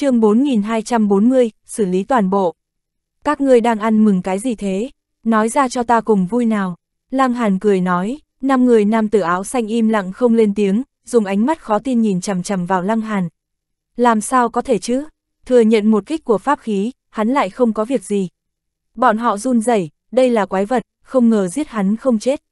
chương 4240, xử lý toàn bộ. Các ngươi đang ăn mừng cái gì thế? Nói ra cho ta cùng vui nào. Lăng Hàn cười nói, năm người nam tử áo xanh im lặng không lên tiếng, dùng ánh mắt khó tin nhìn chằm chằm vào Lăng Hàn. Làm sao có thể chứ? Thừa nhận một kích của pháp khí, hắn lại không có việc gì. Bọn họ run rẩy, đây là quái vật, không ngờ giết hắn không chết.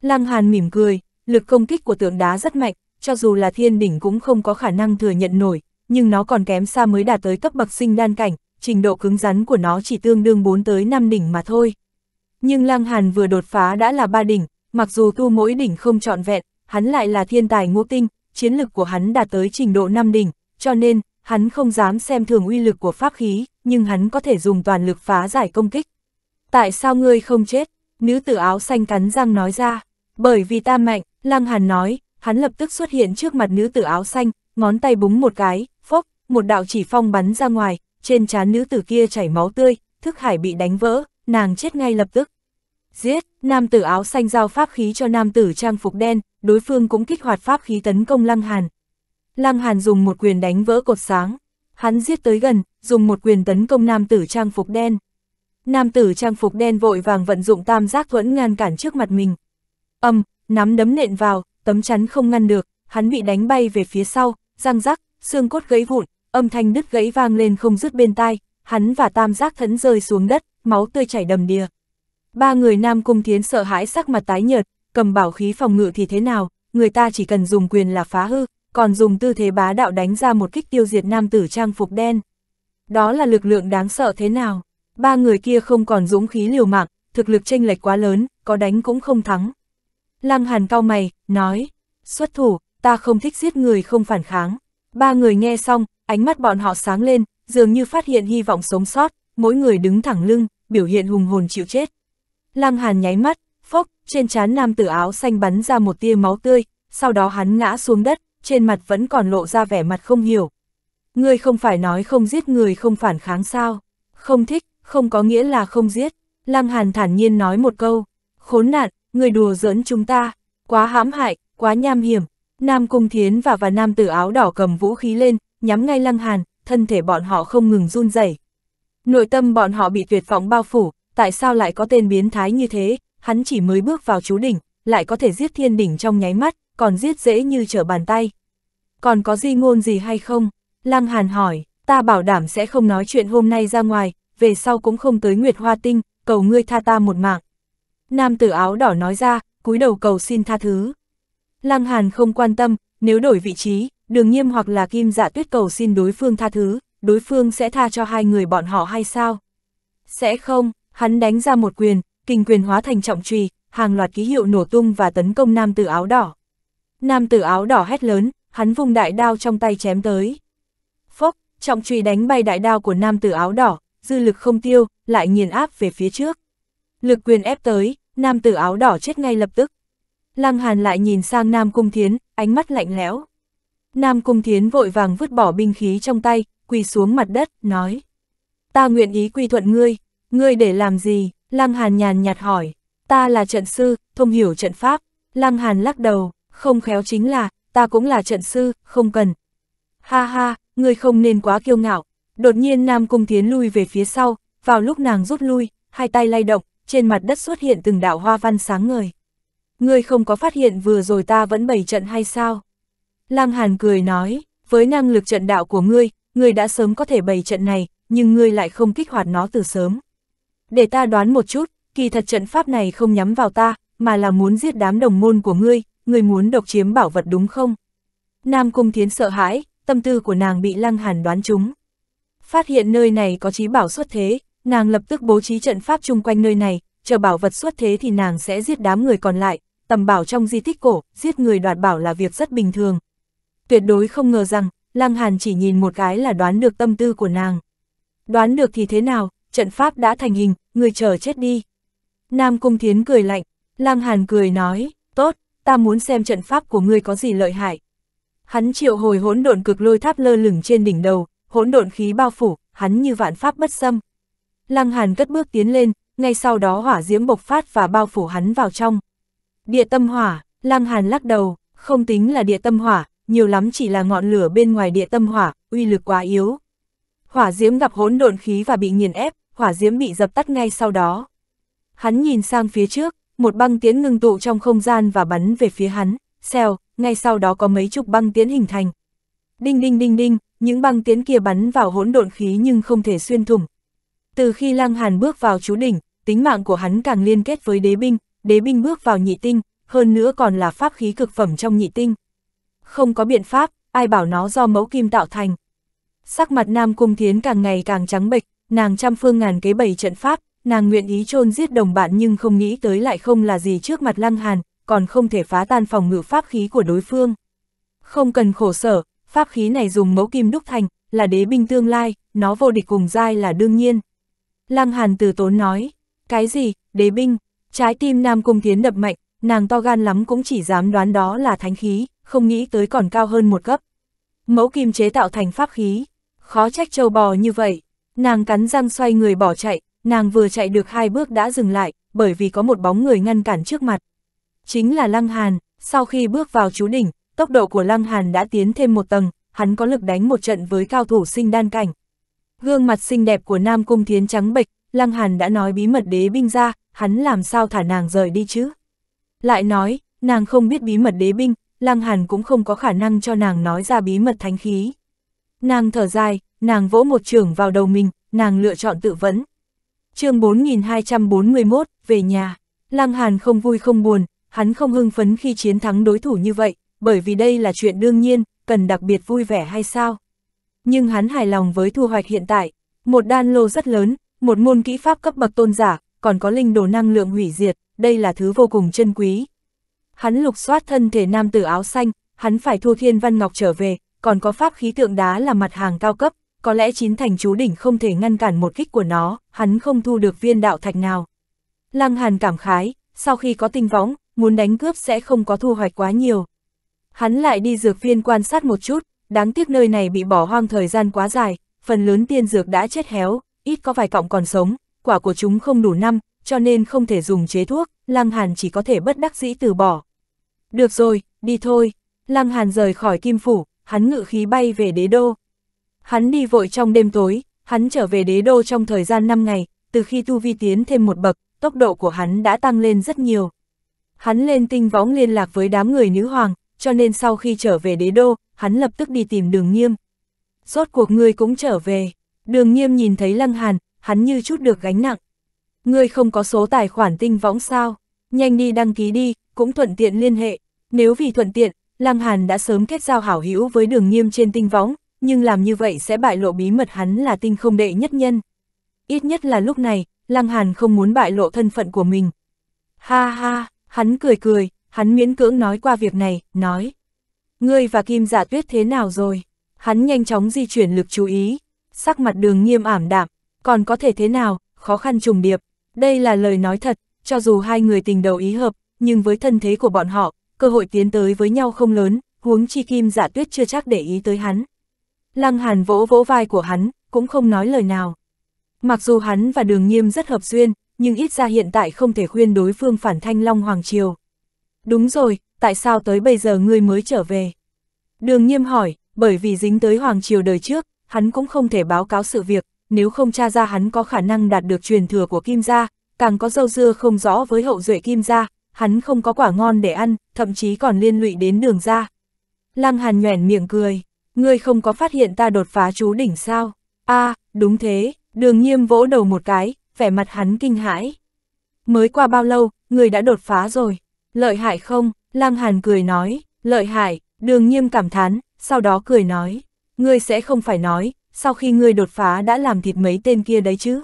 Lăng Hàn mỉm cười, lực công kích của tượng đá rất mạnh, cho dù là thiên đỉnh cũng không có khả năng thừa nhận nổi, nhưng nó còn kém xa mới đạt tới cấp bậc sinh đan cảnh, trình độ cứng rắn của nó chỉ tương đương 4 tới 5 đỉnh mà thôi. Nhưng Lăng Hàn vừa đột phá đã là ba đỉnh, mặc dù tu mỗi đỉnh không trọn vẹn, hắn lại là thiên tài ngũ tinh, chiến lực của hắn đạt tới trình độ 5 đỉnh, cho nên, hắn không dám xem thường uy lực của pháp khí, nhưng hắn có thể dùng toàn lực phá giải công kích. Tại sao ngươi không chết? Nữ tử áo xanh cắn răng nói ra. Bởi vì ta mạnh, Lăng Hàn nói, hắn lập tức xuất hiện trước mặt nữ tử áo xanh, ngón tay búng một cái, phốc, một đạo chỉ phong bắn ra ngoài, trên trán nữ tử kia chảy máu tươi, thức hải bị đánh vỡ, nàng chết ngay lập tức. Giết, nam tử áo xanh giao pháp khí cho nam tử trang phục đen, đối phương cũng kích hoạt pháp khí tấn công Lăng Hàn. Lăng Hàn dùng một quyền đánh vỡ cột sáng, hắn giết tới gần, dùng một quyền tấn công nam tử trang phục đen. Nam tử trang phục đen vội vàng vận dụng tam giác thuẫn ngăn cản trước mặt mình. Âm, nắm đấm nện vào, tấm chắn không ngăn được, hắn bị đánh bay về phía sau, răng rắc, xương cốt gãy vụn, âm thanh đứt gãy vang lên không dứt bên tai, hắn và tam giác thẫn rơi xuống đất, máu tươi chảy đầm đìa. Ba người nam cung thiến sợ hãi sắc mặt tái nhợt, cầm bảo khí phòng ngự thì thế nào, người ta chỉ cần dùng quyền là phá hư, còn dùng tư thế bá đạo đánh ra một kích tiêu diệt nam tử trang phục đen. Đó là lực lượng đáng sợ thế nào, ba người kia không còn dũng khí liều mạng, thực lực chênh lệch quá lớn, có đánh cũng không thắng. Lăng hàn cao mày, nói, xuất thủ, ta không thích giết người không phản kháng. Ba người nghe xong, ánh mắt bọn họ sáng lên, dường như phát hiện hy vọng sống sót, mỗi người đứng thẳng lưng, biểu hiện hùng hồn chịu chết. Lăng Hàn nháy mắt, phốc, trên trán nam tử áo xanh bắn ra một tia máu tươi, sau đó hắn ngã xuống đất, trên mặt vẫn còn lộ ra vẻ mặt không hiểu. Ngươi không phải nói không giết người không phản kháng sao? Không thích, không có nghĩa là không giết. Lăng Hàn thản nhiên nói một câu, khốn nạn, người đùa giỡn chúng ta, quá hãm hại, quá nham hiểm, Nam Cung Thiến và và nam tử áo đỏ cầm vũ khí lên, nhắm ngay Lăng Hàn, thân thể bọn họ không ngừng run rẩy. Nội tâm bọn họ bị tuyệt vọng bao phủ, tại sao lại có tên biến thái như thế, hắn chỉ mới bước vào chú đỉnh, lại có thể giết thiên đỉnh trong nháy mắt, còn giết dễ như trở bàn tay. Còn có di ngôn gì hay không? Lăng Hàn hỏi, ta bảo đảm sẽ không nói chuyện hôm nay ra ngoài, về sau cũng không tới Nguyệt Hoa Tinh, cầu ngươi tha ta một mạng. Nam tử áo đỏ nói ra, cúi đầu cầu xin tha thứ. Lăng Hàn không quan tâm, nếu đổi vị trí, đường nghiêm hoặc là kim dạ tuyết cầu xin đối phương tha thứ, đối phương sẽ tha cho hai người bọn họ hay sao? Sẽ không, hắn đánh ra một quyền, kinh quyền hóa thành trọng trùy, hàng loạt ký hiệu nổ tung và tấn công nam tử áo đỏ. Nam tử áo đỏ hét lớn, hắn vùng đại đao trong tay chém tới. Phốc, trọng trùy đánh bay đại đao của nam tử áo đỏ, dư lực không tiêu, lại nghiền áp về phía trước. Lực quyền ép tới, nam tử áo đỏ chết ngay lập tức. Lăng Hàn lại nhìn sang Nam Cung Thiến, ánh mắt lạnh lẽo. Nam Cung Thiến vội vàng vứt bỏ binh khí trong tay, quỳ xuống mặt đất, nói. Ta nguyện ý quy thuận ngươi, ngươi để làm gì? Lăng Hàn nhàn nhạt hỏi. Ta là trận sư, thông hiểu trận pháp. Lăng Hàn lắc đầu, không khéo chính là, ta cũng là trận sư, không cần. Ha ha, ngươi không nên quá kiêu ngạo. Đột nhiên Nam Cung Thiến lui về phía sau, vào lúc nàng rút lui, hai tay lay động, trên mặt đất xuất hiện từng đạo hoa văn sáng ngời ngươi không có phát hiện vừa rồi ta vẫn bày trận hay sao? Lăng Hàn cười nói, với năng lực trận đạo của ngươi, ngươi đã sớm có thể bày trận này, nhưng ngươi lại không kích hoạt nó từ sớm. Để ta đoán một chút, kỳ thật trận pháp này không nhắm vào ta, mà là muốn giết đám đồng môn của ngươi, ngươi muốn độc chiếm bảo vật đúng không? Nam Cung Thiến sợ hãi, tâm tư của nàng bị Lăng Hàn đoán trúng. Phát hiện nơi này có trí bảo xuất thế, nàng lập tức bố trí trận pháp chung quanh nơi này, chờ bảo vật xuất thế thì nàng sẽ giết đám người còn lại, tầm bảo trong di tích cổ, giết người đoạt bảo là việc rất bình thường. Tuyệt đối không ngờ rằng, Lăng Hàn chỉ nhìn một cái là đoán được tâm tư của nàng. Đoán được thì thế nào, trận pháp đã thành hình, người chờ chết đi. Nam Cung Thiến cười lạnh, Lăng Hàn cười nói, tốt, ta muốn xem trận pháp của ngươi có gì lợi hại. Hắn triệu hồi hỗn độn cực lôi tháp lơ lửng trên đỉnh đầu, hỗn độn khí bao phủ, hắn như vạn pháp bất xâm. Lăng Hàn cất bước tiến lên, ngay sau đó hỏa diễm bộc phát và bao phủ hắn vào trong. Địa tâm hỏa, Lăng Hàn lắc đầu, không tính là địa tâm hỏa, nhiều lắm chỉ là ngọn lửa bên ngoài địa tâm hỏa, uy lực quá yếu. Hỏa diễm gặp hỗn độn khí và bị nghiền ép, hỏa diễm bị dập tắt ngay sau đó. Hắn nhìn sang phía trước, một băng tiến ngưng tụ trong không gian và bắn về phía hắn, xèo, ngay sau đó có mấy chục băng tiến hình thành. Đinh đinh đinh đinh, những băng tiến kia bắn vào hỗn độn khí nhưng không thể xuyên thủng. Từ khi Lăng Hàn bước vào chú đỉnh, tính mạng của hắn càng liên kết với đế binh, đế binh bước vào nhị tinh, hơn nữa còn là pháp khí cực phẩm trong nhị tinh. Không có biện pháp, ai bảo nó do mẫu kim tạo thành. Sắc mặt Nam Cung Thiến càng ngày càng trắng bệch, nàng trăm phương ngàn kế bày trận pháp, nàng nguyện ý chôn giết đồng bạn nhưng không nghĩ tới lại không là gì trước mặt Lăng Hàn, còn không thể phá tan phòng ngự pháp khí của đối phương. Không cần khổ sở, pháp khí này dùng mẫu kim đúc thành, là đế binh tương lai, nó vô địch cùng giai là đương nhiên. Lăng Hàn từ tốn nói, cái gì, đế binh, Trái tim Nam Cung Thiến đập mạnh, nàng to gan lắm cũng chỉ dám đoán đó là thánh khí, không nghĩ tới còn cao hơn một cấp. Mẫu kim chế tạo thành pháp khí, khó trách châu bò như vậy. Nàng cắn răng xoay người bỏ chạy, nàng vừa chạy được hai bước đã dừng lại, bởi vì có một bóng người ngăn cản trước mặt. Chính là Lăng Hàn, sau khi bước vào chú đỉnh, tốc độ của Lăng Hàn đã tiến thêm một tầng, hắn có lực đánh một trận với cao thủ sinh đan cảnh. Gương mặt xinh đẹp của Nam Cung Thiến trắng bệch, Lăng Hàn đã nói bí mật đế binh ra, hắn làm sao thả nàng rời đi chứ? Lại nói, nàng không biết bí mật đế binh, Lăng Hàn cũng không có khả năng cho nàng nói ra bí mật thánh khí. Nàng thở dài, nàng vỗ một trường vào đầu mình, nàng lựa chọn tự vấn. chương 4241, về nhà, Lăng Hàn không vui không buồn, hắn không hưng phấn khi chiến thắng đối thủ như vậy, bởi vì đây là chuyện đương nhiên, cần đặc biệt vui vẻ hay sao? Nhưng hắn hài lòng với thu hoạch hiện tại, một đan lô rất lớn, một môn kỹ pháp cấp bậc tôn giả, còn có linh đồ năng lượng hủy diệt, đây là thứ vô cùng chân quý. Hắn lục soát thân thể nam tử áo xanh, hắn phải thu thiên văn ngọc trở về, còn có pháp khí tượng đá là mặt hàng cao cấp, có lẽ chín thành chú đỉnh không thể ngăn cản một kích của nó, hắn không thu được viên đạo thạch nào. Lăng Hàn cảm khái, sau khi có tinh võng, muốn đánh cướp sẽ không có thu hoạch quá nhiều. Hắn lại đi dược viên quan sát một chút, đáng tiếc nơi này bị bỏ hoang thời gian quá dài, phần lớn tiên dược đã chết héo, ít có vài cọng còn sống, quả của chúng không đủ năm, cho nên không thể dùng chế thuốc, Lăng Hàn chỉ có thể bất đắc dĩ từ bỏ. Được rồi, đi thôi. Lăng Hàn rời khỏi Kim Phủ, hắn ngự khí bay về đế đô. Hắn đi vội trong đêm tối, hắn trở về đế đô trong thời gian 5 ngày, từ khi Tu Vi tiến thêm một bậc, tốc độ của hắn đã tăng lên rất nhiều. Hắn lên tinh võng liên lạc với đám người nữ hoàng, cho nên sau khi trở về đế đô, hắn lập tức đi tìm đường nghiêm. Rốt cuộc người cũng trở về, Đường nghiêm nhìn thấy Lăng Hàn, hắn như chút được gánh nặng. Ngươi không có số tài khoản tinh võng sao, nhanh đi đăng ký đi, cũng thuận tiện liên hệ. Nếu vì thuận tiện, Lăng Hàn đã sớm kết giao hảo hữu với đường nghiêm trên tinh võng, nhưng làm như vậy sẽ bại lộ bí mật hắn là tinh không đệ nhất nhân. Ít nhất là lúc này, Lăng Hàn không muốn bại lộ thân phận của mình. Ha ha, hắn cười cười, hắn miễn cưỡng nói qua việc này, nói. Ngươi và Kim giả dạ Tuyết thế nào rồi? Hắn nhanh chóng di chuyển lực chú ý, sắc mặt đường nghiêm ảm đạm, còn có thể thế nào, khó khăn trùng điệp. Đây là lời nói thật, cho dù hai người tình đầu ý hợp, nhưng với thân thế của bọn họ, cơ hội tiến tới với nhau không lớn, huống chi kim giả dạ tuyết chưa chắc để ý tới hắn. Lăng Hàn vỗ vỗ vai của hắn, cũng không nói lời nào. Mặc dù hắn và đường nghiêm rất hợp duyên, nhưng ít ra hiện tại không thể khuyên đối phương phản thanh Long Hoàng Triều. Đúng rồi, tại sao tới bây giờ ngươi mới trở về? Đường nghiêm hỏi, bởi vì dính tới Hoàng Triều đời trước, hắn cũng không thể báo cáo sự việc, nếu không tra ra hắn có khả năng đạt được truyền thừa của Kim gia, càng có dâu dưa không rõ với hậu duệ Kim gia, hắn không có quả ngon để ăn, thậm chí còn liên lụy đến đường ra. Lăng Hàn nhoẻn miệng cười, ngươi không có phát hiện ta đột phá chú đỉnh sao? a à, đúng thế, đường nghiêm vỗ đầu một cái, vẻ mặt hắn kinh hãi. Mới qua bao lâu, ngươi đã đột phá rồi, lợi hại không? Lăng Hàn cười nói, lợi hại, đường nghiêm cảm thán, sau đó cười nói ngươi sẽ không phải nói, sau khi ngươi đột phá đã làm thịt mấy tên kia đấy chứ.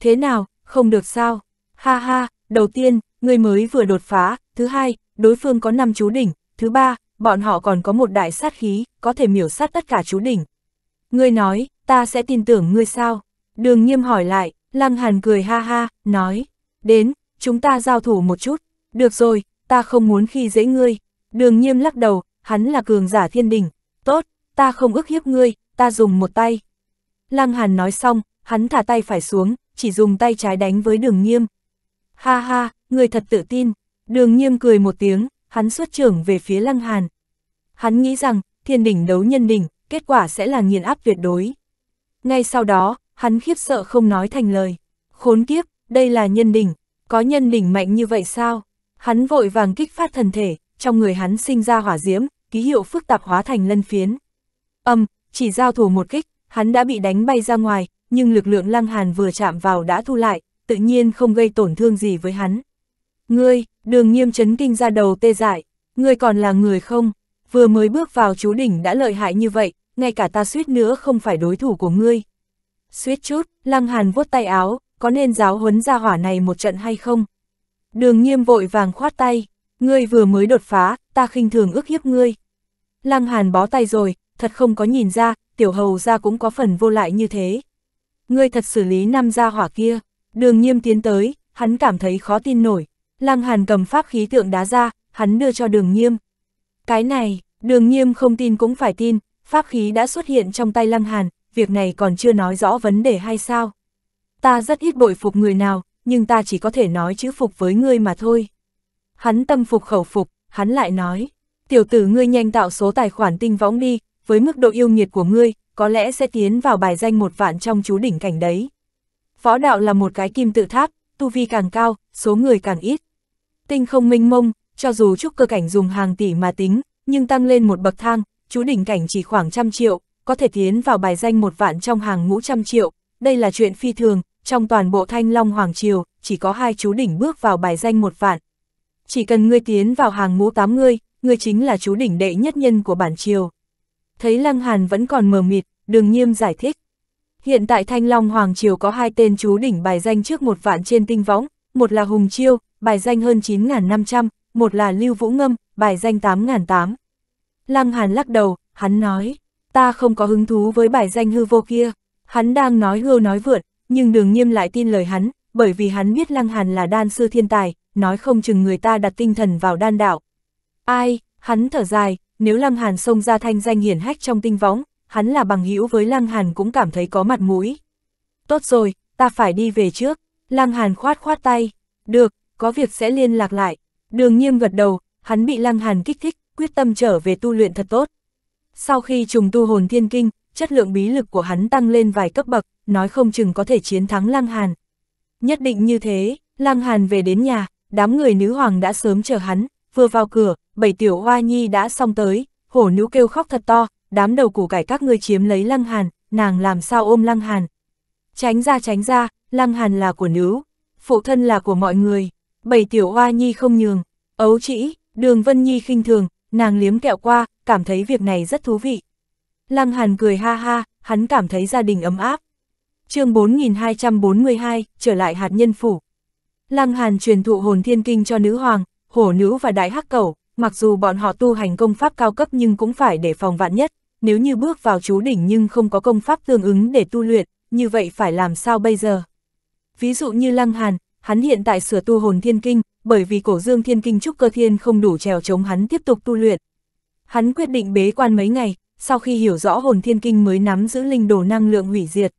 Thế nào, không được sao? Ha ha, đầu tiên, ngươi mới vừa đột phá, thứ hai, đối phương có năm chú đỉnh, thứ ba, bọn họ còn có một đại sát khí, có thể miểu sát tất cả chú đỉnh. Ngươi nói, ta sẽ tin tưởng ngươi sao? Đường nghiêm hỏi lại, Lăng Hàn cười ha ha, nói, đến, chúng ta giao thủ một chút. Được rồi, ta không muốn khi dễ ngươi. Đường nghiêm lắc đầu, hắn là cường giả thiên đình. Tốt, ta không ức hiếp ngươi, ta dùng một tay. Lăng Hàn nói xong, hắn thả tay phải xuống, chỉ dùng tay trái đánh với đường nghiêm. Ha ha, người thật tự tin, đường nghiêm cười một tiếng, hắn xuất trưởng về phía Lăng Hàn. Hắn nghĩ rằng, thiên đỉnh đấu nhân đỉnh, kết quả sẽ là nghiền áp tuyệt đối. Ngay sau đó, hắn khiếp sợ không nói thành lời. Khốn kiếp, đây là nhân đỉnh, có nhân đỉnh mạnh như vậy sao? Hắn vội vàng kích phát thần thể, trong người hắn sinh ra hỏa diễm, ký hiệu phức tạp hóa thành lân phiến. Âm, chỉ giao thủ một kích, hắn đã bị đánh bay ra ngoài, nhưng lực lượng lăng hàn vừa chạm vào đã thu lại, tự nhiên không gây tổn thương gì với hắn. Ngươi, đường nghiêm chấn kinh ra đầu tê dại, ngươi còn là người không? Vừa mới bước vào chú đỉnh đã lợi hại như vậy, ngay cả ta suýt nữa không phải đối thủ của ngươi. Suýt chút, lăng hàn vuốt tay áo, có nên giáo huấn ra hỏa này một trận hay không? Đường nghiêm vội vàng khoát tay, ngươi vừa mới đột phá, ta khinh thường ước hiếp ngươi. Lăng hàn bó tay rồi, thật không có nhìn ra, tiểu hầu ra cũng có phần vô lại như thế. Ngươi thật xử lý năm gia hỏa kia, đường nghiêm tiến tới, hắn cảm thấy khó tin nổi, lăng hàn cầm pháp khí tượng đá ra, hắn đưa cho đường nghiêm. Cái này, đường nghiêm không tin cũng phải tin, pháp khí đã xuất hiện trong tay lăng hàn, việc này còn chưa nói rõ vấn đề hay sao. Ta rất ít bội phục người nào, nhưng ta chỉ có thể nói chữ phục với ngươi mà thôi. Hắn tâm phục khẩu phục, hắn lại nói, tiểu tử ngươi nhanh tạo số tài khoản tinh võng đi, với mức độ yêu nghiệt của ngươi, có lẽ sẽ tiến vào bài danh một vạn trong chú đỉnh cảnh đấy. phó đạo là một cái kim tự tháp, tu vi càng cao, số người càng ít. Tinh không minh mông, cho dù trúc cơ cảnh dùng hàng tỷ mà tính, nhưng tăng lên một bậc thang, chú đỉnh cảnh chỉ khoảng trăm triệu, có thể tiến vào bài danh một vạn trong hàng ngũ trăm triệu. Đây là chuyện phi thường, trong toàn bộ thanh long hoàng triều, chỉ có hai chú đỉnh bước vào bài danh một vạn. Chỉ cần ngươi tiến vào hàng ngũ tám ngươi, ngươi chính là chú đỉnh đệ nhất nhân của bản triều thấy Lăng Hàn vẫn còn mờ mịt, đường nghiêm giải thích. Hiện tại Thanh Long Hoàng Triều có hai tên chú đỉnh bài danh trước một vạn trên tinh võng, một là Hùng Chiêu, bài danh hơn 9.500, một là Lưu Vũ Ngâm, bài danh 8.800. Lăng Hàn lắc đầu, hắn nói, ta không có hứng thú với bài danh hư vô kia. Hắn đang nói hưu nói vượt, nhưng đường nghiêm lại tin lời hắn, bởi vì hắn biết Lăng Hàn là đan sư thiên tài, nói không chừng người ta đặt tinh thần vào đan đạo. Ai, hắn thở dài, nếu Lăng Hàn xông ra thanh danh hiển hách trong tinh võng, hắn là bằng hữu với Lăng Hàn cũng cảm thấy có mặt mũi. Tốt rồi, ta phải đi về trước, Lăng Hàn khoát khoát tay, được, có việc sẽ liên lạc lại. Đường nghiêm gật đầu, hắn bị Lăng Hàn kích thích, quyết tâm trở về tu luyện thật tốt. Sau khi trùng tu hồn thiên kinh, chất lượng bí lực của hắn tăng lên vài cấp bậc, nói không chừng có thể chiến thắng Lăng Hàn. Nhất định như thế, Lăng Hàn về đến nhà, đám người nữ hoàng đã sớm chờ hắn, vừa vào cửa, bảy tiểu hoa nhi đã xong tới, hổ nữ kêu khóc thật to, đám đầu củ cải các ngươi chiếm lấy lăng hàn, nàng làm sao ôm lăng hàn. Tránh ra tránh ra, lăng hàn là của nữ, phụ thân là của mọi người, bảy tiểu hoa nhi không nhường, ấu chỉ, đường vân nhi khinh thường, nàng liếm kẹo qua, cảm thấy việc này rất thú vị. Lăng hàn cười ha ha, hắn cảm thấy gia đình ấm áp. chương 4242, trở lại hạt nhân phủ. Lăng hàn truyền thụ hồn thiên kinh cho nữ hoàng, hổ nữ và đại hắc cầu, mặc dù bọn họ tu hành công pháp cao cấp nhưng cũng phải để phòng vạn nhất, nếu như bước vào chú đỉnh nhưng không có công pháp tương ứng để tu luyện, như vậy phải làm sao bây giờ? Ví dụ như Lăng Hàn, hắn hiện tại sửa tu hồn thiên kinh, bởi vì cổ dương thiên kinh trúc cơ thiên không đủ trèo chống hắn tiếp tục tu luyện. Hắn quyết định bế quan mấy ngày, sau khi hiểu rõ hồn thiên kinh mới nắm giữ linh đồ năng lượng hủy diệt.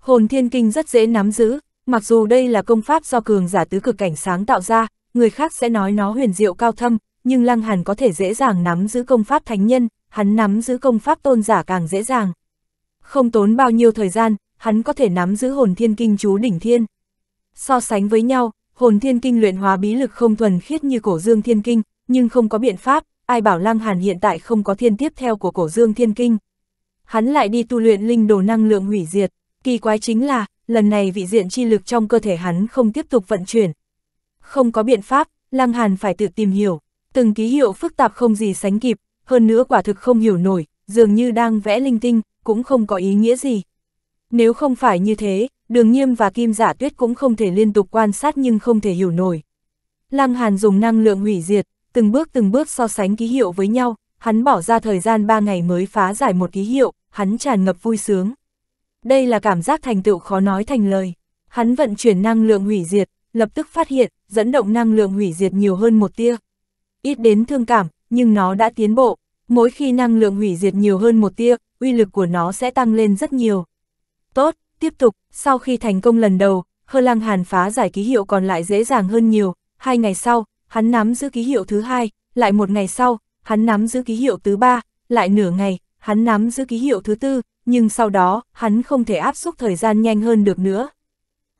Hồn thiên kinh rất dễ nắm giữ, mặc dù đây là công pháp do cường giả tứ cực cảnh sáng tạo ra, người khác sẽ nói nó huyền diệu cao thâm, nhưng Lăng Hàn có thể dễ dàng nắm giữ công pháp thánh nhân, hắn nắm giữ công pháp tôn giả càng dễ dàng. Không tốn bao nhiêu thời gian, hắn có thể nắm giữ hồn thiên kinh chú đỉnh thiên. So sánh với nhau, hồn thiên kinh luyện hóa bí lực không thuần khiết như cổ dương thiên kinh, nhưng không có biện pháp, ai bảo Lăng Hàn hiện tại không có thiên tiếp theo của cổ dương thiên kinh. Hắn lại đi tu luyện linh đồ năng lượng hủy diệt, kỳ quái chính là, lần này vị diện chi lực trong cơ thể hắn không tiếp tục vận chuyển, không có biện pháp, Lăng Hàn phải tự tìm hiểu, từng ký hiệu phức tạp không gì sánh kịp, hơn nữa quả thực không hiểu nổi, dường như đang vẽ linh tinh, cũng không có ý nghĩa gì. Nếu không phải như thế, đường nghiêm và kim giả tuyết cũng không thể liên tục quan sát nhưng không thể hiểu nổi. Lăng Hàn dùng năng lượng hủy diệt, từng bước từng bước so sánh ký hiệu với nhau, hắn bỏ ra thời gian 3 ngày mới phá giải một ký hiệu, hắn tràn ngập vui sướng. Đây là cảm giác thành tựu khó nói thành lời. Hắn vận chuyển năng lượng hủy diệt, lập tức phát hiện, dẫn động năng lượng hủy diệt nhiều hơn một tia. Ít đến thương cảm, nhưng nó đã tiến bộ. Mỗi khi năng lượng hủy diệt nhiều hơn một tia, uy lực của nó sẽ tăng lên rất nhiều. Tốt, tiếp tục, sau khi thành công lần đầu, Hơ Lăng Hàn phá giải ký hiệu còn lại dễ dàng hơn nhiều. Hai ngày sau, hắn nắm giữ ký hiệu thứ hai, lại một ngày sau, hắn nắm giữ ký hiệu thứ ba, lại nửa ngày, hắn nắm giữ ký hiệu thứ tư, nhưng sau đó, hắn không thể áp suất thời gian nhanh hơn được nữa.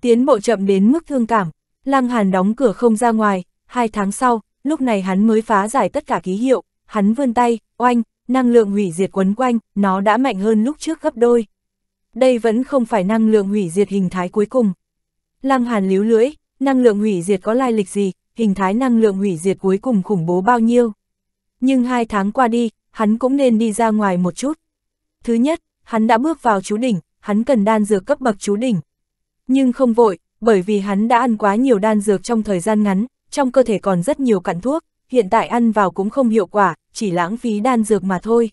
Tiến bộ chậm đến mức thương cảm, Lăng Hàn đóng cửa không ra ngoài, hai tháng sau, lúc này hắn mới phá giải tất cả ký hiệu, hắn vươn tay, oanh, năng lượng hủy diệt quấn quanh, nó đã mạnh hơn lúc trước gấp đôi. Đây vẫn không phải năng lượng hủy diệt hình thái cuối cùng. Lăng Hàn líu lưỡi, năng lượng hủy diệt có lai lịch gì, hình thái năng lượng hủy diệt cuối cùng khủng bố bao nhiêu. Nhưng hai tháng qua đi, hắn cũng nên đi ra ngoài một chút. Thứ nhất, hắn đã bước vào chú đỉnh, hắn cần đan dược cấp bậc chú đỉnh. Nhưng không vội, bởi vì hắn đã ăn quá nhiều đan dược trong thời gian ngắn, trong cơ thể còn rất nhiều cặn thuốc, hiện tại ăn vào cũng không hiệu quả, chỉ lãng phí đan dược mà thôi.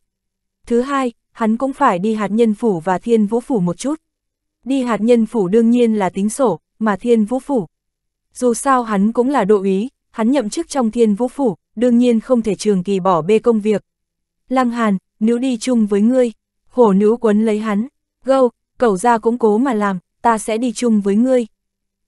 Thứ hai, hắn cũng phải đi hạt nhân phủ và thiên vũ phủ một chút. Đi hạt nhân phủ đương nhiên là tính sổ, mà thiên vũ phủ. Dù sao hắn cũng là đội ý, hắn nhậm chức trong thiên vũ phủ, đương nhiên không thể trường kỳ bỏ bê công việc. Lăng Hàn, nữ đi chung với ngươi, hổ nữ quấn lấy hắn, gâu, cậu ra cũng cố mà làm, ta sẽ đi chung với ngươi.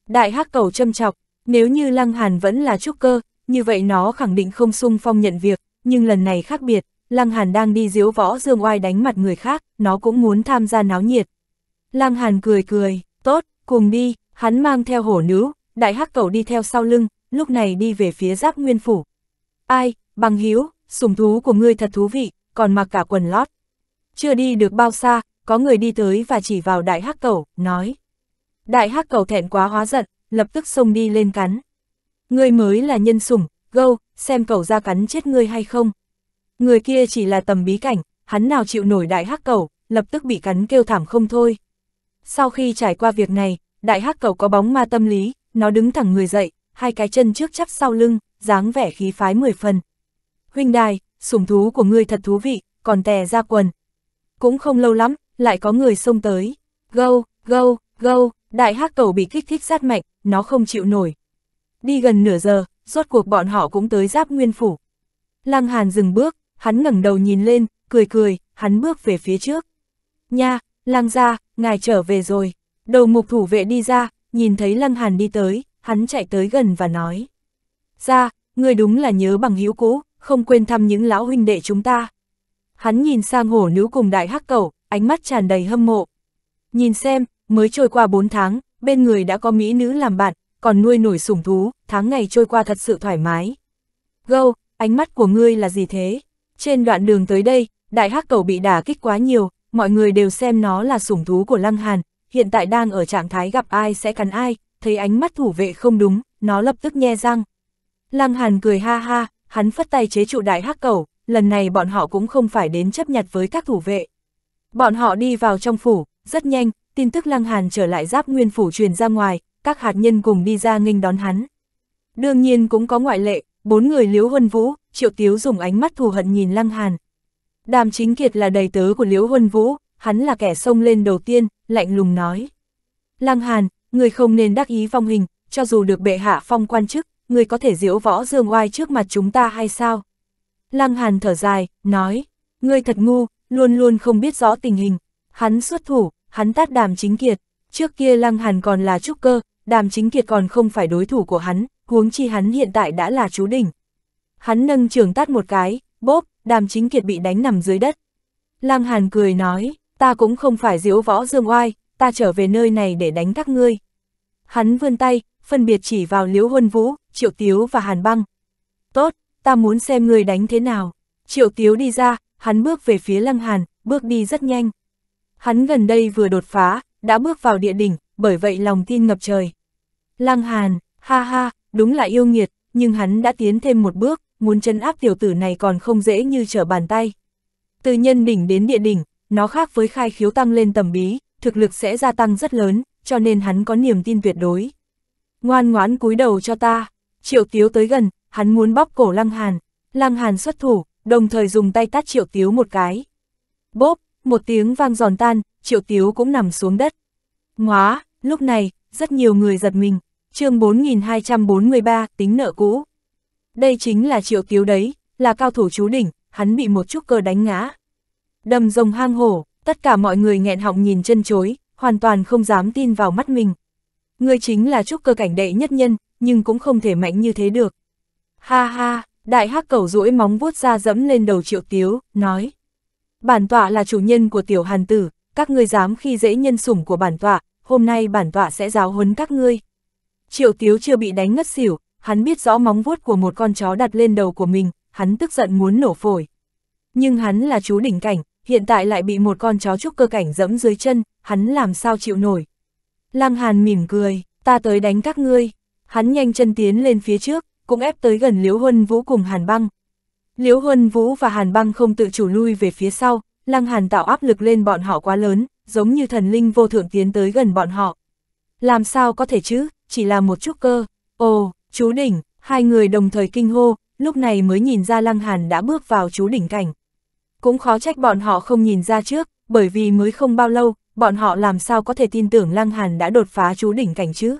Đại hắc cầu châm chọc, nếu như Lăng Hàn vẫn là trúc cơ, như vậy nó khẳng định không sung phong nhận việc, nhưng lần này khác biệt, Lăng Hàn đang đi diếu võ dương oai đánh mặt người khác, nó cũng muốn tham gia náo nhiệt. Lăng Hàn cười cười, tốt, cùng đi, hắn mang theo hổ nữ, đại hắc cầu đi theo sau lưng, lúc này đi về phía giáp nguyên phủ. Ai, bằng hiếu, sùng thú của ngươi thật thú vị, còn mặc cả quần lót. Chưa đi được bao xa, có người đi tới và chỉ vào đại hắc cầu, nói. Đại hắc cầu thẹn quá hóa giận, lập tức xông đi lên cắn. Ngươi mới là nhân sủng, gâu, xem cầu ra cắn chết ngươi hay không. Người kia chỉ là tầm bí cảnh, hắn nào chịu nổi đại hắc cầu, lập tức bị cắn kêu thảm không thôi. Sau khi trải qua việc này, đại hắc cầu có bóng ma tâm lý, nó đứng thẳng người dậy, hai cái chân trước chắp sau lưng, dáng vẻ khí phái mười phần. Huynh đài, sủng thú của ngươi thật thú vị, còn tè ra quần. Cũng không lâu lắm, lại có người xông tới. Gâu, gâu, gâu, đại hắc cầu bị kích thích sát mạnh, nó không chịu nổi. Đi gần nửa giờ, rốt cuộc bọn họ cũng tới giáp nguyên phủ. Lăng Hàn dừng bước, hắn ngẩng đầu nhìn lên, cười cười, hắn bước về phía trước. Nha, Lăng ra, ngài trở về rồi. Đầu mục thủ vệ đi ra, nhìn thấy Lăng Hàn đi tới, hắn chạy tới gần và nói. Ra, người đúng là nhớ bằng hữu cũ, không quên thăm những lão huynh đệ chúng ta. Hắn nhìn sang hổ nữ cùng đại hắc cầu, ánh mắt tràn đầy hâm mộ. Nhìn xem, mới trôi qua 4 tháng, bên người đã có mỹ nữ làm bạn, còn nuôi nổi sủng thú, tháng ngày trôi qua thật sự thoải mái. Gâu, ánh mắt của ngươi là gì thế? Trên đoạn đường tới đây, đại hắc cầu bị đả kích quá nhiều, mọi người đều xem nó là sủng thú của Lăng Hàn, hiện tại đang ở trạng thái gặp ai sẽ cắn ai, thấy ánh mắt thủ vệ không đúng, nó lập tức nhe răng. Lăng Hàn cười ha ha, hắn phất tay chế trụ đại hắc cầu, lần này bọn họ cũng không phải đến chấp nhặt với các thủ vệ. Bọn họ đi vào trong phủ, rất nhanh, tin tức Lăng Hàn trở lại giáp nguyên phủ truyền ra ngoài, các hạt nhân cùng đi ra nghênh đón hắn. Đương nhiên cũng có ngoại lệ, bốn người Liễu Huân Vũ, Triệu Tiếu dùng ánh mắt thù hận nhìn Lăng Hàn. Đàm Chính Kiệt là đầy tớ của Liễu Huân Vũ, hắn là kẻ xông lên đầu tiên, lạnh lùng nói. Lăng Hàn, người không nên đắc ý phong hình, cho dù được bệ hạ phong quan chức, người có thể diễu võ dương oai trước mặt chúng ta hay sao? Lăng Hàn thở dài, nói, ngươi thật ngu, luôn luôn không biết rõ tình hình. Hắn xuất thủ, hắn tát đàm chính kiệt, trước kia lăng hàn còn là trúc cơ, đàm chính kiệt còn không phải đối thủ của hắn, huống chi hắn hiện tại đã là chú đỉnh. Hắn nâng trường tát một cái, bóp, đàm chính kiệt bị đánh nằm dưới đất. Lăng hàn cười nói, ta cũng không phải diễu võ dương oai, ta trở về nơi này để đánh các ngươi. Hắn vươn tay, phân biệt chỉ vào liễu huân vũ, triệu tiếu và hàn băng. Tốt, ta muốn xem người đánh thế nào. Triệu tiếu đi ra, hắn bước về phía lăng hàn, bước đi rất nhanh hắn gần đây vừa đột phá, đã bước vào địa đỉnh, bởi vậy lòng tin ngập trời. Lăng Hàn, ha ha, đúng là yêu nghiệt, nhưng hắn đã tiến thêm một bước, muốn chân áp tiểu tử này còn không dễ như trở bàn tay. Từ nhân đỉnh đến địa đỉnh, nó khác với khai khiếu tăng lên tầm bí, thực lực sẽ gia tăng rất lớn, cho nên hắn có niềm tin tuyệt đối. Ngoan ngoãn cúi đầu cho ta, triệu tiếu tới gần, hắn muốn bóp cổ lăng hàn, lăng hàn xuất thủ, đồng thời dùng tay tát triệu tiếu một cái. Bóp, một tiếng vang giòn tan, triệu tiếu cũng nằm xuống đất. Ngóa, lúc này, rất nhiều người giật mình, chương 4243, tính nợ cũ. Đây chính là triệu tiếu đấy, là cao thủ chú đỉnh, hắn bị một chút cơ đánh ngã. Đầm rồng hang hổ, tất cả mọi người nghẹn họng nhìn chân chối, hoàn toàn không dám tin vào mắt mình. người chính là trúc cơ cảnh đệ nhất nhân, nhưng cũng không thể mạnh như thế được. Ha ha, đại hắc cầu duỗi móng vuốt ra dẫm lên đầu triệu tiếu, nói. Bản tọa là chủ nhân của tiểu hàn tử, các ngươi dám khi dễ nhân sủng của bản tọa, hôm nay bản tọa sẽ giáo huấn các ngươi. Triệu Tiếu chưa bị đánh ngất xỉu, hắn biết rõ móng vuốt của một con chó đặt lên đầu của mình, hắn tức giận muốn nổ phổi. Nhưng hắn là chú đỉnh cảnh, hiện tại lại bị một con chó trúc cơ cảnh dẫm dưới chân, hắn làm sao chịu nổi. Lăng Hàn mỉm cười, ta tới đánh các ngươi. Hắn nhanh chân tiến lên phía trước, cũng ép tới gần Liễu Huân Vũ cùng Hàn Băng, Liễu Huân Vũ và Hàn Băng không tự chủ lui về phía sau, Lăng Hàn tạo áp lực lên bọn họ quá lớn, giống như thần linh vô thượng tiến tới gần bọn họ. Làm sao có thể chứ, chỉ là một chút cơ. Ồ, chú đỉnh, hai người đồng thời kinh hô, lúc này mới nhìn ra Lăng Hàn đã bước vào chú đỉnh cảnh. Cũng khó trách bọn họ không nhìn ra trước, bởi vì mới không bao lâu, bọn họ làm sao có thể tin tưởng Lăng Hàn đã đột phá chú đỉnh cảnh chứ.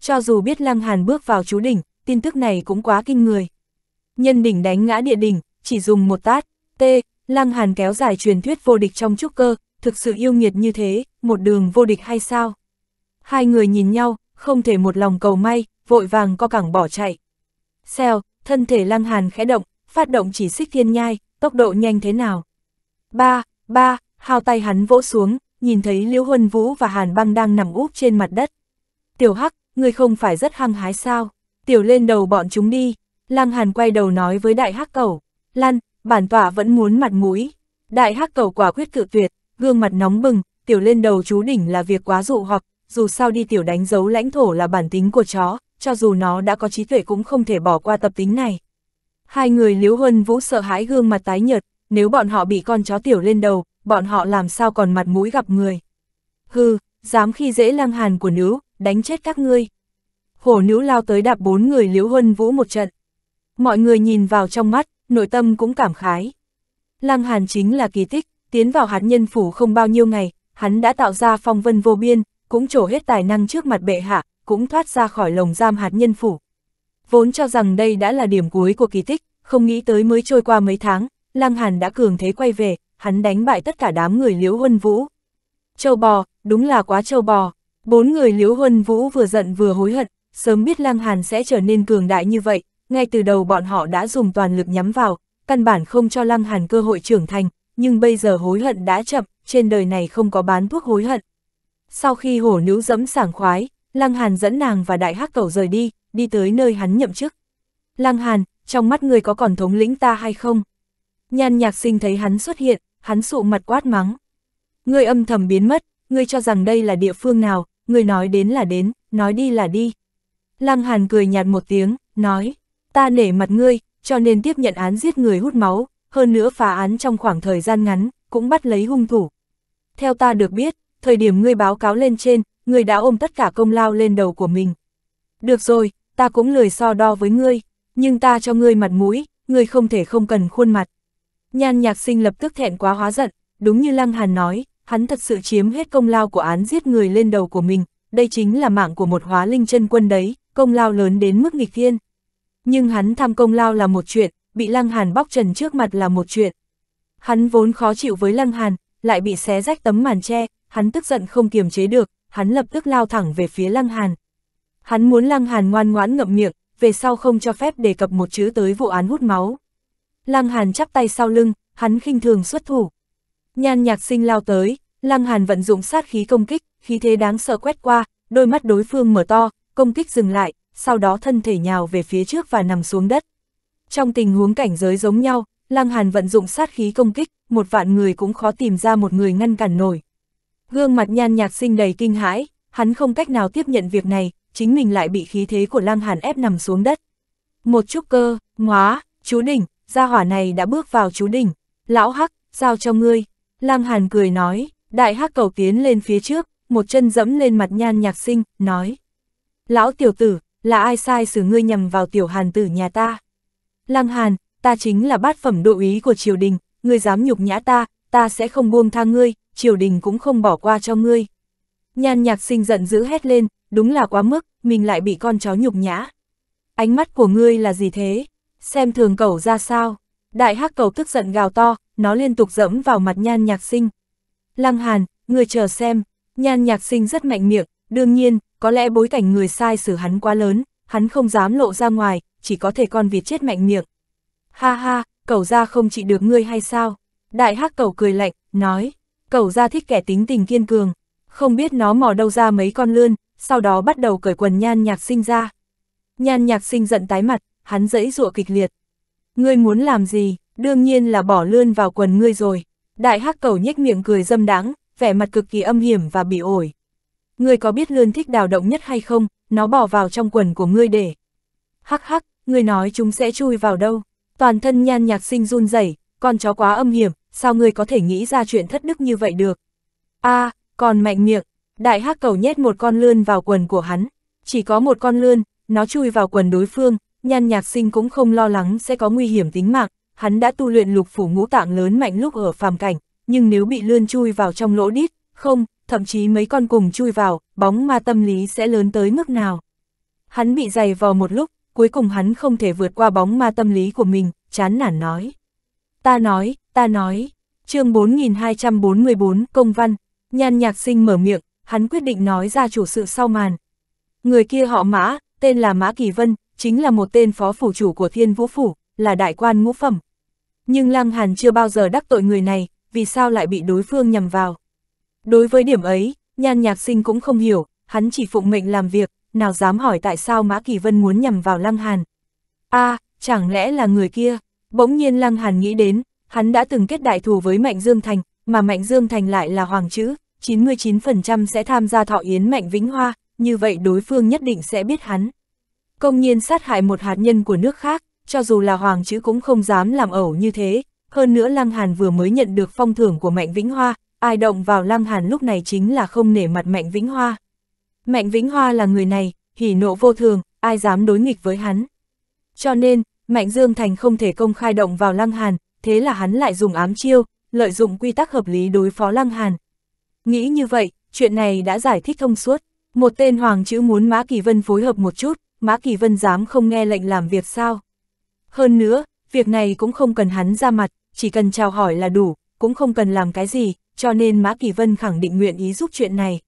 Cho dù biết Lăng Hàn bước vào chú đỉnh, tin tức này cũng quá kinh người nhân đỉnh đánh ngã địa đỉnh, chỉ dùng một tát, t, lăng hàn kéo dài truyền thuyết vô địch trong trúc cơ, thực sự yêu nghiệt như thế, một đường vô địch hay sao? Hai người nhìn nhau, không thể một lòng cầu may, vội vàng co cẳng bỏ chạy. xeo thân thể lăng hàn khẽ động, phát động chỉ xích thiên nhai, tốc độ nhanh thế nào? Ba, ba, hao tay hắn vỗ xuống, nhìn thấy Liễu Huân Vũ và Hàn Băng đang nằm úp trên mặt đất. Tiểu Hắc, người không phải rất hăng hái sao? Tiểu lên đầu bọn chúng đi, Lăng Hàn quay đầu nói với đại hắc cẩu, Lan, bản tọa vẫn muốn mặt mũi. Đại hắc cẩu quả quyết cự tuyệt, gương mặt nóng bừng, tiểu lên đầu chú đỉnh là việc quá dụ hoặc, dù sao đi tiểu đánh dấu lãnh thổ là bản tính của chó, cho dù nó đã có trí tuệ cũng không thể bỏ qua tập tính này. Hai người Liễu huân vũ sợ hãi gương mặt tái nhợt, nếu bọn họ bị con chó tiểu lên đầu, bọn họ làm sao còn mặt mũi gặp người. Hừ, dám khi dễ lăng hàn của nữ, đánh chết các ngươi. Hổ nữ lao tới đạp bốn người Liễu huân vũ một trận mọi người nhìn vào trong mắt, nội tâm cũng cảm khái. Lăng Hàn chính là kỳ tích, tiến vào hạt nhân phủ không bao nhiêu ngày, hắn đã tạo ra phong vân vô biên, cũng trổ hết tài năng trước mặt bệ hạ, cũng thoát ra khỏi lồng giam hạt nhân phủ. Vốn cho rằng đây đã là điểm cuối của kỳ tích, không nghĩ tới mới trôi qua mấy tháng, Lăng Hàn đã cường thế quay về, hắn đánh bại tất cả đám người Liễu Huân Vũ. Châu bò, đúng là quá châu bò. Bốn người Liễu Huân Vũ vừa giận vừa hối hận, sớm biết Lăng Hàn sẽ trở nên cường đại như vậy, ngay từ đầu bọn họ đã dùng toàn lực nhắm vào, căn bản không cho Lăng Hàn cơ hội trưởng thành, nhưng bây giờ hối hận đã chậm, trên đời này không có bán thuốc hối hận. Sau khi hổ nữ dẫm sảng khoái, Lăng Hàn dẫn nàng và đại hắc cầu rời đi, đi tới nơi hắn nhậm chức. Lăng Hàn, trong mắt người có còn thống lĩnh ta hay không? Nhan nhạc sinh thấy hắn xuất hiện, hắn sụ mặt quát mắng. Ngươi âm thầm biến mất, ngươi cho rằng đây là địa phương nào, ngươi nói đến là đến, nói đi là đi. Lăng Hàn cười nhạt một tiếng, nói ta nể mặt ngươi, cho nên tiếp nhận án giết người hút máu, hơn nữa phá án trong khoảng thời gian ngắn, cũng bắt lấy hung thủ. Theo ta được biết, thời điểm ngươi báo cáo lên trên, ngươi đã ôm tất cả công lao lên đầu của mình. Được rồi, ta cũng lười so đo với ngươi, nhưng ta cho ngươi mặt mũi, ngươi không thể không cần khuôn mặt. Nhan nhạc sinh lập tức thẹn quá hóa giận, đúng như Lăng Hàn nói, hắn thật sự chiếm hết công lao của án giết người lên đầu của mình, đây chính là mạng của một hóa linh chân quân đấy, công lao lớn đến mức nghịch thiên. Nhưng hắn tham công lao là một chuyện, bị Lăng Hàn bóc trần trước mặt là một chuyện. Hắn vốn khó chịu với Lăng Hàn, lại bị xé rách tấm màn che, hắn tức giận không kiềm chế được, hắn lập tức lao thẳng về phía Lăng Hàn. Hắn muốn Lăng Hàn ngoan ngoãn ngậm miệng, về sau không cho phép đề cập một chữ tới vụ án hút máu. Lăng Hàn chắp tay sau lưng, hắn khinh thường xuất thủ. Nhan nhạc sinh lao tới, Lăng Hàn vận dụng sát khí công kích, khí thế đáng sợ quét qua, đôi mắt đối phương mở to, công kích dừng lại, sau đó thân thể nhào về phía trước và nằm xuống đất. Trong tình huống cảnh giới giống nhau, Lăng Hàn vận dụng sát khí công kích, một vạn người cũng khó tìm ra một người ngăn cản nổi. Gương mặt nhan nhạt sinh đầy kinh hãi, hắn không cách nào tiếp nhận việc này, chính mình lại bị khí thế của Lăng Hàn ép nằm xuống đất. Một chút cơ, ngóa, chú đỉnh, gia hỏa này đã bước vào chú đỉnh, lão hắc, giao cho ngươi. Lăng Hàn cười nói, đại hắc cầu tiến lên phía trước, một chân dẫm lên mặt nhan nhạc sinh, nói. Lão tiểu tử, là ai sai xử ngươi nhầm vào tiểu hàn tử nhà ta? Lăng hàn, ta chính là bát phẩm đội ý của triều đình, ngươi dám nhục nhã ta, ta sẽ không buông tha ngươi, triều đình cũng không bỏ qua cho ngươi. Nhan nhạc sinh giận dữ hét lên, đúng là quá mức, mình lại bị con chó nhục nhã. Ánh mắt của ngươi là gì thế? Xem thường cầu ra sao? Đại hắc cầu tức giận gào to, nó liên tục dẫm vào mặt nhan nhạc sinh. Lăng hàn, ngươi chờ xem, nhan nhạc sinh rất mạnh miệng, đương nhiên, có lẽ bối cảnh người sai xử hắn quá lớn, hắn không dám lộ ra ngoài, chỉ có thể con vịt chết mạnh miệng. Ha ha, cậu ra không trị được ngươi hay sao? Đại hắc cậu cười lạnh, nói, cậu ra thích kẻ tính tình kiên cường, không biết nó mò đâu ra mấy con lươn, sau đó bắt đầu cởi quần nhan nhạc sinh ra. Nhan nhạc sinh giận tái mặt, hắn dẫy dụa kịch liệt. Ngươi muốn làm gì, đương nhiên là bỏ lươn vào quần ngươi rồi. Đại hắc cầu nhếch miệng cười dâm đáng, vẻ mặt cực kỳ âm hiểm và bị ổi ngươi có biết lươn thích đào động nhất hay không, nó bỏ vào trong quần của ngươi để. Hắc hắc, ngươi nói chúng sẽ chui vào đâu, toàn thân nhan nhạc sinh run rẩy con chó quá âm hiểm, sao ngươi có thể nghĩ ra chuyện thất đức như vậy được. a à, còn mạnh miệng, đại hắc cầu nhét một con lươn vào quần của hắn, chỉ có một con lươn, nó chui vào quần đối phương, nhan nhạc sinh cũng không lo lắng sẽ có nguy hiểm tính mạng, hắn đã tu luyện lục phủ ngũ tạng lớn mạnh lúc ở phàm cảnh, nhưng nếu bị lươn chui vào trong lỗ đít, không, thậm chí mấy con cùng chui vào, bóng ma tâm lý sẽ lớn tới mức nào. Hắn bị dày vò một lúc, cuối cùng hắn không thể vượt qua bóng ma tâm lý của mình, chán nản nói. Ta nói, ta nói, chương 4244 công văn, nhan nhạc sinh mở miệng, hắn quyết định nói ra chủ sự sau màn. Người kia họ Mã, tên là Mã Kỳ Vân, chính là một tên phó phủ chủ của Thiên Vũ Phủ, là đại quan ngũ phẩm. Nhưng Lăng Hàn chưa bao giờ đắc tội người này, vì sao lại bị đối phương nhầm vào. Đối với điểm ấy, nhan nhạc sinh cũng không hiểu, hắn chỉ phụng mệnh làm việc, nào dám hỏi tại sao Mã Kỳ Vân muốn nhằm vào Lăng Hàn. a chẳng lẽ là người kia? Bỗng nhiên Lăng Hàn nghĩ đến, hắn đã từng kết đại thù với Mạnh Dương Thành, mà Mạnh Dương Thành lại là hoàng chữ, 99% sẽ tham gia thọ yến Mạnh Vĩnh Hoa, như vậy đối phương nhất định sẽ biết hắn. Công nhiên sát hại một hạt nhân của nước khác, cho dù là hoàng chữ cũng không dám làm ẩu như thế, hơn nữa Lăng Hàn vừa mới nhận được phong thưởng của Mạnh Vĩnh Hoa, ai động vào Lăng Hàn lúc này chính là không nể mặt Mạnh Vĩnh Hoa. Mạnh Vĩnh Hoa là người này, hỉ nộ vô thường, ai dám đối nghịch với hắn. Cho nên, Mạnh Dương Thành không thể công khai động vào Lăng Hàn, thế là hắn lại dùng ám chiêu, lợi dụng quy tắc hợp lý đối phó Lăng Hàn. Nghĩ như vậy, chuyện này đã giải thích thông suốt. Một tên hoàng chữ muốn Mã Kỳ Vân phối hợp một chút, Mã Kỳ Vân dám không nghe lệnh làm việc sao. Hơn nữa, việc này cũng không cần hắn ra mặt, chỉ cần chào hỏi là đủ, cũng không cần làm cái gì, cho nên Mã Kỳ Vân khẳng định nguyện ý giúp chuyện này.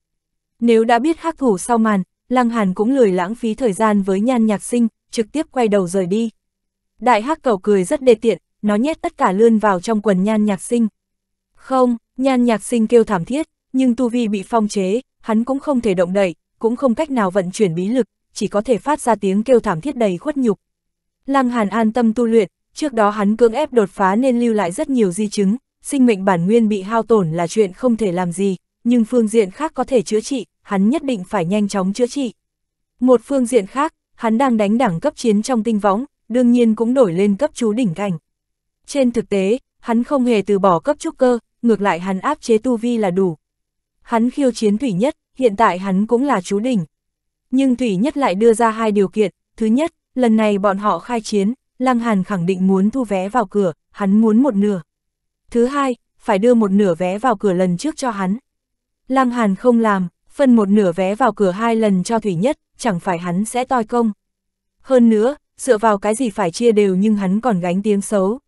Nếu đã biết hắc thủ sau màn, Lăng Hàn cũng lười lãng phí thời gian với nhan nhạc sinh, trực tiếp quay đầu rời đi. Đại hắc cầu cười rất đê tiện, nó nhét tất cả lươn vào trong quần nhan nhạc sinh. Không, nhan nhạc sinh kêu thảm thiết, nhưng tu vi bị phong chế, hắn cũng không thể động đậy, cũng không cách nào vận chuyển bí lực, chỉ có thể phát ra tiếng kêu thảm thiết đầy khuất nhục. Lăng Hàn an tâm tu luyện, trước đó hắn cưỡng ép đột phá nên lưu lại rất nhiều di chứng, sinh mệnh bản nguyên bị hao tổn là chuyện không thể làm gì, nhưng phương diện khác có thể chữa trị, hắn nhất định phải nhanh chóng chữa trị. Một phương diện khác, hắn đang đánh đẳng cấp chiến trong tinh võng, đương nhiên cũng đổi lên cấp chú đỉnh cảnh. Trên thực tế, hắn không hề từ bỏ cấp trúc cơ, ngược lại hắn áp chế tu vi là đủ. Hắn khiêu chiến thủy nhất, hiện tại hắn cũng là chú đỉnh. Nhưng thủy nhất lại đưa ra hai điều kiện, thứ nhất, lần này bọn họ khai chiến, Lăng Hàn khẳng định muốn thu vé vào cửa, hắn muốn một nửa. Thứ hai, phải đưa một nửa vé vào cửa lần trước cho hắn. Lăng Hàn không làm, phân một nửa vé vào cửa hai lần cho Thủy Nhất, chẳng phải hắn sẽ toi công. Hơn nữa, dựa vào cái gì phải chia đều nhưng hắn còn gánh tiếng xấu.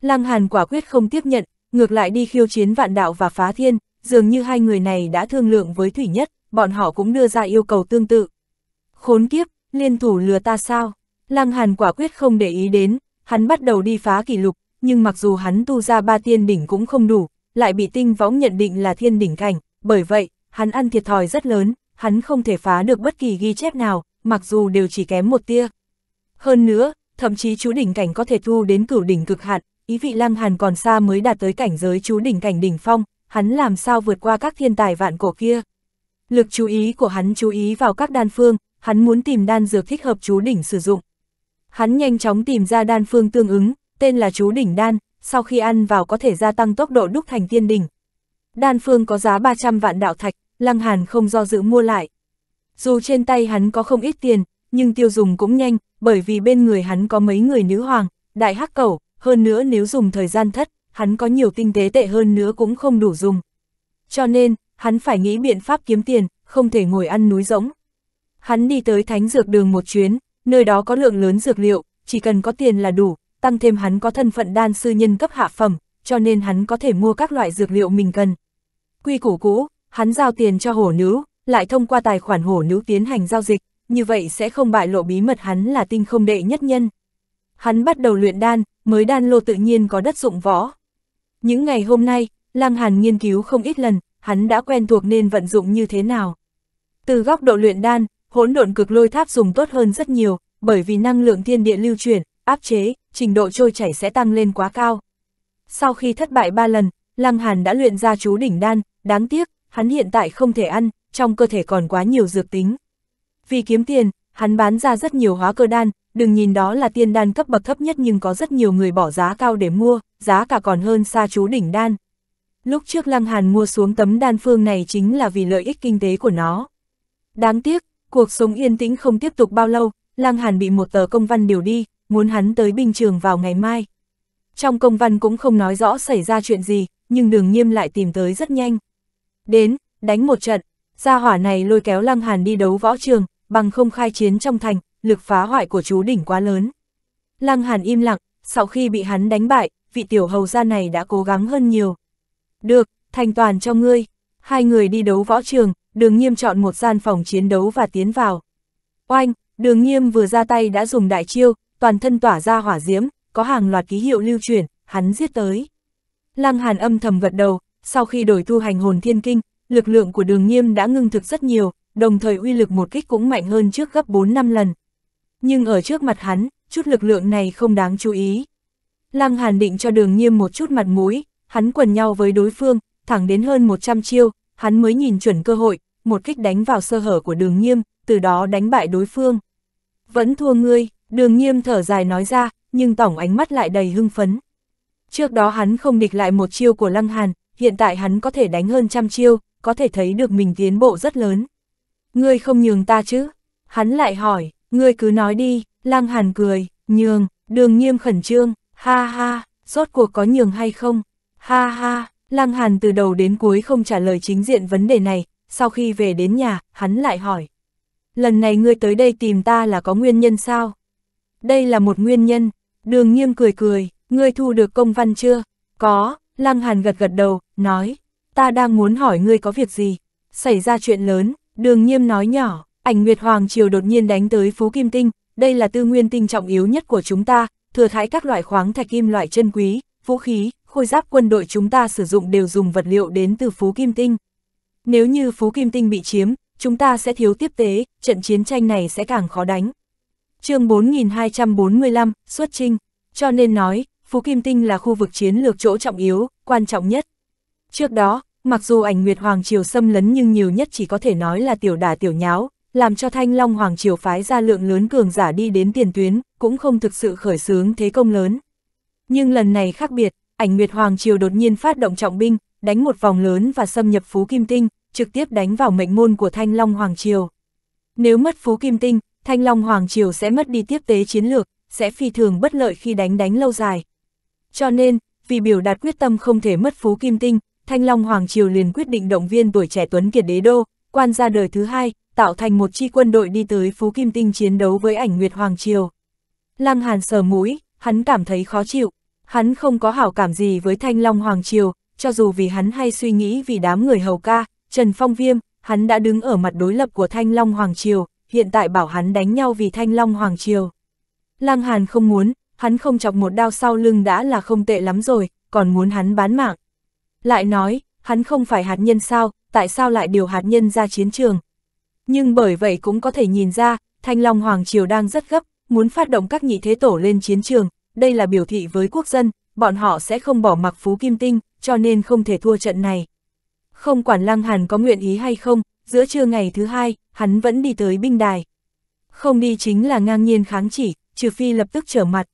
Lăng Hàn quả quyết không tiếp nhận, ngược lại đi khiêu chiến vạn đạo và phá thiên, dường như hai người này đã thương lượng với Thủy Nhất, bọn họ cũng đưa ra yêu cầu tương tự. Khốn kiếp, liên thủ lừa ta sao? Lăng Hàn quả quyết không để ý đến, hắn bắt đầu đi phá kỷ lục, nhưng mặc dù hắn tu ra ba tiên đỉnh cũng không đủ, lại bị tinh võng nhận định là thiên đỉnh cảnh, bởi vậy, hắn ăn thiệt thòi rất lớn, hắn không thể phá được bất kỳ ghi chép nào, mặc dù đều chỉ kém một tia. Hơn nữa, thậm chí chú đỉnh cảnh có thể thu đến cửu đỉnh cực hạn, ý vị lăng hàn còn xa mới đạt tới cảnh giới chú đỉnh cảnh đỉnh phong, hắn làm sao vượt qua các thiên tài vạn cổ kia. Lực chú ý của hắn chú ý vào các đan phương, hắn muốn tìm đan dược thích hợp chú đỉnh sử dụng. Hắn nhanh chóng tìm ra đan phương tương ứng, tên là chú đỉnh đan, sau khi ăn vào có thể gia tăng tốc độ đúc thành tiên đỉnh. Đan phương có giá 300 vạn đạo thạch, Lăng Hàn không do dự mua lại. Dù trên tay hắn có không ít tiền, nhưng tiêu dùng cũng nhanh, bởi vì bên người hắn có mấy người nữ hoàng, đại hắc cẩu, hơn nữa nếu dùng thời gian thất, hắn có nhiều tinh tế tệ hơn nữa cũng không đủ dùng. Cho nên, hắn phải nghĩ biện pháp kiếm tiền, không thể ngồi ăn núi rỗng. Hắn đi tới thánh dược đường một chuyến, nơi đó có lượng lớn dược liệu, chỉ cần có tiền là đủ, tăng thêm hắn có thân phận đan sư nhân cấp hạ phẩm, cho nên hắn có thể mua các loại dược liệu mình cần. Quy củ cũ, hắn giao tiền cho hổ nữ, lại thông qua tài khoản hổ nữ tiến hành giao dịch, như vậy sẽ không bại lộ bí mật hắn là tinh không đệ nhất nhân. Hắn bắt đầu luyện đan, mới đan lô tự nhiên có đất dụng võ. Những ngày hôm nay, Lang Hàn nghiên cứu không ít lần, hắn đã quen thuộc nên vận dụng như thế nào. Từ góc độ luyện đan, hỗn độn cực lôi tháp dùng tốt hơn rất nhiều, bởi vì năng lượng thiên địa lưu chuyển, áp chế, trình độ trôi chảy sẽ tăng lên quá cao. Sau khi thất bại ba lần, Lăng Hàn đã luyện ra chú đỉnh đan, đáng tiếc, hắn hiện tại không thể ăn, trong cơ thể còn quá nhiều dược tính. Vì kiếm tiền, hắn bán ra rất nhiều hóa cơ đan, đừng nhìn đó là tiên đan cấp bậc thấp nhất nhưng có rất nhiều người bỏ giá cao để mua, giá cả còn hơn xa chú đỉnh đan. Lúc trước Lăng Hàn mua xuống tấm đan phương này chính là vì lợi ích kinh tế của nó. Đáng tiếc, cuộc sống yên tĩnh không tiếp tục bao lâu, Lăng Hàn bị một tờ công văn điều đi, muốn hắn tới binh Trường vào ngày mai. Trong công văn cũng không nói rõ xảy ra chuyện gì, nhưng đường nghiêm lại tìm tới rất nhanh. Đến, đánh một trận, gia hỏa này lôi kéo Lăng Hàn đi đấu võ trường, bằng không khai chiến trong thành, lực phá hoại của chú đỉnh quá lớn. Lăng Hàn im lặng, sau khi bị hắn đánh bại, vị tiểu hầu gia này đã cố gắng hơn nhiều. Được, thành toàn cho ngươi. Hai người đi đấu võ trường, đường nghiêm chọn một gian phòng chiến đấu và tiến vào. Oanh, đường nghiêm vừa ra tay đã dùng đại chiêu, toàn thân tỏa ra hỏa diễm, có hàng loạt ký hiệu lưu truyền, hắn giết tới. Lăng Hàn âm thầm gật đầu, sau khi đổi thu hành hồn thiên kinh, lực lượng của đường nghiêm đã ngưng thực rất nhiều, đồng thời uy lực một kích cũng mạnh hơn trước gấp 4-5 lần. Nhưng ở trước mặt hắn, chút lực lượng này không đáng chú ý. Lăng Hàn định cho đường nghiêm một chút mặt mũi, hắn quần nhau với đối phương, thẳng đến hơn 100 chiêu, hắn mới nhìn chuẩn cơ hội, một kích đánh vào sơ hở của đường nghiêm, từ đó đánh bại đối phương. Vẫn thua ngươi, Đường nghiêm thở dài nói ra, nhưng tổng ánh mắt lại đầy hưng phấn. Trước đó hắn không địch lại một chiêu của Lăng Hàn, hiện tại hắn có thể đánh hơn trăm chiêu, có thể thấy được mình tiến bộ rất lớn. Ngươi không nhường ta chứ? Hắn lại hỏi, ngươi cứ nói đi, Lăng Hàn cười, nhường, đường nghiêm khẩn trương, ha ha, rốt cuộc có nhường hay không? Ha ha, Lăng Hàn từ đầu đến cuối không trả lời chính diện vấn đề này, sau khi về đến nhà, hắn lại hỏi. Lần này ngươi tới đây tìm ta là có nguyên nhân sao? đây là một nguyên nhân. Đường nghiêm cười cười, ngươi thu được công văn chưa? Có, Lăng Hàn gật gật đầu, nói, ta đang muốn hỏi ngươi có việc gì? Xảy ra chuyện lớn, đường nghiêm nói nhỏ, ảnh Nguyệt Hoàng Triều đột nhiên đánh tới Phú Kim Tinh, đây là tư nguyên tinh trọng yếu nhất của chúng ta, thừa thái các loại khoáng thạch kim loại chân quý, vũ khí, khôi giáp quân đội chúng ta sử dụng đều dùng vật liệu đến từ Phú Kim Tinh. Nếu như Phú Kim Tinh bị chiếm, chúng ta sẽ thiếu tiếp tế, trận chiến tranh này sẽ càng khó đánh chương 4245, xuất trinh, cho nên nói, Phú Kim Tinh là khu vực chiến lược chỗ trọng yếu, quan trọng nhất. Trước đó, mặc dù ảnh Nguyệt Hoàng Triều xâm lấn nhưng nhiều nhất chỉ có thể nói là tiểu đả tiểu nháo, làm cho Thanh Long Hoàng Triều phái ra lượng lớn cường giả đi đến tiền tuyến, cũng không thực sự khởi xướng thế công lớn. Nhưng lần này khác biệt, ảnh Nguyệt Hoàng Triều đột nhiên phát động trọng binh, đánh một vòng lớn và xâm nhập Phú Kim Tinh, trực tiếp đánh vào mệnh môn của Thanh Long Hoàng Triều. Nếu mất Phú Kim Tinh, Thanh Long Hoàng Triều sẽ mất đi tiếp tế chiến lược, sẽ phi thường bất lợi khi đánh đánh lâu dài. Cho nên, vì biểu đạt quyết tâm không thể mất phú kim tinh, Thanh Long Hoàng Triều liền quyết định động viên tuổi trẻ tuấn kiệt đế đô, quan gia đời thứ hai, tạo thành một chi quân đội đi tới Phú Kim Tinh chiến đấu với ảnh Nguyệt Hoàng Triều. Lăng Hàn sờ mũi, hắn cảm thấy khó chịu, hắn không có hảo cảm gì với Thanh Long Hoàng Triều, cho dù vì hắn hay suy nghĩ vì đám người hầu ca, Trần Phong Viêm, hắn đã đứng ở mặt đối lập của Thanh Long Hoàng Triều, hiện tại bảo hắn đánh nhau vì thanh long hoàng triều. Lăng Hàn không muốn, hắn không chọc một đao sau lưng đã là không tệ lắm rồi, còn muốn hắn bán mạng. Lại nói, hắn không phải hạt nhân sao, tại sao lại điều hạt nhân ra chiến trường. Nhưng bởi vậy cũng có thể nhìn ra, Thanh Long Hoàng Triều đang rất gấp, muốn phát động các nhị thế tổ lên chiến trường, đây là biểu thị với quốc dân, bọn họ sẽ không bỏ mặc Phú Kim Tinh, cho nên không thể thua trận này. Không quản Lăng Hàn có nguyện ý hay không, giữa trưa ngày thứ hai, hắn vẫn đi tới binh đài. Không đi chính là ngang nhiên kháng chỉ, trừ phi lập tức trở mặt.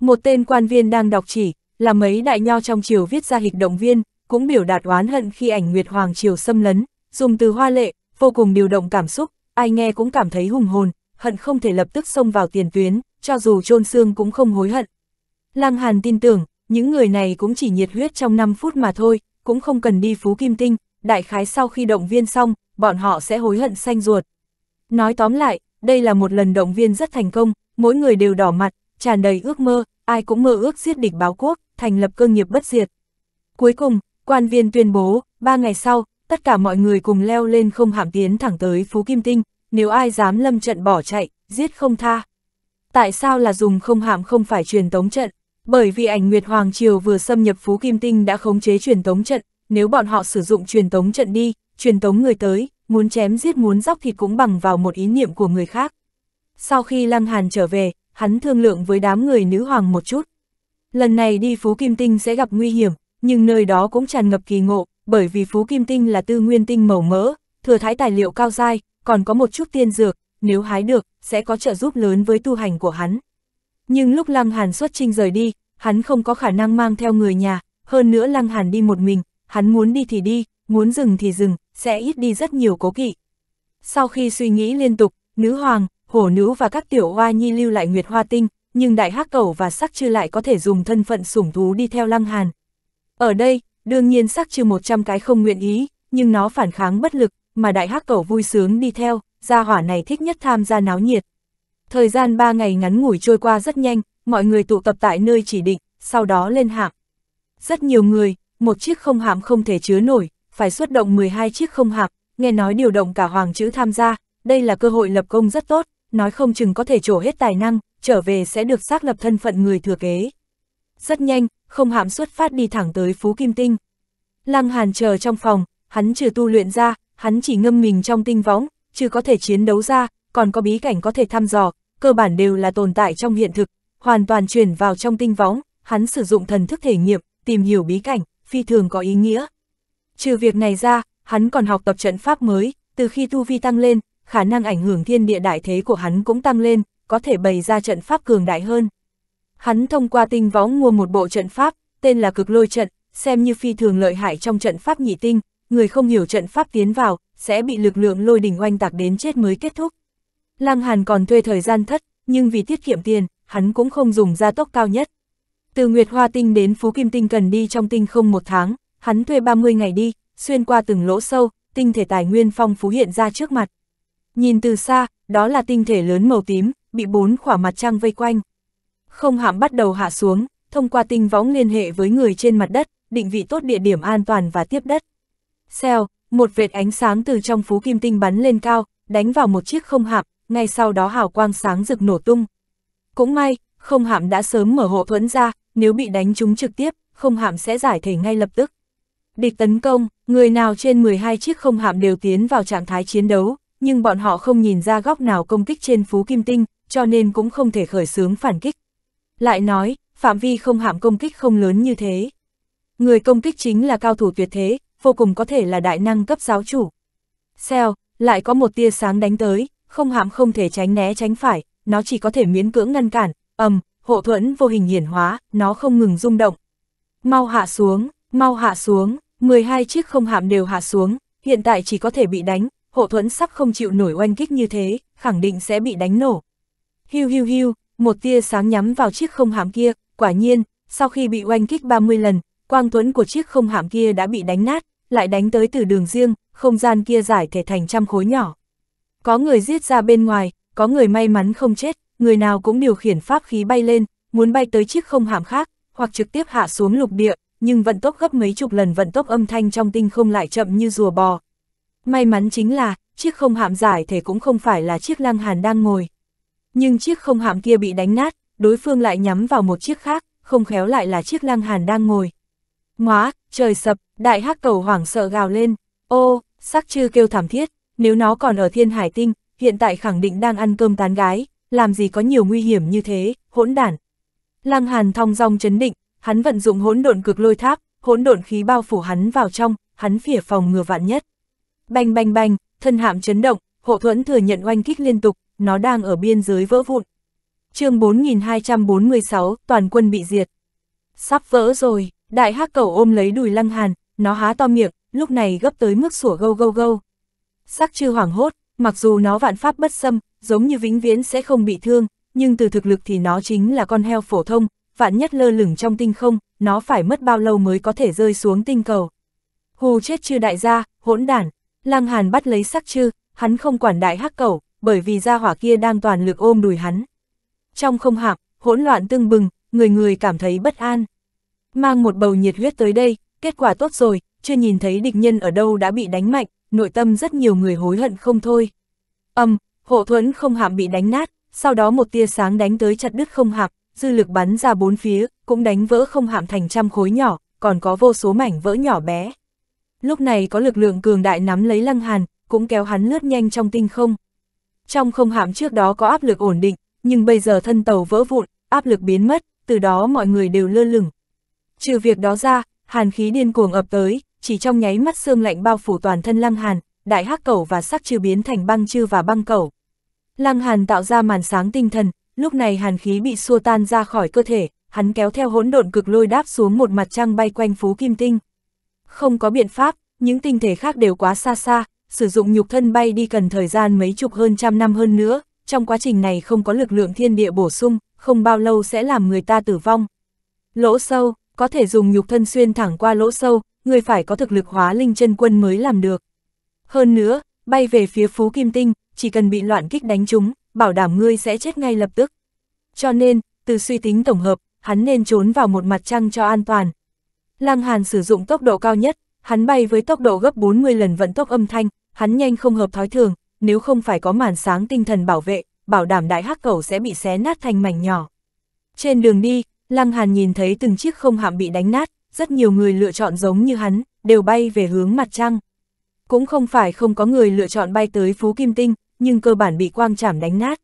Một tên quan viên đang đọc chỉ, là mấy đại nho trong triều viết ra hịch động viên, cũng biểu đạt oán hận khi ảnh Nguyệt Hoàng triều xâm lấn, dùng từ hoa lệ, vô cùng điều động cảm xúc, ai nghe cũng cảm thấy hùng hồn, hận không thể lập tức xông vào tiền tuyến, cho dù chôn xương cũng không hối hận. Lăng Hàn tin tưởng, những người này cũng chỉ nhiệt huyết trong 5 phút mà thôi, cũng không cần đi Phú Kim Tinh, đại khái sau khi động viên xong, bọn họ sẽ hối hận xanh ruột. Nói tóm lại, đây là một lần động viên rất thành công, mỗi người đều đỏ mặt, tràn đầy ước mơ, ai cũng mơ ước giết địch báo quốc, thành lập cơ nghiệp bất diệt. Cuối cùng, quan viên tuyên bố, ba ngày sau, tất cả mọi người cùng leo lên không hạm tiến thẳng tới Phú Kim Tinh, nếu ai dám lâm trận bỏ chạy, giết không tha. Tại sao là dùng không hạm không phải truyền tống trận? Bởi vì ảnh Nguyệt Hoàng Triều vừa xâm nhập Phú Kim Tinh đã khống chế truyền tống trận, nếu bọn họ sử dụng truyền tống trận đi, truyền tống người tới, muốn chém giết muốn dóc thịt cũng bằng vào một ý niệm của người khác. Sau khi Lăng Hàn trở về, hắn thương lượng với đám người nữ hoàng một chút. Lần này đi Phú Kim Tinh sẽ gặp nguy hiểm, nhưng nơi đó cũng tràn ngập kỳ ngộ, bởi vì Phú Kim Tinh là tư nguyên tinh màu mỡ, thừa thái tài liệu cao dai, còn có một chút tiên dược, nếu hái được, sẽ có trợ giúp lớn với tu hành của hắn. Nhưng lúc Lăng Hàn xuất trinh rời đi, hắn không có khả năng mang theo người nhà, hơn nữa Lăng Hàn đi một mình, hắn muốn đi thì đi, muốn dừng thì dừng, sẽ ít đi rất nhiều cố kỵ. Sau khi suy nghĩ liên tục, nữ hoàng, hổ nữ và các tiểu hoa nhi lưu lại nguyệt hoa tinh, nhưng đại hắc cầu và sắc chư lại có thể dùng thân phận sủng thú đi theo lăng hàn. Ở đây, đương nhiên sắc chư 100 cái không nguyện ý, nhưng nó phản kháng bất lực, mà đại hắc cầu vui sướng đi theo, gia hỏa này thích nhất tham gia náo nhiệt. Thời gian 3 ngày ngắn ngủi trôi qua rất nhanh, mọi người tụ tập tại nơi chỉ định, sau đó lên hạm. Rất nhiều người, một chiếc không hạm không thể chứa nổi, phải xuất động 12 chiếc không hạc, nghe nói điều động cả hoàng chữ tham gia, đây là cơ hội lập công rất tốt, nói không chừng có thể trổ hết tài năng, trở về sẽ được xác lập thân phận người thừa kế. Rất nhanh, không hạm xuất phát đi thẳng tới Phú Kim Tinh. Lăng Hàn chờ trong phòng, hắn trừ tu luyện ra, hắn chỉ ngâm mình trong tinh võng, chứ có thể chiến đấu ra, còn có bí cảnh có thể thăm dò, cơ bản đều là tồn tại trong hiện thực, hoàn toàn chuyển vào trong tinh võng, hắn sử dụng thần thức thể nghiệm, tìm hiểu bí cảnh, phi thường có ý nghĩa. Trừ việc này ra, hắn còn học tập trận pháp mới, từ khi tu vi tăng lên, khả năng ảnh hưởng thiên địa đại thế của hắn cũng tăng lên, có thể bày ra trận pháp cường đại hơn. Hắn thông qua tinh võng mua một bộ trận pháp, tên là cực lôi trận, xem như phi thường lợi hại trong trận pháp nhị tinh, người không hiểu trận pháp tiến vào, sẽ bị lực lượng lôi đỉnh oanh tạc đến chết mới kết thúc. Lăng Hàn còn thuê thời gian thất, nhưng vì tiết kiệm tiền, hắn cũng không dùng gia tốc cao nhất. Từ Nguyệt Hoa Tinh đến Phú Kim Tinh cần đi trong tinh không một tháng, hắn thuê 30 ngày đi, xuyên qua từng lỗ sâu, tinh thể tài nguyên phong phú hiện ra trước mặt. Nhìn từ xa, đó là tinh thể lớn màu tím, bị bốn khỏa mặt trăng vây quanh. Không hạm bắt đầu hạ xuống, thông qua tinh võng liên hệ với người trên mặt đất, định vị tốt địa điểm an toàn và tiếp đất. xeo một vệt ánh sáng từ trong phú kim tinh bắn lên cao, đánh vào một chiếc không hạm, ngay sau đó hào quang sáng rực nổ tung. Cũng may, không hạm đã sớm mở hộ thuẫn ra, nếu bị đánh trúng trực tiếp, không hạm sẽ giải thể ngay lập tức. Địch tấn công, người nào trên 12 chiếc không hạm đều tiến vào trạng thái chiến đấu, nhưng bọn họ không nhìn ra góc nào công kích trên Phú Kim Tinh, cho nên cũng không thể khởi xướng phản kích. Lại nói, phạm vi không hạm công kích không lớn như thế. Người công kích chính là cao thủ tuyệt thế, vô cùng có thể là đại năng cấp giáo chủ. Xeo, lại có một tia sáng đánh tới, không hạm không thể tránh né tránh phải, nó chỉ có thể miễn cưỡng ngăn cản, ầm, um, hộ thuẫn vô hình hiển hóa, nó không ngừng rung động. Mau hạ xuống, mau hạ xuống, 12 chiếc không hạm đều hạ xuống, hiện tại chỉ có thể bị đánh, hộ thuẫn sắp không chịu nổi oanh kích như thế, khẳng định sẽ bị đánh nổ. Hiu hiu hiu, một tia sáng nhắm vào chiếc không hạm kia, quả nhiên, sau khi bị oanh kích 30 lần, quang thuẫn của chiếc không hạm kia đã bị đánh nát, lại đánh tới từ đường riêng, không gian kia giải thể thành trăm khối nhỏ. Có người giết ra bên ngoài, có người may mắn không chết, người nào cũng điều khiển pháp khí bay lên, muốn bay tới chiếc không hạm khác, hoặc trực tiếp hạ xuống lục địa, nhưng vận tốc gấp mấy chục lần vận tốc âm thanh trong tinh không lại chậm như rùa bò. May mắn chính là, chiếc không hạm giải thể cũng không phải là chiếc lăng hàn đang ngồi. Nhưng chiếc không hạm kia bị đánh nát, đối phương lại nhắm vào một chiếc khác, không khéo lại là chiếc lăng hàn đang ngồi. Móa, trời sập, đại hắc cầu hoảng sợ gào lên, ô, sắc chư kêu thảm thiết, nếu nó còn ở thiên hải tinh, hiện tại khẳng định đang ăn cơm tán gái, làm gì có nhiều nguy hiểm như thế, hỗn đản. Lăng hàn thong dong chấn định, hắn vận dụng hỗn độn cực lôi tháp, hỗn độn khí bao phủ hắn vào trong, hắn phỉa phòng ngừa vạn nhất. Bành bành bành, thân hạm chấn động, hộ thuẫn thừa nhận oanh kích liên tục, nó đang ở biên giới vỡ vụn. chương 4246, toàn quân bị diệt. Sắp vỡ rồi, đại hắc cầu ôm lấy đùi lăng hàn, nó há to miệng, lúc này gấp tới mức sủa gâu gâu gâu. Sắc chư hoảng hốt, mặc dù nó vạn pháp bất xâm, giống như vĩnh viễn sẽ không bị thương, nhưng từ thực lực thì nó chính là con heo phổ thông, vạn nhất lơ lửng trong tinh không, nó phải mất bao lâu mới có thể rơi xuống tinh cầu. Hù chết chư đại gia, hỗn đản, Lăng Hàn bắt lấy sắc chư, hắn không quản đại hắc cầu, bởi vì gia hỏa kia đang toàn lực ôm đùi hắn. Trong không hạc, hỗn loạn tương bừng, người người cảm thấy bất an. Mang một bầu nhiệt huyết tới đây, kết quả tốt rồi, chưa nhìn thấy địch nhân ở đâu đã bị đánh mạnh, nội tâm rất nhiều người hối hận không thôi. Âm, hộ thuẫn không hạm bị đánh nát, sau đó một tia sáng đánh tới chặt đứt không hạp, dư lực bắn ra bốn phía, cũng đánh vỡ không hạm thành trăm khối nhỏ, còn có vô số mảnh vỡ nhỏ bé. Lúc này có lực lượng cường đại nắm lấy lăng hàn, cũng kéo hắn lướt nhanh trong tinh không. Trong không hạm trước đó có áp lực ổn định, nhưng bây giờ thân tàu vỡ vụn, áp lực biến mất, từ đó mọi người đều lơ lửng. Trừ việc đó ra, hàn khí điên cuồng ập tới, chỉ trong nháy mắt xương lạnh bao phủ toàn thân lăng hàn, đại hắc cầu và sắc trừ biến thành băng chư và băng cầu. Lăng hàn tạo ra màn sáng tinh thần, lúc này hàn khí bị xua tan ra khỏi cơ thể, hắn kéo theo hỗn độn cực lôi đáp xuống một mặt trăng bay quanh phú kim tinh. Không có biện pháp, những tinh thể khác đều quá xa xa, sử dụng nhục thân bay đi cần thời gian mấy chục hơn trăm năm hơn nữa, trong quá trình này không có lực lượng thiên địa bổ sung, không bao lâu sẽ làm người ta tử vong. Lỗ sâu, có thể dùng nhục thân xuyên thẳng qua lỗ sâu, người phải có thực lực hóa linh chân quân mới làm được. Hơn nữa, bay về phía phú kim tinh, chỉ cần bị loạn kích đánh trúng, bảo đảm ngươi sẽ chết ngay lập tức. Cho nên, từ suy tính tổng hợp, hắn nên trốn vào một mặt trăng cho an toàn. Lăng Hàn sử dụng tốc độ cao nhất, hắn bay với tốc độ gấp 40 lần vận tốc âm thanh, hắn nhanh không hợp thói thường, nếu không phải có màn sáng tinh thần bảo vệ, bảo đảm đại hắc cầu sẽ bị xé nát thành mảnh nhỏ. Trên đường đi, Lăng Hàn nhìn thấy từng chiếc không hạm bị đánh nát, rất nhiều người lựa chọn giống như hắn, đều bay về hướng mặt trăng. Cũng không phải không có người lựa chọn bay tới Phú Kim Tinh, nhưng cơ bản bị quang chảm đánh nát.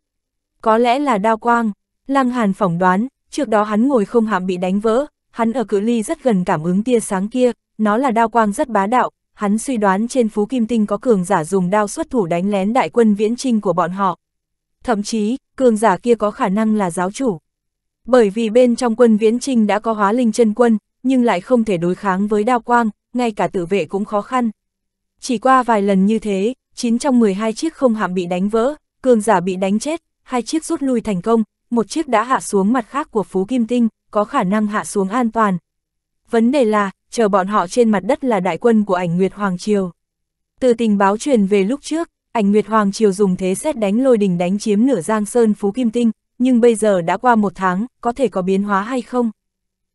Có lẽ là đao quang, Lăng Hàn phỏng đoán, trước đó hắn ngồi không hạm bị đánh vỡ, hắn ở cự ly rất gần cảm ứng tia sáng kia, nó là đao quang rất bá đạo, hắn suy đoán trên Phú Kim Tinh có cường giả dùng đao xuất thủ đánh lén đại quân viễn trinh của bọn họ. Thậm chí, cường giả kia có khả năng là giáo chủ. Bởi vì bên trong quân viễn trinh đã có hóa linh chân quân, nhưng lại không thể đối kháng với đao quang, ngay cả tự vệ cũng khó khăn. Chỉ qua vài lần như thế, 9 trong 12 chiếc không hạm bị đánh vỡ, cường giả bị đánh chết, hai chiếc rút lui thành công, một chiếc đã hạ xuống mặt khác của Phú Kim Tinh, có khả năng hạ xuống an toàn. Vấn đề là, chờ bọn họ trên mặt đất là đại quân của ảnh Nguyệt Hoàng Triều. Từ tình báo truyền về lúc trước, ảnh Nguyệt Hoàng Triều dùng thế xét đánh lôi đình đánh chiếm nửa Giang Sơn Phú Kim Tinh, nhưng bây giờ đã qua một tháng, có thể có biến hóa hay không?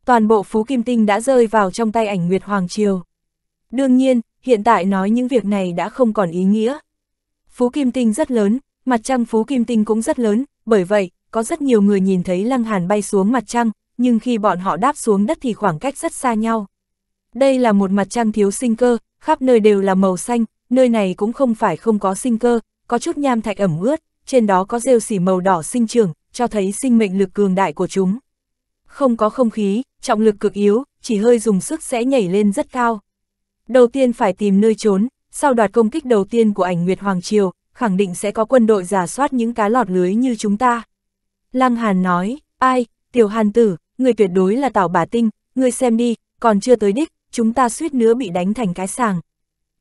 Toàn bộ Phú Kim Tinh đã rơi vào trong tay ảnh Nguyệt Hoàng Triều. Đương nhiên, hiện tại nói những việc này đã không còn ý nghĩa. Phú Kim Tinh rất lớn, mặt trăng Phú Kim Tinh cũng rất lớn, bởi vậy, có rất nhiều người nhìn thấy Lăng Hàn bay xuống mặt trăng, nhưng khi bọn họ đáp xuống đất thì khoảng cách rất xa nhau. Đây là một mặt trăng thiếu sinh cơ, khắp nơi đều là màu xanh, nơi này cũng không phải không có sinh cơ, có chút nham thạch ẩm ướt, trên đó có rêu xỉ màu đỏ sinh trưởng, cho thấy sinh mệnh lực cường đại của chúng. Không có không khí, trọng lực cực yếu, chỉ hơi dùng sức sẽ nhảy lên rất cao. Đầu tiên phải tìm nơi trốn, sau đoạt công kích đầu tiên của ảnh Nguyệt Hoàng Triều, khẳng định sẽ có quân đội giả soát những cá lọt lưới như chúng ta. Lăng Hàn nói, ai, tiểu Hàn tử, người tuyệt đối là tảo bà tinh, người xem đi, còn chưa tới đích, chúng ta suýt nữa bị đánh thành cái sàng.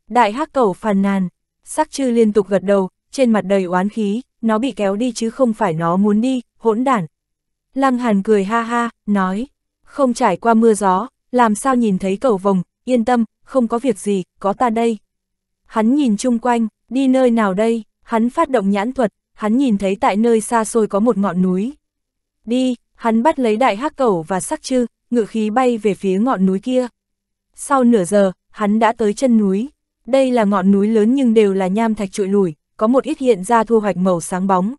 Đại hắc Cầu phàn nàn, sắc chư liên tục gật đầu, trên mặt đầy oán khí, nó bị kéo đi chứ không phải nó muốn đi, hỗn đản. Lăng Hàn cười ha ha, nói, không trải qua mưa gió, làm sao nhìn thấy cầu vồng, yên tâm, không có việc gì, có ta đây. Hắn nhìn chung quanh, đi nơi nào đây, hắn phát động nhãn thuật, hắn nhìn thấy tại nơi xa xôi có một ngọn núi. Đi, hắn bắt lấy đại hắc cẩu và sắc chư, ngự khí bay về phía ngọn núi kia. Sau nửa giờ, hắn đã tới chân núi. Đây là ngọn núi lớn nhưng đều là nham thạch trụi lùi, có một ít hiện ra thu hoạch màu sáng bóng.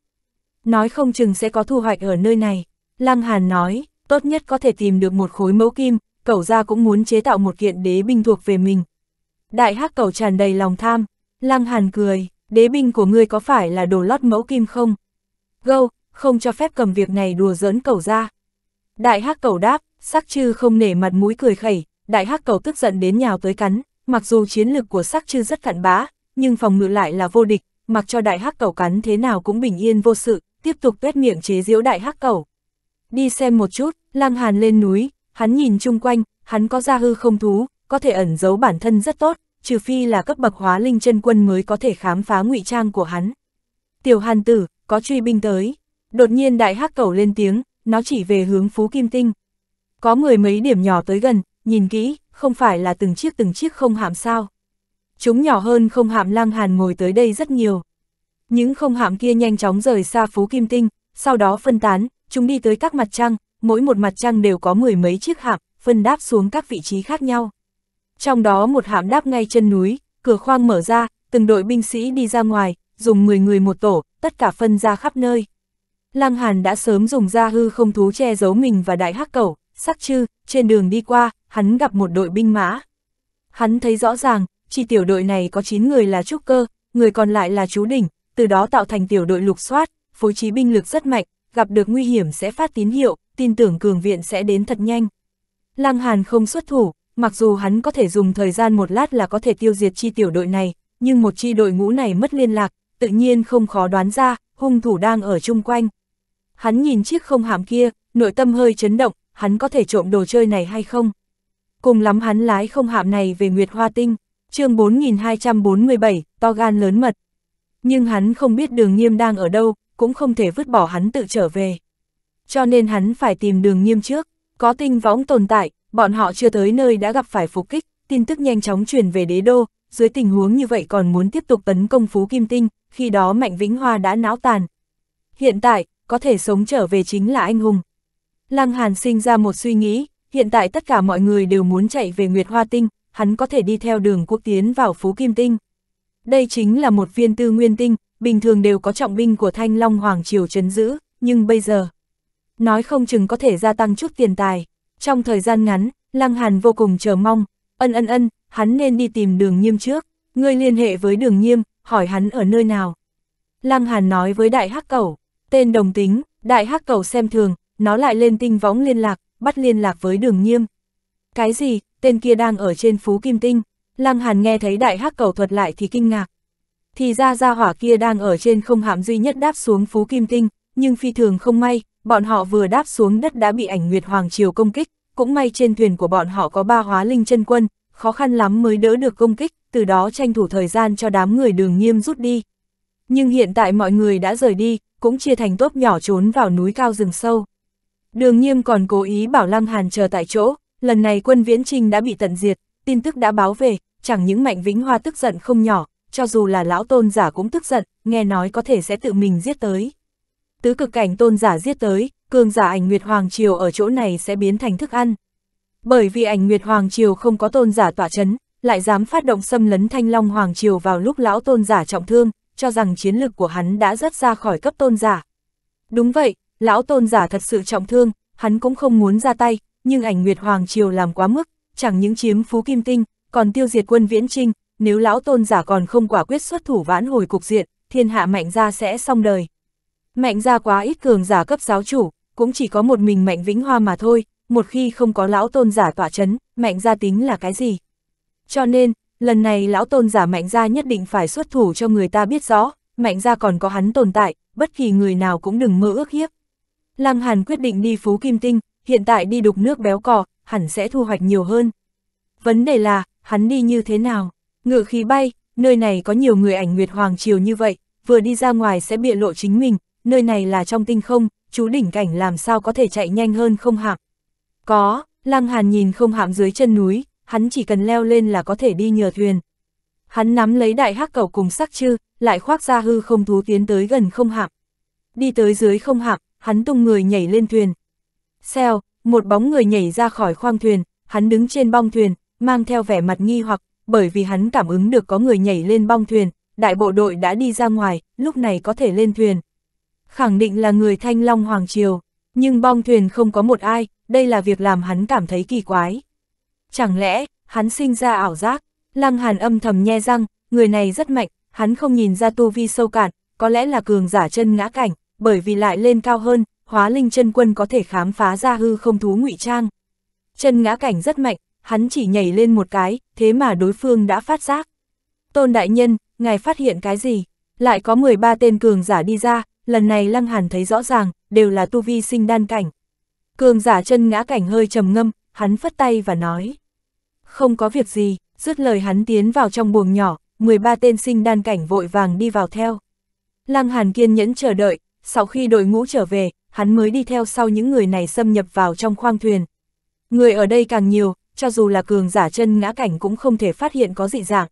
Nói không chừng sẽ có thu hoạch ở nơi này. Lăng Hàn nói, tốt nhất có thể tìm được một khối mẫu kim, cậu gia cũng muốn chế tạo một kiện đế binh thuộc về mình. Đại hắc cậu tràn đầy lòng tham, lăng hàn cười, đế binh của ngươi có phải là đồ lót mẫu kim không? Gâu, không cho phép cầm việc này đùa giỡn cậu gia. Đại hắc cậu đáp, sắc chư không nể mặt mũi cười khẩy, đại hắc cậu tức giận đến nhào tới cắn, mặc dù chiến lực của sắc chư rất cặn bã, nhưng phòng ngự lại là vô địch, mặc cho đại hắc cẩu cắn thế nào cũng bình yên vô sự, tiếp tục tuét miệng chế giễu đại hắc cẩu. Đi xem một chút, Lăng Hàn lên núi, Hắn nhìn chung quanh, hắn có ra hư không thú, có thể ẩn giấu bản thân rất tốt, trừ phi là cấp bậc hóa linh chân quân mới có thể khám phá ngụy trang của hắn. Tiểu Hàn Tử, có truy binh tới. Đột nhiên đại hắc cầu lên tiếng, nó chỉ về hướng Phú Kim Tinh. Có mười mấy điểm nhỏ tới gần, nhìn kỹ, không phải là từng chiếc từng chiếc không hạm sao. Chúng nhỏ hơn không hạm lang hàn ngồi tới đây rất nhiều. Những không hạm kia nhanh chóng rời xa Phú Kim Tinh, sau đó phân tán, chúng đi tới các mặt trăng, mỗi một mặt trăng đều có mười mấy chiếc hạm, phân đáp xuống các vị trí khác nhau. Trong đó một hạm đáp ngay chân núi, cửa khoang mở ra, từng đội binh sĩ đi ra ngoài, dùng 10 người một tổ, tất cả phân ra khắp nơi. Lăng Hàn đã sớm dùng ra hư không thú che giấu mình và đại hắc cẩu, sắc chư, trên đường đi qua, hắn gặp một đội binh mã. Hắn thấy rõ ràng, chỉ tiểu đội này có 9 người là trúc cơ, người còn lại là chú đỉnh, từ đó tạo thành tiểu đội lục soát, phối trí binh lực rất mạnh, gặp được nguy hiểm sẽ phát tín hiệu, tin tưởng cường viện sẽ đến thật nhanh. Lăng Hàn không xuất thủ, mặc dù hắn có thể dùng thời gian một lát là có thể tiêu diệt chi tiểu đội này, nhưng một chi đội ngũ này mất liên lạc, tự nhiên không khó đoán ra, hung thủ đang ở chung quanh. Hắn nhìn chiếc không hạm kia, nội tâm hơi chấn động, hắn có thể trộm đồ chơi này hay không? Cùng lắm hắn lái không hạm này về Nguyệt Hoa Tinh, chương 4247, to gan lớn mật. Nhưng hắn không biết đường nghiêm đang ở đâu, cũng không thể vứt bỏ hắn tự trở về cho nên hắn phải tìm đường nghiêm trước. Có tinh võng tồn tại, bọn họ chưa tới nơi đã gặp phải phục kích, tin tức nhanh chóng truyền về đế đô, dưới tình huống như vậy còn muốn tiếp tục tấn công Phú Kim Tinh, khi đó Mạnh Vĩnh Hoa đã não tàn. Hiện tại, có thể sống trở về chính là anh hùng. Lăng Hàn sinh ra một suy nghĩ, hiện tại tất cả mọi người đều muốn chạy về Nguyệt Hoa Tinh, hắn có thể đi theo đường quốc tiến vào Phú Kim Tinh. Đây chính là một viên tư nguyên tinh, bình thường đều có trọng binh của Thanh Long Hoàng Triều chấn giữ, nhưng bây giờ nói không chừng có thể gia tăng chút tiền tài. Trong thời gian ngắn, Lăng Hàn vô cùng chờ mong, ân ân ân, hắn nên đi tìm đường nghiêm trước, ngươi liên hệ với đường nghiêm, hỏi hắn ở nơi nào. Lăng Hàn nói với đại hắc cẩu, tên đồng tính, đại hắc cẩu xem thường, nó lại lên tinh võng liên lạc, bắt liên lạc với đường nghiêm. Cái gì, tên kia đang ở trên phú kim tinh, Lăng Hàn nghe thấy đại hắc cẩu thuật lại thì kinh ngạc. Thì ra ra hỏa kia đang ở trên không hạm duy nhất đáp xuống phú kim tinh, nhưng phi thường không may, bọn họ vừa đáp xuống đất đã bị ảnh Nguyệt Hoàng Triều công kích, cũng may trên thuyền của bọn họ có ba hóa linh chân quân, khó khăn lắm mới đỡ được công kích, từ đó tranh thủ thời gian cho đám người đường nghiêm rút đi. Nhưng hiện tại mọi người đã rời đi, cũng chia thành tốp nhỏ trốn vào núi cao rừng sâu. Đường nghiêm còn cố ý bảo Lăng Hàn chờ tại chỗ, lần này quân Viễn Trinh đã bị tận diệt, tin tức đã báo về, chẳng những Mạnh Vĩnh Hoa tức giận không nhỏ, cho dù là lão tôn giả cũng tức giận, nghe nói có thể sẽ tự mình giết tới tứ cực cảnh tôn giả giết tới, cường giả ảnh Nguyệt Hoàng Triều ở chỗ này sẽ biến thành thức ăn. Bởi vì ảnh Nguyệt Hoàng Triều không có tôn giả tỏa chấn, lại dám phát động xâm lấn Thanh Long Hoàng Triều vào lúc lão tôn giả trọng thương, cho rằng chiến lực của hắn đã rất ra khỏi cấp tôn giả. Đúng vậy, lão tôn giả thật sự trọng thương, hắn cũng không muốn ra tay, nhưng ảnh Nguyệt Hoàng Triều làm quá mức, chẳng những chiếm Phú Kim Tinh, còn tiêu diệt quân Viễn Trinh, nếu lão tôn giả còn không quả quyết xuất thủ vãn hồi cục diện, thiên hạ mạnh ra sẽ xong đời. Mạnh ra quá ít cường giả cấp giáo chủ, cũng chỉ có một mình mạnh vĩnh hoa mà thôi, một khi không có lão tôn giả tỏa chấn, mạnh gia tính là cái gì. Cho nên, lần này lão tôn giả mạnh gia nhất định phải xuất thủ cho người ta biết rõ, mạnh gia còn có hắn tồn tại, bất kỳ người nào cũng đừng mơ ước hiếp. Lăng Hàn quyết định đi Phú Kim Tinh, hiện tại đi đục nước béo cò, hẳn sẽ thu hoạch nhiều hơn. Vấn đề là, hắn đi như thế nào? Ngự khí bay, nơi này có nhiều người ảnh Nguyệt Hoàng Triều như vậy, vừa đi ra ngoài sẽ bịa lộ chính mình, nơi này là trong tinh không, chú đỉnh cảnh làm sao có thể chạy nhanh hơn không hạm. Có, Lăng Hàn nhìn không hạm dưới chân núi, hắn chỉ cần leo lên là có thể đi nhờ thuyền. Hắn nắm lấy đại hắc cầu cùng sắc chư, lại khoác ra hư không thú tiến tới gần không hạm. Đi tới dưới không hạm, hắn tung người nhảy lên thuyền. Xèo, một bóng người nhảy ra khỏi khoang thuyền, hắn đứng trên bong thuyền, mang theo vẻ mặt nghi hoặc, bởi vì hắn cảm ứng được có người nhảy lên bong thuyền, đại bộ đội đã đi ra ngoài, lúc này có thể lên thuyền khẳng định là người Thanh Long Hoàng Triều, nhưng bong thuyền không có một ai, đây là việc làm hắn cảm thấy kỳ quái. Chẳng lẽ, hắn sinh ra ảo giác, Lăng Hàn âm thầm nhe răng, người này rất mạnh, hắn không nhìn ra tu vi sâu cạn, có lẽ là cường giả chân ngã cảnh, bởi vì lại lên cao hơn, hóa linh chân quân có thể khám phá ra hư không thú ngụy trang. Chân ngã cảnh rất mạnh, hắn chỉ nhảy lên một cái, thế mà đối phương đã phát giác. Tôn Đại Nhân, ngài phát hiện cái gì? Lại có 13 tên cường giả đi ra, lần này Lăng Hàn thấy rõ ràng, đều là tu vi sinh đan cảnh. Cường giả chân ngã cảnh hơi trầm ngâm, hắn phất tay và nói. Không có việc gì, dứt lời hắn tiến vào trong buồng nhỏ, 13 tên sinh đan cảnh vội vàng đi vào theo. Lăng Hàn kiên nhẫn chờ đợi, sau khi đội ngũ trở về, hắn mới đi theo sau những người này xâm nhập vào trong khoang thuyền. Người ở đây càng nhiều, cho dù là cường giả chân ngã cảnh cũng không thể phát hiện có dị dạng.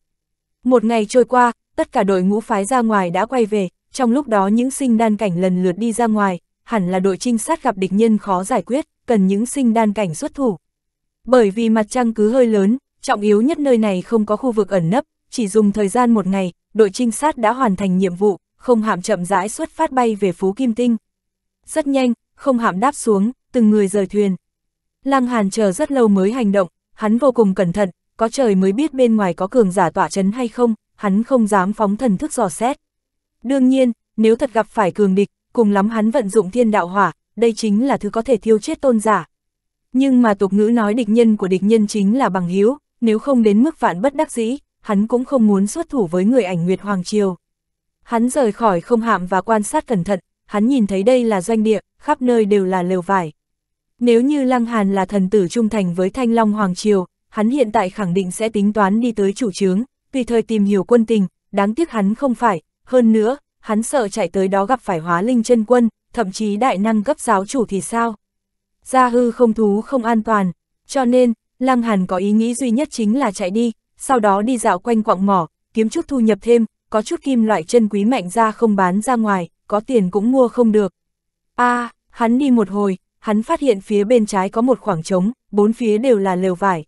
Một ngày trôi qua, tất cả đội ngũ phái ra ngoài đã quay về, trong lúc đó những sinh đan cảnh lần lượt đi ra ngoài, hẳn là đội trinh sát gặp địch nhân khó giải quyết, cần những sinh đan cảnh xuất thủ. Bởi vì mặt trăng cứ hơi lớn, trọng yếu nhất nơi này không có khu vực ẩn nấp, chỉ dùng thời gian một ngày, đội trinh sát đã hoàn thành nhiệm vụ, không hạm chậm rãi xuất phát bay về Phú Kim Tinh. Rất nhanh, không hạm đáp xuống, từng người rời thuyền. Lăng Hàn chờ rất lâu mới hành động, hắn vô cùng cẩn thận, có trời mới biết bên ngoài có cường giả tỏa chấn hay không, hắn không dám phóng thần thức dò xét. Đương nhiên, nếu thật gặp phải cường địch, cùng lắm hắn vận dụng thiên đạo hỏa, đây chính là thứ có thể thiêu chết tôn giả. Nhưng mà tục ngữ nói địch nhân của địch nhân chính là bằng hiếu, nếu không đến mức vạn bất đắc dĩ, hắn cũng không muốn xuất thủ với người ảnh Nguyệt Hoàng Triều. Hắn rời khỏi không hạm và quan sát cẩn thận, hắn nhìn thấy đây là doanh địa, khắp nơi đều là lều vải. Nếu như Lăng Hàn là thần tử trung thành với Thanh Long Hoàng Triều, hắn hiện tại khẳng định sẽ tính toán đi tới chủ trướng, tùy thời tìm hiểu quân tình, đáng tiếc hắn không phải, hơn nữa, hắn sợ chạy tới đó gặp phải hóa linh chân quân, thậm chí đại năng cấp giáo chủ thì sao? Gia hư không thú không an toàn, cho nên, Lăng Hàn có ý nghĩ duy nhất chính là chạy đi, sau đó đi dạo quanh quạng mỏ, kiếm chút thu nhập thêm, có chút kim loại chân quý mạnh ra không bán ra ngoài, có tiền cũng mua không được. a à, hắn đi một hồi, hắn phát hiện phía bên trái có một khoảng trống, bốn phía đều là lều vải.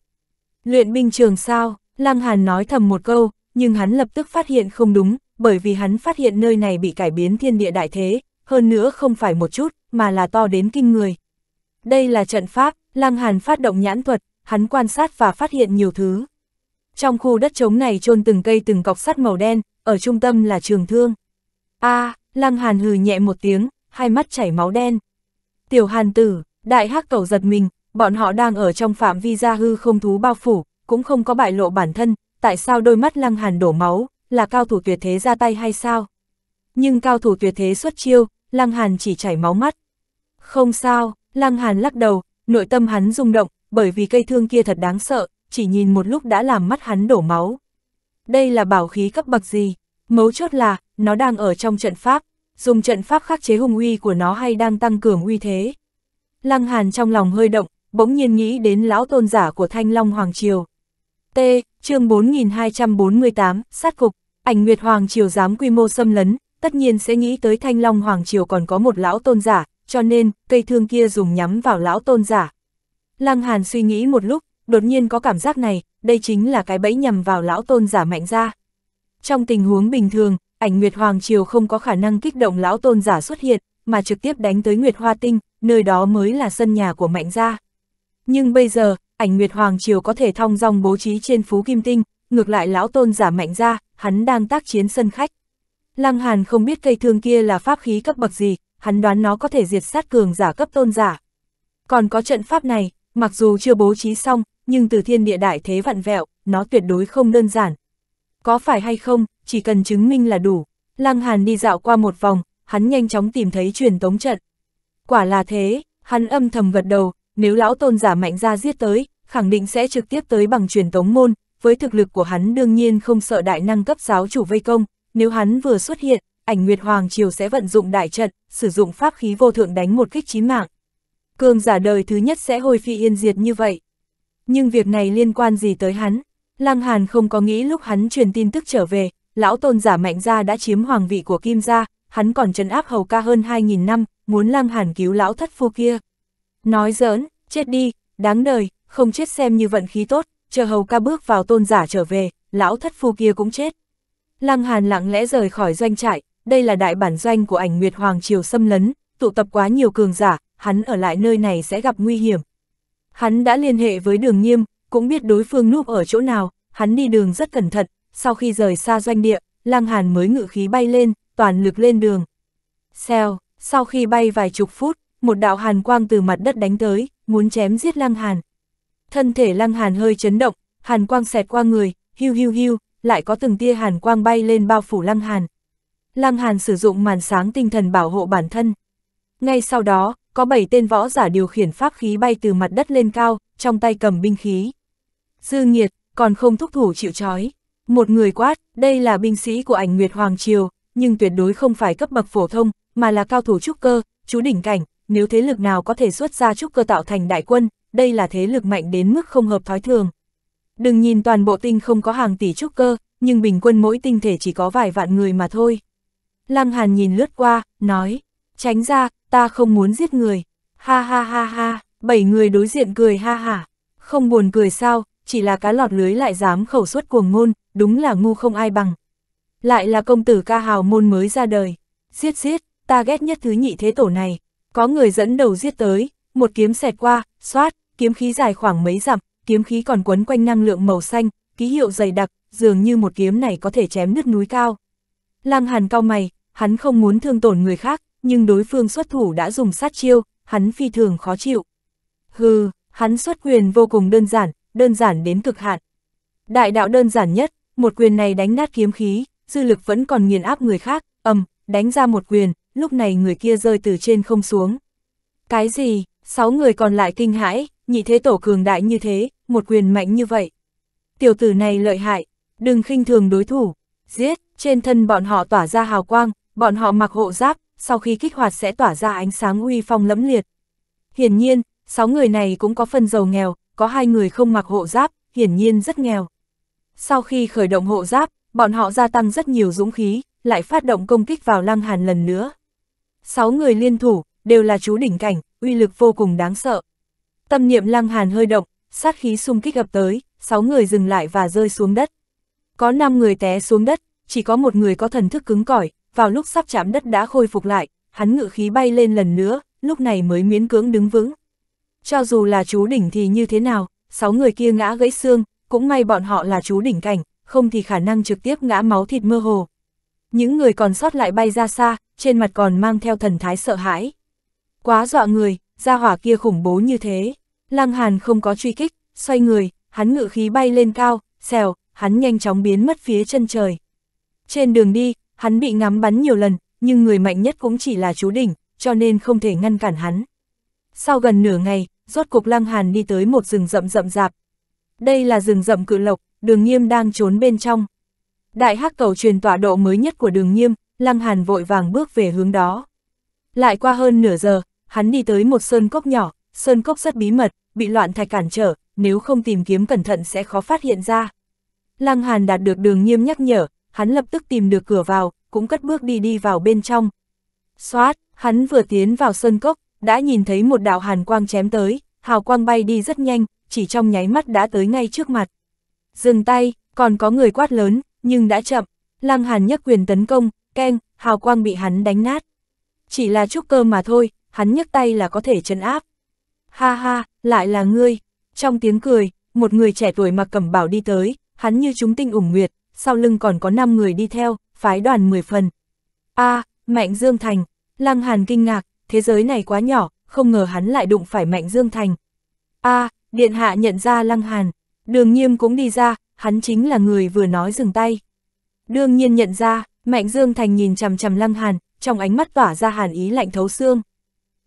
Luyện binh trường sao, Lăng Hàn nói thầm một câu, nhưng hắn lập tức phát hiện không đúng, bởi vì hắn phát hiện nơi này bị cải biến thiên địa đại thế, hơn nữa không phải một chút, mà là to đến kinh người. Đây là trận pháp, Lăng Hàn phát động nhãn thuật, hắn quan sát và phát hiện nhiều thứ. Trong khu đất trống này chôn từng cây từng cọc sắt màu đen, ở trung tâm là trường thương. A, à, Lăng Hàn hừ nhẹ một tiếng, hai mắt chảy máu đen. Tiểu Hàn tử, đại hắc cầu giật mình, bọn họ đang ở trong phạm vi gia hư không thú bao phủ, cũng không có bại lộ bản thân, tại sao đôi mắt Lăng Hàn đổ máu, là cao thủ tuyệt thế ra tay hay sao? Nhưng cao thủ tuyệt thế xuất chiêu, Lăng Hàn chỉ chảy máu mắt. Không sao, Lăng Hàn lắc đầu, nội tâm hắn rung động, bởi vì cây thương kia thật đáng sợ, chỉ nhìn một lúc đã làm mắt hắn đổ máu. Đây là bảo khí cấp bậc gì? Mấu chốt là, nó đang ở trong trận pháp, dùng trận pháp khắc chế hùng uy của nó hay đang tăng cường uy thế? Lăng Hàn trong lòng hơi động, bỗng nhiên nghĩ đến lão tôn giả của Thanh Long Hoàng Triều. T. chương 4248, sát cục. Ảnh Nguyệt Hoàng Triều dám quy mô xâm lấn, tất nhiên sẽ nghĩ tới Thanh Long Hoàng Triều còn có một lão tôn giả, cho nên, cây thương kia dùng nhắm vào lão tôn giả. Lăng Hàn suy nghĩ một lúc, đột nhiên có cảm giác này, đây chính là cái bẫy nhằm vào lão tôn giả mạnh ra. Trong tình huống bình thường, ảnh Nguyệt Hoàng Triều không có khả năng kích động lão tôn giả xuất hiện, mà trực tiếp đánh tới Nguyệt Hoa Tinh, nơi đó mới là sân nhà của mạnh gia. Nhưng bây giờ, ảnh Nguyệt Hoàng Triều có thể thong dong bố trí trên Phú Kim Tinh, ngược lại lão tôn giả mạnh Gia hắn đang tác chiến sân khách. Lăng Hàn không biết cây thương kia là pháp khí cấp bậc gì, hắn đoán nó có thể diệt sát cường giả cấp tôn giả. Còn có trận pháp này, mặc dù chưa bố trí xong, nhưng từ thiên địa đại thế vặn vẹo, nó tuyệt đối không đơn giản. Có phải hay không, chỉ cần chứng minh là đủ. Lăng Hàn đi dạo qua một vòng, hắn nhanh chóng tìm thấy truyền tống trận. Quả là thế, hắn âm thầm gật đầu, nếu lão tôn giả mạnh ra giết tới, khẳng định sẽ trực tiếp tới bằng truyền tống môn, với thực lực của hắn đương nhiên không sợ đại năng cấp giáo chủ vây công, nếu hắn vừa xuất hiện, ảnh Nguyệt Hoàng Triều sẽ vận dụng đại trận, sử dụng pháp khí vô thượng đánh một kích chí mạng. Cường giả đời thứ nhất sẽ hồi phi yên diệt như vậy. Nhưng việc này liên quan gì tới hắn? Lăng Hàn không có nghĩ lúc hắn truyền tin tức trở về, lão tôn giả mạnh gia đã chiếm hoàng vị của Kim gia, hắn còn trấn áp hầu ca hơn 2.000 năm, muốn Lăng Hàn cứu lão thất phu kia. Nói giỡn, chết đi, đáng đời, không chết xem như vận khí tốt, chờ hầu ca bước vào tôn giả trở về, lão thất phu kia cũng chết. Lăng Hàn lặng lẽ rời khỏi doanh trại, đây là đại bản doanh của ảnh Nguyệt Hoàng Triều xâm lấn, tụ tập quá nhiều cường giả, hắn ở lại nơi này sẽ gặp nguy hiểm. Hắn đã liên hệ với đường nghiêm, cũng biết đối phương núp ở chỗ nào, hắn đi đường rất cẩn thận, sau khi rời xa doanh địa, Lăng Hàn mới ngự khí bay lên, toàn lực lên đường. Xèo, sau khi bay vài chục phút, một đạo hàn quang từ mặt đất đánh tới, muốn chém giết Lăng Hàn. Thân thể lăng hàn hơi chấn động, hàn quang xẹt qua người, hưu hưu hưu, lại có từng tia hàn quang bay lên bao phủ lăng hàn. Lăng hàn sử dụng màn sáng tinh thần bảo hộ bản thân. Ngay sau đó, có bảy tên võ giả điều khiển pháp khí bay từ mặt đất lên cao, trong tay cầm binh khí. Dư nghiệt, còn không thúc thủ chịu chói. Một người quát, đây là binh sĩ của ảnh Nguyệt Hoàng Triều, nhưng tuyệt đối không phải cấp bậc phổ thông, mà là cao thủ trúc cơ, chú đỉnh cảnh, nếu thế lực nào có thể xuất ra trúc cơ tạo thành đại quân, đây là thế lực mạnh đến mức không hợp thói thường. Đừng nhìn toàn bộ tinh không có hàng tỷ trúc cơ, nhưng bình quân mỗi tinh thể chỉ có vài vạn người mà thôi. Lăng Hàn nhìn lướt qua, nói, tránh ra, ta không muốn giết người. Ha ha ha ha, bảy người đối diện cười ha ha. Không buồn cười sao, chỉ là cá lọt lưới lại dám khẩu suất cuồng ngôn, đúng là ngu không ai bằng. Lại là công tử ca hào môn mới ra đời. Giết giết, ta ghét nhất thứ nhị thế tổ này. Có người dẫn đầu giết tới, một kiếm xẹt qua, xoát, kiếm khí dài khoảng mấy dặm, kiếm khí còn quấn quanh năng lượng màu xanh, ký hiệu dày đặc, dường như một kiếm này có thể chém nứt núi cao. Lăng Hàn cao mày, hắn không muốn thương tổn người khác, nhưng đối phương xuất thủ đã dùng sát chiêu, hắn phi thường khó chịu. Hừ, hắn xuất quyền vô cùng đơn giản, đơn giản đến cực hạn. Đại đạo đơn giản nhất, một quyền này đánh nát kiếm khí, dư lực vẫn còn nghiền áp người khác, ầm, đánh ra một quyền, lúc này người kia rơi từ trên không xuống. Cái gì, Sáu người còn lại kinh hãi, nhị thế tổ cường đại như thế, một quyền mạnh như vậy. Tiểu tử này lợi hại, đừng khinh thường đối thủ, giết, trên thân bọn họ tỏa ra hào quang, bọn họ mặc hộ giáp, sau khi kích hoạt sẽ tỏa ra ánh sáng uy phong lẫm liệt. Hiển nhiên, sáu người này cũng có phần giàu nghèo, có hai người không mặc hộ giáp, hiển nhiên rất nghèo. Sau khi khởi động hộ giáp, bọn họ gia tăng rất nhiều dũng khí, lại phát động công kích vào Lăng Hàn lần nữa. Sáu người liên thủ, đều là chú đỉnh cảnh, uy lực vô cùng đáng sợ. Tâm niệm lăng hàn hơi động, sát khí xung kích ập tới, 6 người dừng lại và rơi xuống đất. Có 5 người té xuống đất, chỉ có một người có thần thức cứng cỏi, vào lúc sắp chạm đất đã khôi phục lại, hắn ngự khí bay lên lần nữa, lúc này mới miễn cưỡng đứng vững. Cho dù là chú đỉnh thì như thế nào, 6 người kia ngã gãy xương, cũng may bọn họ là chú đỉnh cảnh, không thì khả năng trực tiếp ngã máu thịt mơ hồ. Những người còn sót lại bay ra xa, trên mặt còn mang theo thần thái sợ hãi. Quá dọa người, ra hỏa kia khủng bố như thế. Lăng Hàn không có truy kích, xoay người, hắn ngự khí bay lên cao, xèo, hắn nhanh chóng biến mất phía chân trời. Trên đường đi, hắn bị ngắm bắn nhiều lần, nhưng người mạnh nhất cũng chỉ là chú đỉnh, cho nên không thể ngăn cản hắn. Sau gần nửa ngày, rốt cục Lăng Hàn đi tới một rừng rậm rậm rạp. Đây là rừng rậm cự lộc, đường nghiêm đang trốn bên trong. Đại hắc cầu truyền tọa độ mới nhất của đường nghiêm, Lăng Hàn vội vàng bước về hướng đó. Lại qua hơn nửa giờ, hắn đi tới một sơn cốc nhỏ, sơn cốc rất bí mật, bị loạn thạch cản trở, nếu không tìm kiếm cẩn thận sẽ khó phát hiện ra. Lăng Hàn đạt được đường nghiêm nhắc nhở, hắn lập tức tìm được cửa vào, cũng cất bước đi đi vào bên trong. Xoát, hắn vừa tiến vào sơn cốc, đã nhìn thấy một đạo hàn quang chém tới, hào quang bay đi rất nhanh, chỉ trong nháy mắt đã tới ngay trước mặt. Dừng tay, còn có người quát lớn, nhưng đã chậm, Lăng Hàn nhấc quyền tấn công, keng, hào quang bị hắn đánh nát. Chỉ là chút cơ mà thôi, hắn nhấc tay là có thể chấn áp. Ha ha, lại là ngươi. Trong tiếng cười, một người trẻ tuổi mặc cẩm bảo đi tới, hắn như chúng tinh ủng nguyệt, sau lưng còn có 5 người đi theo, phái đoàn 10 phần. a à, Mạnh Dương Thành, Lăng Hàn kinh ngạc, thế giới này quá nhỏ, không ngờ hắn lại đụng phải Mạnh Dương Thành. a à, Điện Hạ nhận ra Lăng Hàn, đường nghiêm cũng đi ra, hắn chính là người vừa nói dừng tay. Đương nhiên nhận ra, Mạnh Dương Thành nhìn chằm chằm Lăng Hàn, trong ánh mắt tỏa ra hàn ý lạnh thấu xương,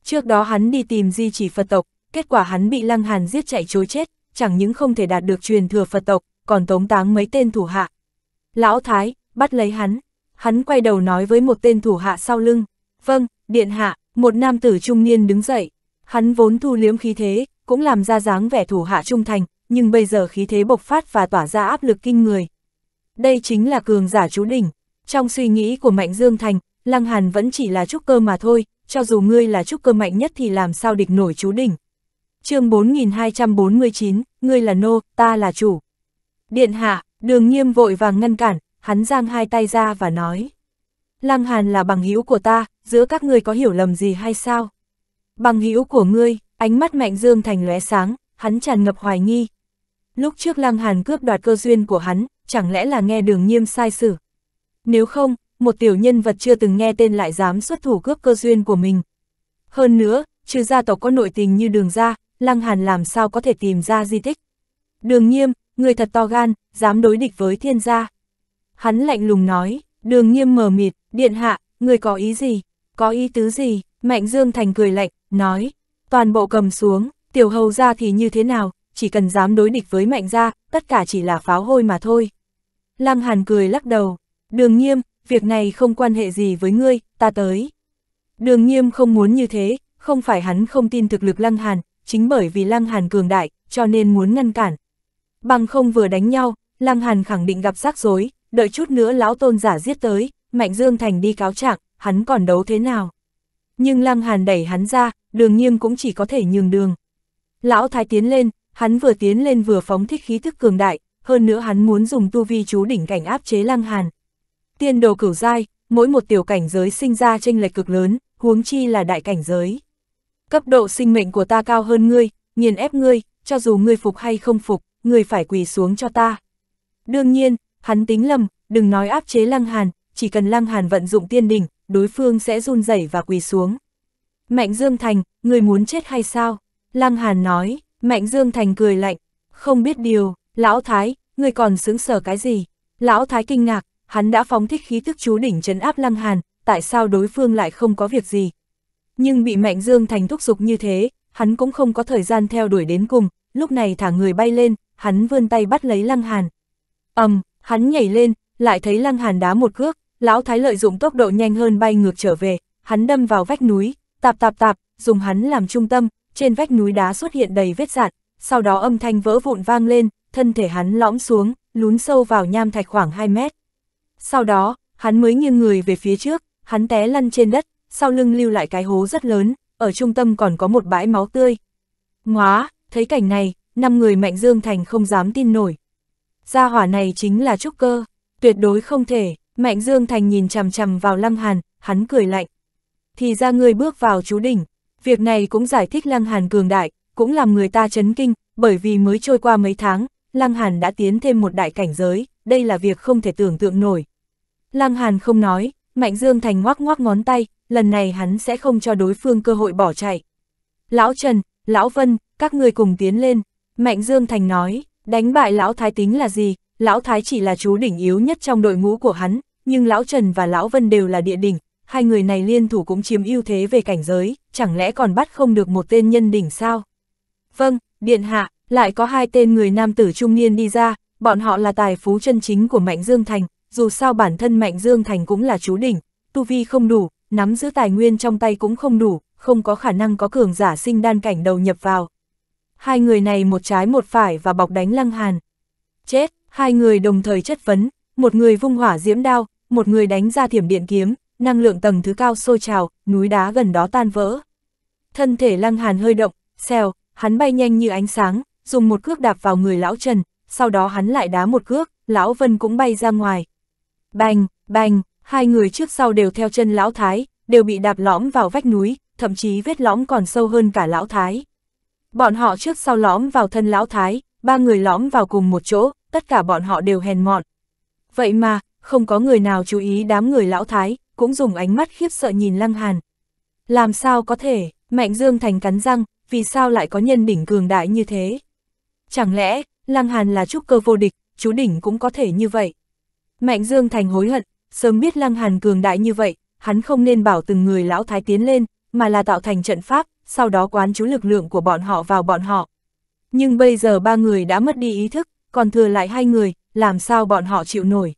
Trước đó hắn đi tìm di chỉ Phật tộc, kết quả hắn bị Lăng Hàn giết chạy chối chết, chẳng những không thể đạt được truyền thừa Phật tộc, còn tống táng mấy tên thủ hạ. Lão Thái, bắt lấy hắn. Hắn quay đầu nói với một tên thủ hạ sau lưng. Vâng, điện hạ, một nam tử trung niên đứng dậy. Hắn vốn thu liếm khí thế, cũng làm ra dáng vẻ thủ hạ trung thành, nhưng bây giờ khí thế bộc phát và tỏa ra áp lực kinh người. Đây chính là cường giả chú đỉnh. Trong suy nghĩ của Mạnh Dương Thành, Lăng Hàn vẫn chỉ là trúc cơ mà thôi, cho dù ngươi là trúc cơ mạnh nhất thì làm sao địch nổi chú đỉnh. chương 4249, ngươi là nô, ta là chủ. Điện hạ, đường nghiêm vội vàng ngăn cản, hắn giang hai tay ra và nói. Lăng Hàn là bằng hữu của ta, giữa các ngươi có hiểu lầm gì hay sao? Bằng hữu của ngươi, ánh mắt Mạnh Dương Thành lóe sáng, hắn tràn ngập hoài nghi. Lúc trước Lăng Hàn cướp đoạt cơ duyên của hắn, chẳng lẽ là nghe đường nghiêm sai sử Nếu không, một tiểu nhân vật chưa từng nghe tên lại dám xuất thủ cướp cơ duyên của mình. Hơn nữa, trừ gia tộc có nội tình như đường gia, Lăng Hàn làm sao có thể tìm ra di tích. Đường nghiêm, người thật to gan, dám đối địch với thiên gia. Hắn lạnh lùng nói, đường nghiêm mờ mịt, điện hạ, người có ý gì, có ý tứ gì, mạnh dương thành cười lạnh, nói, toàn bộ cầm xuống, tiểu hầu gia thì như thế nào, chỉ cần dám đối địch với mạnh gia, tất cả chỉ là pháo hôi mà thôi. Lăng Hàn cười lắc đầu, đường nghiêm, việc này không quan hệ gì với ngươi, ta tới. Đường nghiêm không muốn như thế, không phải hắn không tin thực lực Lăng Hàn, chính bởi vì Lăng Hàn cường đại, cho nên muốn ngăn cản. Bằng không vừa đánh nhau, Lăng Hàn khẳng định gặp rắc rối, đợi chút nữa lão tôn giả giết tới, Mạnh Dương Thành đi cáo trạng, hắn còn đấu thế nào. Nhưng Lăng Hàn đẩy hắn ra, đường nghiêm cũng chỉ có thể nhường đường. Lão thái tiến lên, hắn vừa tiến lên vừa phóng thích khí thức cường đại, hơn nữa hắn muốn dùng tu vi chú đỉnh cảnh áp chế Lăng Hàn. Tiên đồ cửu giai, mỗi một tiểu cảnh giới sinh ra tranh lệch cực lớn, huống chi là đại cảnh giới. Cấp độ sinh mệnh của ta cao hơn ngươi, nghiền ép ngươi, cho dù ngươi phục hay không phục, ngươi phải quỳ xuống cho ta. Đương nhiên, hắn tính lầm, đừng nói áp chế Lăng Hàn, chỉ cần Lăng Hàn vận dụng tiên đỉnh, đối phương sẽ run rẩy và quỳ xuống. Mạnh Dương Thành, ngươi muốn chết hay sao? Lăng Hàn nói, Mạnh Dương Thành cười lạnh, không biết điều, lão thái, ngươi còn xứng sở cái gì? Lão thái kinh ngạc, hắn đã phóng thích khí tức chú đỉnh trấn áp Lăng Hàn, tại sao đối phương lại không có việc gì. Nhưng bị Mạnh Dương Thành thúc dục như thế, hắn cũng không có thời gian theo đuổi đến cùng, lúc này thả người bay lên, hắn vươn tay bắt lấy Lăng Hàn. ầm, um, hắn nhảy lên, lại thấy Lăng Hàn đá một cước, lão thái lợi dụng tốc độ nhanh hơn bay ngược trở về, hắn đâm vào vách núi, tạp tạp tạp, dùng hắn làm trung tâm, trên vách núi đá xuất hiện đầy vết dạn, sau đó âm thanh vỡ vụn vang lên, thân thể hắn lõm xuống, lún sâu vào nham thạch khoảng 2 mét. Sau đó, hắn mới nghiêng người về phía trước, hắn té lăn trên đất, sau lưng lưu lại cái hố rất lớn, ở trung tâm còn có một bãi máu tươi. Ngóa, thấy cảnh này, năm người mạnh Dương Thành không dám tin nổi. Gia hỏa này chính là trúc cơ, tuyệt đối không thể, mạnh Dương Thành nhìn chằm chằm vào Lăng Hàn, hắn cười lạnh. Thì ra người bước vào chú đỉnh, việc này cũng giải thích Lăng Hàn cường đại, cũng làm người ta chấn kinh, bởi vì mới trôi qua mấy tháng, Lăng Hàn đã tiến thêm một đại cảnh giới, đây là việc không thể tưởng tượng nổi. Lăng Hàn không nói, Mạnh Dương Thành ngoác ngoác ngón tay, lần này hắn sẽ không cho đối phương cơ hội bỏ chạy. Lão Trần, Lão Vân, các người cùng tiến lên. Mạnh Dương Thành nói, đánh bại Lão Thái tính là gì? Lão Thái chỉ là chú đỉnh yếu nhất trong đội ngũ của hắn, nhưng Lão Trần và Lão Vân đều là địa đỉnh. Hai người này liên thủ cũng chiếm ưu thế về cảnh giới, chẳng lẽ còn bắt không được một tên nhân đỉnh sao? Vâng, Điện Hạ, lại có hai tên người nam tử trung niên đi ra, bọn họ là tài phú chân chính của Mạnh Dương Thành, dù sao bản thân Mạnh Dương Thành cũng là chú đỉnh, tu vi không đủ, nắm giữ tài nguyên trong tay cũng không đủ, không có khả năng có cường giả sinh đan cảnh đầu nhập vào. Hai người này một trái một phải và bọc đánh Lăng Hàn. Chết, hai người đồng thời chất vấn, một người vung hỏa diễm đao, một người đánh ra thiểm điện kiếm, năng lượng tầng thứ cao sôi trào, núi đá gần đó tan vỡ. Thân thể Lăng Hàn hơi động, xèo, hắn bay nhanh như ánh sáng, dùng một cước đạp vào người lão Trần, sau đó hắn lại đá một cước, lão Vân cũng bay ra ngoài. Bành, bành, hai người trước sau đều theo chân lão thái, đều bị đạp lõm vào vách núi, thậm chí vết lõm còn sâu hơn cả lão thái. Bọn họ trước sau lõm vào thân lão thái, ba người lõm vào cùng một chỗ, tất cả bọn họ đều hèn mọn. Vậy mà, không có người nào chú ý đám người lão thái, cũng dùng ánh mắt khiếp sợ nhìn Lăng Hàn. Làm sao có thể, Mạnh Dương Thành cắn răng, vì sao lại có nhân đỉnh cường đại như thế? Chẳng lẽ, Lăng Hàn là trúc cơ vô địch, chú đỉnh cũng có thể như vậy? Mạnh Dương Thành hối hận, sớm biết Lăng Hàn cường đại như vậy, hắn không nên bảo từng người lão thái tiến lên, mà là tạo thành trận pháp, sau đó quán chú lực lượng của bọn họ vào bọn họ. Nhưng bây giờ ba người đã mất đi ý thức, còn thừa lại hai người, làm sao bọn họ chịu nổi.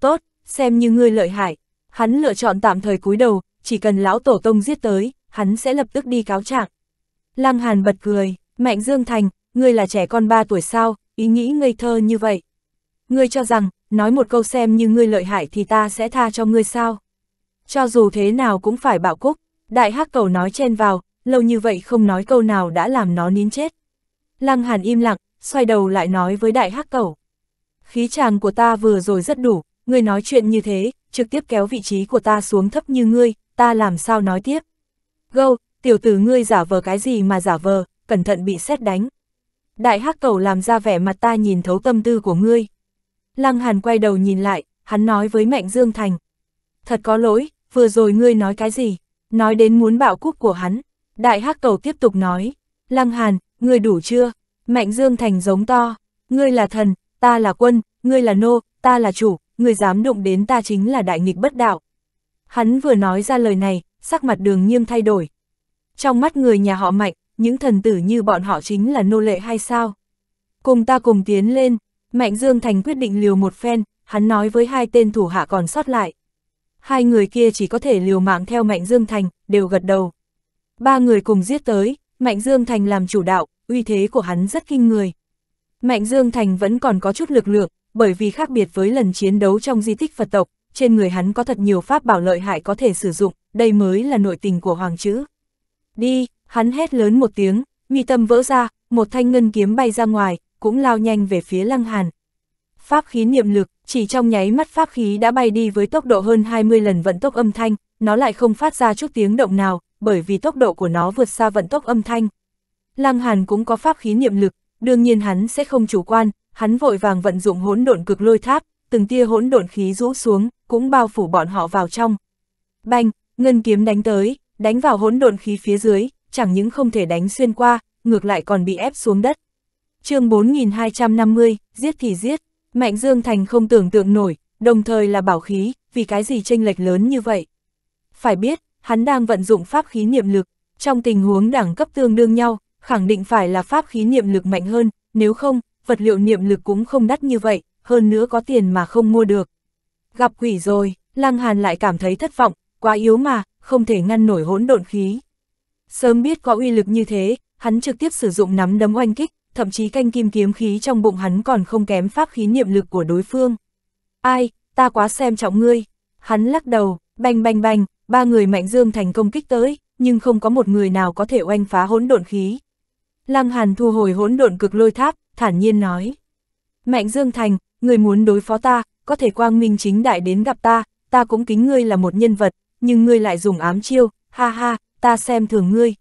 Tốt, xem như ngươi lợi hại, hắn lựa chọn tạm thời cúi đầu, chỉ cần lão tổ tông giết tới, hắn sẽ lập tức đi cáo trạng. Lăng Hàn bật cười, Mạnh Dương Thành, ngươi là trẻ con ba tuổi sao, ý nghĩ ngây thơ như vậy ngươi cho rằng, nói một câu xem như ngươi lợi hại thì ta sẽ tha cho ngươi sao. Cho dù thế nào cũng phải bạo cúc, đại hắc cầu nói chen vào, lâu như vậy không nói câu nào đã làm nó nín chết. Lăng hàn im lặng, xoay đầu lại nói với đại hắc cầu. Khí chàng của ta vừa rồi rất đủ, ngươi nói chuyện như thế, trực tiếp kéo vị trí của ta xuống thấp như ngươi, ta làm sao nói tiếp. Gâu, tiểu tử ngươi giả vờ cái gì mà giả vờ, cẩn thận bị xét đánh. Đại hắc cầu làm ra vẻ mặt ta nhìn thấu tâm tư của ngươi. Lăng Hàn quay đầu nhìn lại, hắn nói với Mạnh Dương Thành. Thật có lỗi, vừa rồi ngươi nói cái gì? Nói đến muốn bạo cúp của hắn. Đại hắc cầu tiếp tục nói. Lăng Hàn, ngươi đủ chưa? Mạnh Dương Thành giống to. Ngươi là thần, ta là quân, ngươi là nô, ta là chủ, ngươi dám đụng đến ta chính là đại nghịch bất đạo. Hắn vừa nói ra lời này, sắc mặt đường nghiêm thay đổi. Trong mắt người nhà họ Mạnh, những thần tử như bọn họ chính là nô lệ hay sao? Cùng ta cùng tiến lên, Mạnh Dương Thành quyết định liều một phen, hắn nói với hai tên thủ hạ còn sót lại. Hai người kia chỉ có thể liều mạng theo Mạnh Dương Thành, đều gật đầu. Ba người cùng giết tới, Mạnh Dương Thành làm chủ đạo, uy thế của hắn rất kinh người. Mạnh Dương Thành vẫn còn có chút lực lượng, bởi vì khác biệt với lần chiến đấu trong di tích Phật tộc, trên người hắn có thật nhiều pháp bảo lợi hại có thể sử dụng, đây mới là nội tình của Hoàng chữ. Đi, hắn hét lớn một tiếng, mi tâm vỡ ra, một thanh ngân kiếm bay ra ngoài, cũng lao nhanh về phía Lăng Hàn. Pháp khí niệm lực, chỉ trong nháy mắt pháp khí đã bay đi với tốc độ hơn 20 lần vận tốc âm thanh, nó lại không phát ra chút tiếng động nào, bởi vì tốc độ của nó vượt xa vận tốc âm thanh. Lăng Hàn cũng có pháp khí niệm lực, đương nhiên hắn sẽ không chủ quan, hắn vội vàng vận dụng hỗn độn cực lôi tháp, từng tia hỗn độn khí rũ xuống, cũng bao phủ bọn họ vào trong. Banh, ngân kiếm đánh tới, đánh vào hỗn độn khí phía dưới, chẳng những không thể đánh xuyên qua, ngược lại còn bị ép xuống đất chương 4250, giết thì giết, Mạnh Dương Thành không tưởng tượng nổi, đồng thời là bảo khí, vì cái gì tranh lệch lớn như vậy. Phải biết, hắn đang vận dụng pháp khí niệm lực, trong tình huống đẳng cấp tương đương nhau, khẳng định phải là pháp khí niệm lực mạnh hơn, nếu không, vật liệu niệm lực cũng không đắt như vậy, hơn nữa có tiền mà không mua được. Gặp quỷ rồi, Lăng Hàn lại cảm thấy thất vọng, quá yếu mà, không thể ngăn nổi hỗn độn khí. Sớm biết có uy lực như thế, hắn trực tiếp sử dụng nắm đấm oanh kích, thậm chí canh kim kiếm khí trong bụng hắn còn không kém pháp khí niệm lực của đối phương. Ai, ta quá xem trọng ngươi. Hắn lắc đầu, bành bành bành, ba người mạnh dương thành công kích tới, nhưng không có một người nào có thể oanh phá hỗn độn khí. Lăng Hàn thu hồi hỗn độn cực lôi tháp, thản nhiên nói. Mạnh Dương Thành, người muốn đối phó ta, có thể quang minh chính đại đến gặp ta, ta cũng kính ngươi là một nhân vật, nhưng ngươi lại dùng ám chiêu, ha ha, ta xem thường ngươi.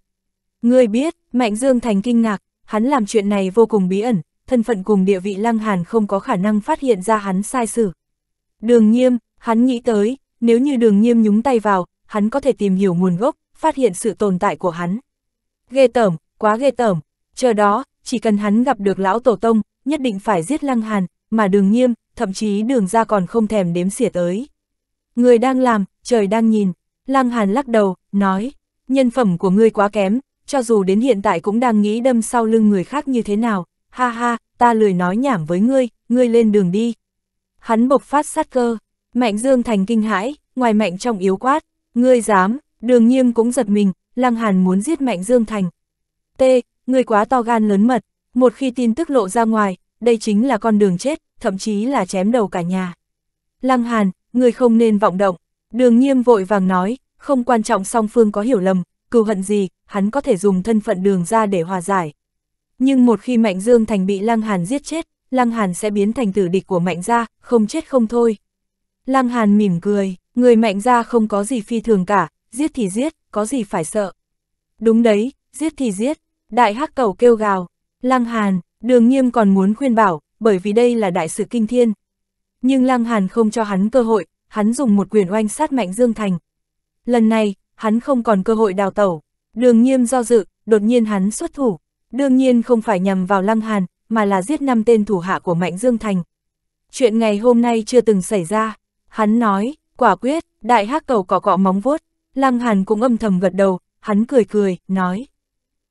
Ngươi biết, Mạnh Dương Thành kinh ngạc, Hắn làm chuyện này vô cùng bí ẩn, thân phận cùng địa vị Lăng Hàn không có khả năng phát hiện ra hắn sai xử. Đường Nghiêm, hắn nghĩ tới, nếu như Đường Nghiêm nhúng tay vào, hắn có thể tìm hiểu nguồn gốc, phát hiện sự tồn tại của hắn. Ghê tởm, quá ghê tởm, chờ đó, chỉ cần hắn gặp được lão tổ tông, nhất định phải giết Lăng Hàn, mà Đường Nghiêm, thậm chí Đường ra còn không thèm đếm xỉa tới. Người đang làm, trời đang nhìn, Lăng Hàn lắc đầu, nói, nhân phẩm của ngươi quá kém, cho dù đến hiện tại cũng đang nghĩ đâm sau lưng người khác như thế nào, ha ha, ta lười nói nhảm với ngươi, ngươi lên đường đi. Hắn bộc phát sát cơ, Mạnh Dương Thành kinh hãi, ngoài Mạnh trong yếu quát, ngươi dám, đường nghiêm cũng giật mình, Lăng Hàn muốn giết Mạnh Dương Thành. T, ngươi quá to gan lớn mật, một khi tin tức lộ ra ngoài, đây chính là con đường chết, thậm chí là chém đầu cả nhà. Lăng Hàn, ngươi không nên vọng động, đường nghiêm vội vàng nói, không quan trọng song phương có hiểu lầm, cừu hận gì, hắn có thể dùng thân phận đường ra để hòa giải. Nhưng một khi Mạnh Dương Thành bị Lăng Hàn giết chết, Lăng Hàn sẽ biến thành tử địch của Mạnh Gia, không chết không thôi. Lăng Hàn mỉm cười, người Mạnh Gia không có gì phi thường cả, giết thì giết, có gì phải sợ. Đúng đấy, giết thì giết, đại hắc cầu kêu gào. Lăng Hàn, đường nghiêm còn muốn khuyên bảo, bởi vì đây là đại sự kinh thiên. Nhưng Lăng Hàn không cho hắn cơ hội, hắn dùng một quyền oanh sát Mạnh Dương Thành. Lần này, hắn không còn cơ hội đào tẩu. Đường nghiêm do dự, đột nhiên hắn xuất thủ, đương nhiên không phải nhằm vào Lăng Hàn, mà là giết năm tên thủ hạ của Mạnh Dương Thành. Chuyện ngày hôm nay chưa từng xảy ra, hắn nói, quả quyết, đại hắc cầu cỏ cọ móng vuốt, Lăng Hàn cũng âm thầm gật đầu, hắn cười cười, nói.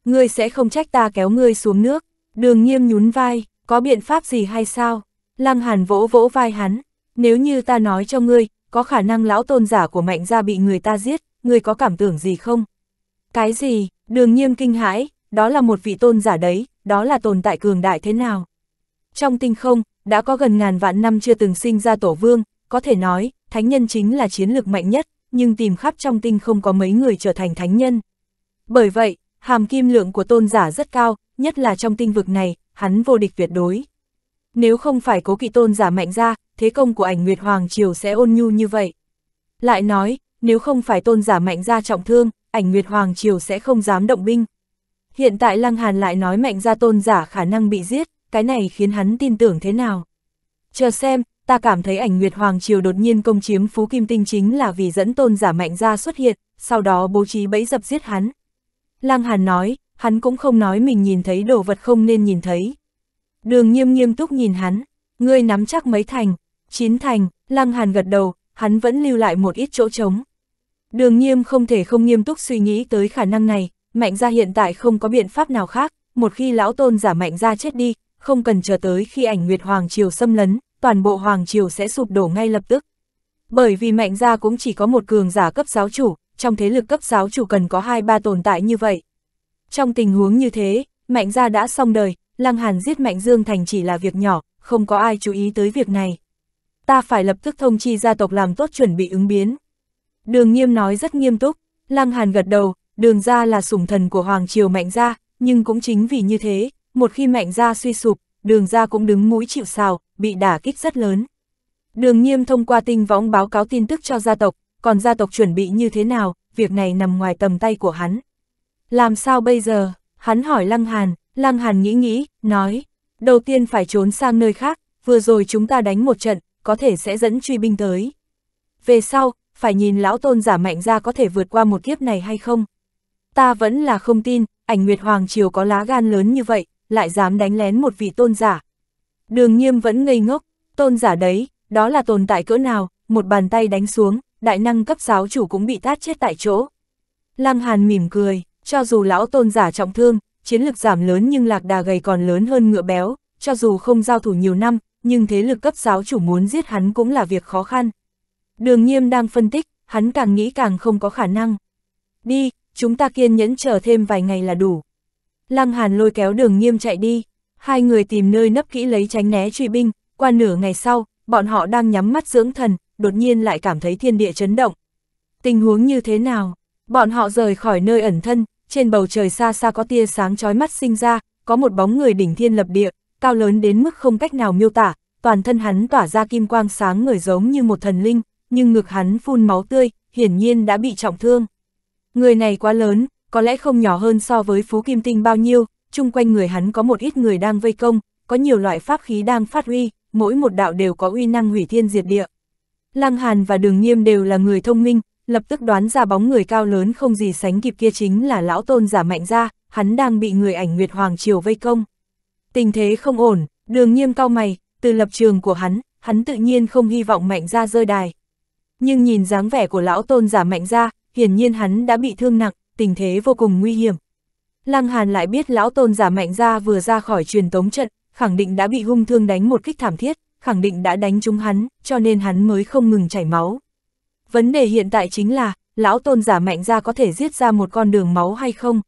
Ngươi sẽ không trách ta kéo ngươi xuống nước, đường nghiêm nhún vai, có biện pháp gì hay sao? Lăng Hàn vỗ vỗ vai hắn, nếu như ta nói cho ngươi, có khả năng lão tôn giả của Mạnh gia bị người ta giết, người có cảm tưởng gì không? Cái gì? Đường nghiêm kinh hãi, đó là một vị tôn giả đấy, đó là tồn tại cường đại thế nào? Trong tinh không, đã có gần ngàn vạn năm chưa từng sinh ra tổ vương, có thể nói, thánh nhân chính là chiến lược mạnh nhất, nhưng tìm khắp trong tinh không có mấy người trở thành thánh nhân. Bởi vậy, hàm kim lượng của tôn giả rất cao, nhất là trong tinh vực này, hắn vô địch tuyệt đối. Nếu không phải cố kỵ tôn giả mạnh ra, thế công của ảnh Nguyệt Hoàng Triều sẽ ôn nhu như vậy. Lại nói, nếu không phải tôn giả mạnh gia trọng thương, ảnh Nguyệt Hoàng Triều sẽ không dám động binh. Hiện tại Lăng Hàn lại nói mạnh gia tôn giả khả năng bị giết, cái này khiến hắn tin tưởng thế nào. Chờ xem, ta cảm thấy ảnh Nguyệt Hoàng Triều đột nhiên công chiếm Phú Kim Tinh chính là vì dẫn tôn giả mạnh gia xuất hiện, sau đó bố trí bẫy dập giết hắn. Lăng Hàn nói, hắn cũng không nói mình nhìn thấy đồ vật không nên nhìn thấy. Đường nghiêm nghiêm túc nhìn hắn, ngươi nắm chắc mấy thành, chín thành, Lăng Hàn gật đầu, hắn vẫn lưu lại một ít chỗ trống. Đường nghiêm không thể không nghiêm túc suy nghĩ tới khả năng này, mạnh gia hiện tại không có biện pháp nào khác, một khi lão tôn giả mạnh gia chết đi, không cần chờ tới khi ảnh Nguyệt Hoàng Triều xâm lấn, toàn bộ Hoàng Triều sẽ sụp đổ ngay lập tức. Bởi vì mạnh gia cũng chỉ có một cường giả cấp giáo chủ, trong thế lực cấp giáo chủ cần có hai ba tồn tại như vậy. Trong tình huống như thế, mạnh gia đã xong đời, Lăng Hàn giết mạnh Dương Thành chỉ là việc nhỏ, không có ai chú ý tới việc này. Ta phải lập tức thông chi gia tộc làm tốt chuẩn bị ứng biến. Đường nghiêm nói rất nghiêm túc, Lăng Hàn gật đầu, đường ra là sủng thần của Hoàng Triều Mạnh Gia, nhưng cũng chính vì như thế, một khi Mạnh Gia suy sụp, đường ra cũng đứng mũi chịu sào, bị đả kích rất lớn. Đường nghiêm thông qua tinh võng báo cáo tin tức cho gia tộc, còn gia tộc chuẩn bị như thế nào, việc này nằm ngoài tầm tay của hắn. Làm sao bây giờ? Hắn hỏi Lăng Hàn, Lăng Hàn nghĩ nghĩ, nói, đầu tiên phải trốn sang nơi khác, vừa rồi chúng ta đánh một trận, có thể sẽ dẫn truy binh tới. Về sau, phải nhìn lão tôn giả mạnh ra có thể vượt qua một kiếp này hay không. Ta vẫn là không tin, ảnh Nguyệt Hoàng Triều có lá gan lớn như vậy, lại dám đánh lén một vị tôn giả. Đường nghiêm vẫn ngây ngốc, tôn giả đấy, đó là tồn tại cỡ nào, một bàn tay đánh xuống, đại năng cấp giáo chủ cũng bị tát chết tại chỗ. Lăng Hàn mỉm cười, cho dù lão tôn giả trọng thương, chiến lực giảm lớn nhưng lạc đà gầy còn lớn hơn ngựa béo, cho dù không giao thủ nhiều năm, nhưng thế lực cấp giáo chủ muốn giết hắn cũng là việc khó khăn. Đường nghiêm đang phân tích, hắn càng nghĩ càng không có khả năng. Đi, chúng ta kiên nhẫn chờ thêm vài ngày là đủ. Lăng Hàn lôi kéo đường nghiêm chạy đi, hai người tìm nơi nấp kỹ lấy tránh né truy binh, qua nửa ngày sau, bọn họ đang nhắm mắt dưỡng thần, đột nhiên lại cảm thấy thiên địa chấn động. Tình huống như thế nào? Bọn họ rời khỏi nơi ẩn thân, trên bầu trời xa xa có tia sáng chói mắt sinh ra, có một bóng người đỉnh thiên lập địa, cao lớn đến mức không cách nào miêu tả, toàn thân hắn tỏa ra kim quang sáng người giống như một thần linh, nhưng ngực hắn phun máu tươi, hiển nhiên đã bị trọng thương. Người này quá lớn, có lẽ không nhỏ hơn so với Phú Kim Tinh bao nhiêu, chung quanh người hắn có một ít người đang vây công, có nhiều loại pháp khí đang phát huy, mỗi một đạo đều có uy năng hủy thiên diệt địa. Lăng Hàn và Đường Nghiêm đều là người thông minh, lập tức đoán ra bóng người cao lớn không gì sánh kịp kia chính là lão tôn giả mạnh ra, hắn đang bị người ảnh Nguyệt Hoàng Triều vây công. Tình thế không ổn, Đường Nghiêm cao mày, từ lập trường của hắn, hắn tự nhiên không hy vọng mạnh ra rơi đài nhưng nhìn dáng vẻ của lão tôn giả mạnh ra, hiển nhiên hắn đã bị thương nặng, tình thế vô cùng nguy hiểm. Lăng Hàn lại biết lão tôn giả mạnh ra vừa ra khỏi truyền tống trận, khẳng định đã bị hung thương đánh một kích thảm thiết, khẳng định đã đánh trúng hắn, cho nên hắn mới không ngừng chảy máu. Vấn đề hiện tại chính là, lão tôn giả mạnh ra có thể giết ra một con đường máu hay không?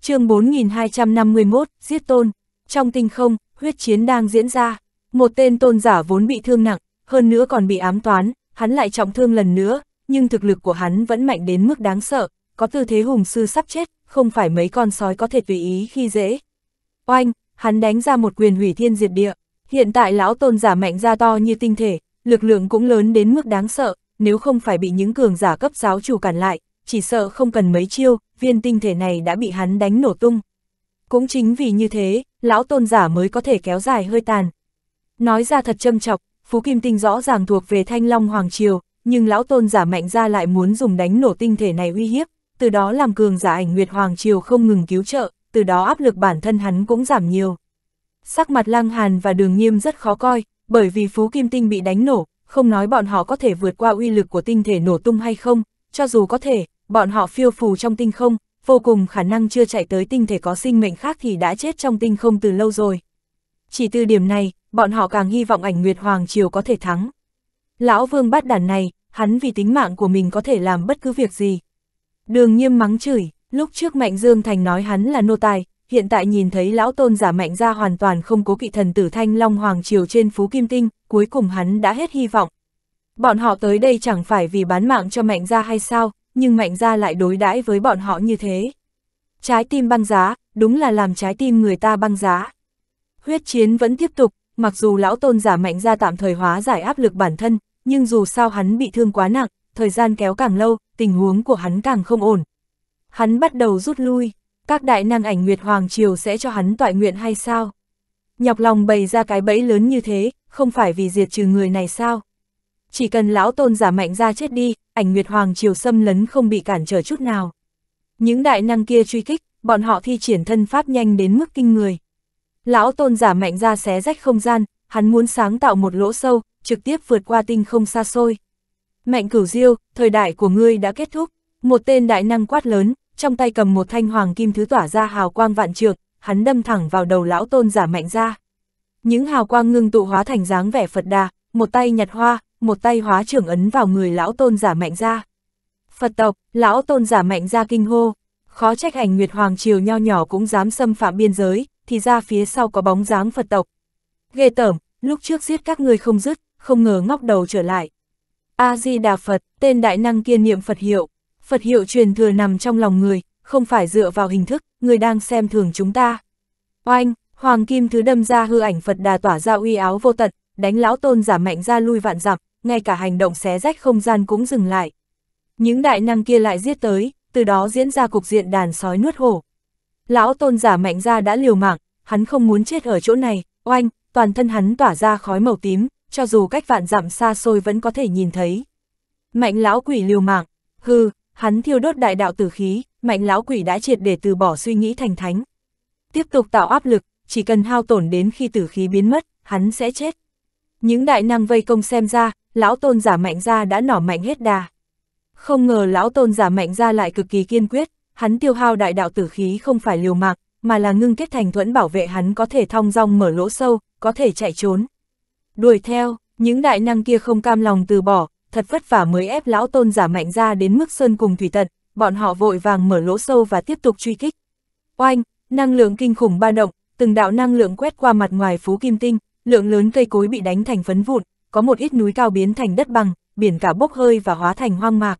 chương 4251, giết tôn. Trong tinh không, huyết chiến đang diễn ra. Một tên tôn giả vốn bị thương nặng, hơn nữa còn bị ám toán, hắn lại trọng thương lần nữa, nhưng thực lực của hắn vẫn mạnh đến mức đáng sợ, có tư thế hùng sư sắp chết, không phải mấy con sói có thể tùy ý khi dễ. Oanh, hắn đánh ra một quyền hủy thiên diệt địa, hiện tại lão tôn giả mạnh ra to như tinh thể, lực lượng cũng lớn đến mức đáng sợ, nếu không phải bị những cường giả cấp giáo chủ cản lại, chỉ sợ không cần mấy chiêu, viên tinh thể này đã bị hắn đánh nổ tung. Cũng chính vì như thế, lão tôn giả mới có thể kéo dài hơi tàn. Nói ra thật châm chọc, Phú Kim Tinh rõ ràng thuộc về Thanh Long Hoàng Triều, nhưng lão tôn giả mạnh ra lại muốn dùng đánh nổ tinh thể này uy hiếp, từ đó làm cường giả ảnh Nguyệt Hoàng Triều không ngừng cứu trợ, từ đó áp lực bản thân hắn cũng giảm nhiều. Sắc mặt Lăng Hàn và Đường Nghiêm rất khó coi, bởi vì Phú Kim Tinh bị đánh nổ, không nói bọn họ có thể vượt qua uy lực của tinh thể nổ tung hay không, cho dù có thể, bọn họ phiêu phù trong tinh không, vô cùng khả năng chưa chạy tới tinh thể có sinh mệnh khác thì đã chết trong tinh không từ lâu rồi. Chỉ từ điểm này, bọn họ càng hy vọng ảnh Nguyệt Hoàng Triều có thể thắng. Lão vương bát đàn này, hắn vì tính mạng của mình có thể làm bất cứ việc gì. Đường nghiêm mắng chửi, lúc trước Mạnh Dương Thành nói hắn là nô tài, hiện tại nhìn thấy lão tôn giả Mạnh ra hoàn toàn không cố kỵ thần tử Thanh Long Hoàng Triều trên Phú Kim Tinh, cuối cùng hắn đã hết hy vọng. Bọn họ tới đây chẳng phải vì bán mạng cho Mạnh ra hay sao, nhưng Mạnh ra lại đối đãi với bọn họ như thế. Trái tim băng giá, đúng là làm trái tim người ta băng giá. Huyết chiến vẫn tiếp tục, mặc dù lão tôn giả mạnh ra tạm thời hóa giải áp lực bản thân, nhưng dù sao hắn bị thương quá nặng, thời gian kéo càng lâu, tình huống của hắn càng không ổn. Hắn bắt đầu rút lui, các đại năng ảnh Nguyệt Hoàng Triều sẽ cho hắn tọa nguyện hay sao? Nhọc lòng bày ra cái bẫy lớn như thế, không phải vì diệt trừ người này sao? Chỉ cần lão tôn giả mạnh ra chết đi, ảnh Nguyệt Hoàng Triều xâm lấn không bị cản trở chút nào. Những đại năng kia truy kích, bọn họ thi triển thân pháp nhanh đến mức kinh người. Lão tôn giả mạnh ra xé rách không gian, hắn muốn sáng tạo một lỗ sâu, trực tiếp vượt qua tinh không xa xôi. Mạnh cửu diêu, thời đại của ngươi đã kết thúc, một tên đại năng quát lớn, trong tay cầm một thanh hoàng kim thứ tỏa ra hào quang vạn trượng, hắn đâm thẳng vào đầu lão tôn giả mạnh ra. Những hào quang ngưng tụ hóa thành dáng vẻ Phật đà, một tay nhặt hoa, một tay hóa trưởng ấn vào người lão tôn giả mạnh ra. Phật tộc, lão tôn giả mạnh ra kinh hô, khó trách hành Nguyệt Hoàng Triều nho nhỏ cũng dám xâm phạm biên giới, thì ra phía sau có bóng dáng Phật tộc. Ghê tởm, lúc trước giết các ngươi không dứt, không ngờ ngóc đầu trở lại. A-di-đà Phật, tên đại năng kiên niệm Phật hiệu. Phật hiệu truyền thừa nằm trong lòng người, không phải dựa vào hình thức, người đang xem thường chúng ta. Oanh, Hoàng Kim Thứ đâm ra hư ảnh Phật đà tỏa ra uy áo vô tận, đánh lão tôn giả mạnh ra lui vạn dặm, ngay cả hành động xé rách không gian cũng dừng lại. Những đại năng kia lại giết tới, từ đó diễn ra cục diện đàn sói nuốt hổ lão tôn giả mạnh ra đã liều mạng, hắn không muốn chết ở chỗ này, oanh, toàn thân hắn tỏa ra khói màu tím, cho dù cách vạn dặm xa xôi vẫn có thể nhìn thấy. Mạnh lão quỷ liều mạng, hư, hắn thiêu đốt đại đạo tử khí, mạnh lão quỷ đã triệt để từ bỏ suy nghĩ thành thánh. Tiếp tục tạo áp lực, chỉ cần hao tổn đến khi tử khí biến mất, hắn sẽ chết. Những đại năng vây công xem ra, lão tôn giả mạnh ra đã nỏ mạnh hết đà. Không ngờ lão tôn giả mạnh ra lại cực kỳ kiên quyết, hắn tiêu hao đại đạo tử khí không phải liều mạng, mà là ngưng kết thành thuẫn bảo vệ hắn có thể thong dong mở lỗ sâu, có thể chạy trốn. Đuổi theo, những đại năng kia không cam lòng từ bỏ, thật vất vả mới ép lão tôn giả mạnh ra đến mức sơn cùng thủy tận, bọn họ vội vàng mở lỗ sâu và tiếp tục truy kích. Oanh, năng lượng kinh khủng ba động, từng đạo năng lượng quét qua mặt ngoài phú kim tinh, lượng lớn cây cối bị đánh thành phấn vụn, có một ít núi cao biến thành đất bằng, biển cả bốc hơi và hóa thành hoang mạc.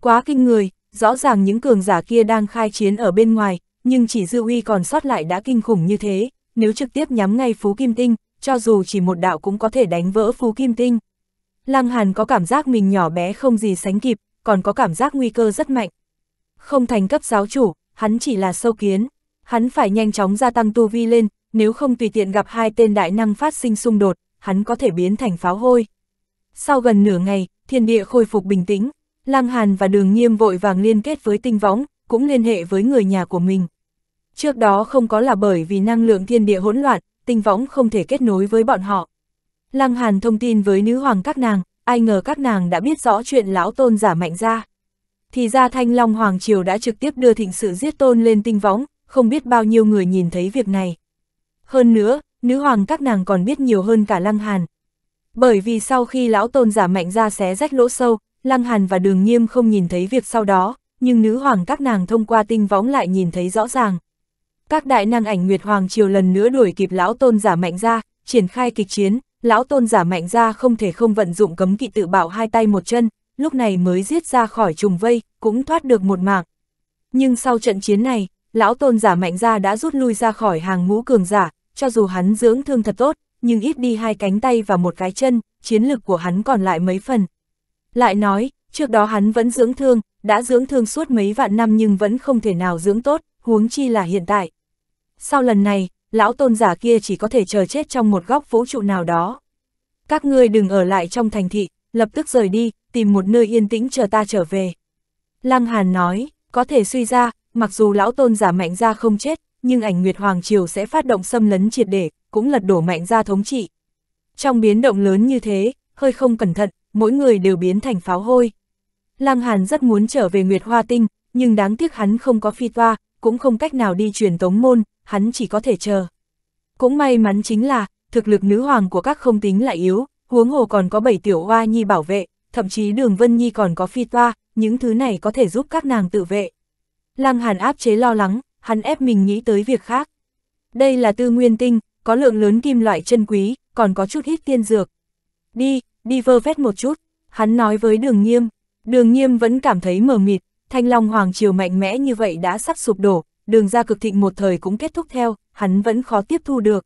Quá kinh người, rõ ràng những cường giả kia đang khai chiến ở bên ngoài, nhưng chỉ dư uy còn sót lại đã kinh khủng như thế, nếu trực tiếp nhắm ngay Phú Kim Tinh, cho dù chỉ một đạo cũng có thể đánh vỡ Phú Kim Tinh. Lăng Hàn có cảm giác mình nhỏ bé không gì sánh kịp, còn có cảm giác nguy cơ rất mạnh. Không thành cấp giáo chủ, hắn chỉ là sâu kiến, hắn phải nhanh chóng gia tăng tu vi lên, nếu không tùy tiện gặp hai tên đại năng phát sinh xung đột, hắn có thể biến thành pháo hôi. Sau gần nửa ngày, thiên địa khôi phục bình tĩnh, Lăng Hàn và Đường Nhiêm vội vàng liên kết với tinh võng, cũng liên hệ với người nhà của mình. Trước đó không có là bởi vì năng lượng thiên địa hỗn loạn, tinh võng không thể kết nối với bọn họ. Lăng Hàn thông tin với nữ hoàng các nàng, ai ngờ các nàng đã biết rõ chuyện lão tôn giả mạnh ra. Thì ra Thanh Long Hoàng Triều đã trực tiếp đưa thịnh sự giết tôn lên tinh võng, không biết bao nhiêu người nhìn thấy việc này. Hơn nữa, nữ hoàng các nàng còn biết nhiều hơn cả Lăng Hàn. Bởi vì sau khi lão tôn giả mạnh ra xé rách lỗ sâu, Lăng Hàn và Đường Nhiêm không nhìn thấy việc sau đó, nhưng nữ hoàng các nàng thông qua tinh võng lại nhìn thấy rõ ràng. Các đại năng ảnh Nguyệt Hoàng Triều lần nữa đuổi kịp lão tôn giả mạnh ra, triển khai kịch chiến, lão tôn giả mạnh ra không thể không vận dụng cấm kỵ tự bảo hai tay một chân, lúc này mới giết ra khỏi trùng vây, cũng thoát được một mạng. Nhưng sau trận chiến này, lão tôn giả mạnh ra đã rút lui ra khỏi hàng ngũ cường giả, cho dù hắn dưỡng thương thật tốt, nhưng ít đi hai cánh tay và một cái chân, chiến lực của hắn còn lại mấy phần, lại nói, trước đó hắn vẫn dưỡng thương, đã dưỡng thương suốt mấy vạn năm nhưng vẫn không thể nào dưỡng tốt, huống chi là hiện tại. Sau lần này, lão tôn giả kia chỉ có thể chờ chết trong một góc vũ trụ nào đó. Các ngươi đừng ở lại trong thành thị, lập tức rời đi, tìm một nơi yên tĩnh chờ ta trở về. Lăng Hàn nói, có thể suy ra, mặc dù lão tôn giả mạnh ra không chết, nhưng ảnh Nguyệt Hoàng Triều sẽ phát động xâm lấn triệt để, cũng lật đổ mạnh ra thống trị. Trong biến động lớn như thế, hơi không cẩn thận, mỗi người đều biến thành pháo hôi. Lăng Hàn rất muốn trở về Nguyệt Hoa Tinh, nhưng đáng tiếc hắn không có phi toa, cũng không cách nào đi truyền tống môn, hắn chỉ có thể chờ. Cũng may mắn chính là, thực lực nữ hoàng của các không tính lại yếu, huống hồ còn có bảy tiểu hoa nhi bảo vệ, thậm chí đường Vân Nhi còn có phi toa, những thứ này có thể giúp các nàng tự vệ. Lăng Hàn áp chế lo lắng, hắn ép mình nghĩ tới việc khác. Đây là tư nguyên tinh, có lượng lớn kim loại chân quý, còn có chút ít tiên dược. Đi, đi vơ vét một chút, hắn nói với đường nghiêm, đường nghiêm vẫn cảm thấy mờ mịt, thanh long hoàng triều mạnh mẽ như vậy đã sắp sụp đổ, đường ra cực thịnh một thời cũng kết thúc theo, hắn vẫn khó tiếp thu được.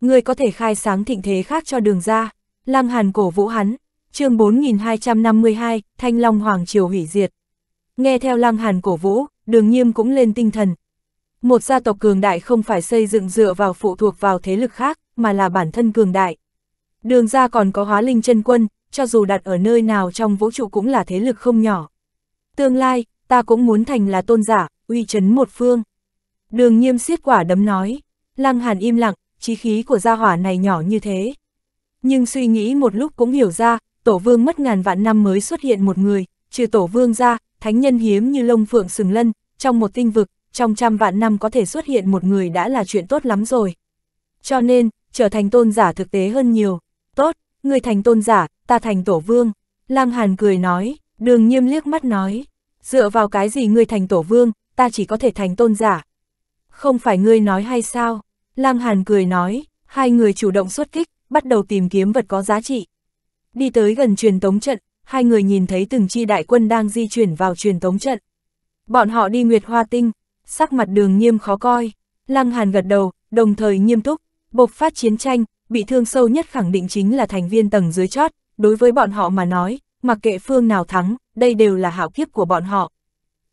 Người có thể khai sáng thịnh thế khác cho đường ra, lang hàn cổ vũ hắn, chương 4252, thanh long hoàng triều hủy diệt. Nghe theo lang hàn cổ vũ, đường nghiêm cũng lên tinh thần. Một gia tộc cường đại không phải xây dựng dựa vào phụ thuộc vào thế lực khác, mà là bản thân cường đại. Đường ra còn có hóa linh chân quân, cho dù đặt ở nơi nào trong vũ trụ cũng là thế lực không nhỏ. Tương lai, ta cũng muốn thành là tôn giả, uy chấn một phương. Đường nghiêm siết quả đấm nói, lăng hàn im lặng, chí khí của gia hỏa này nhỏ như thế. Nhưng suy nghĩ một lúc cũng hiểu ra, tổ vương mất ngàn vạn năm mới xuất hiện một người, trừ tổ vương ra, thánh nhân hiếm như lông phượng sừng lân, trong một tinh vực, trong trăm vạn năm có thể xuất hiện một người đã là chuyện tốt lắm rồi. Cho nên, trở thành tôn giả thực tế hơn nhiều. Tốt, người thành tôn giả, ta thành tổ vương. Lam Hàn cười nói, đường nghiêm liếc mắt nói. Dựa vào cái gì người thành tổ vương, ta chỉ có thể thành tôn giả. Không phải ngươi nói hay sao? Lam Hàn cười nói, hai người chủ động xuất kích, bắt đầu tìm kiếm vật có giá trị. Đi tới gần truyền tống trận, hai người nhìn thấy từng chi đại quân đang di chuyển vào truyền tống trận. Bọn họ đi Nguyệt Hoa Tinh, sắc mặt đường nghiêm khó coi. Lăng Hàn gật đầu, đồng thời nghiêm túc, bộc phát chiến tranh, bị thương sâu nhất khẳng định chính là thành viên tầng dưới chót, đối với bọn họ mà nói, mặc kệ phương nào thắng, đây đều là hảo kiếp của bọn họ.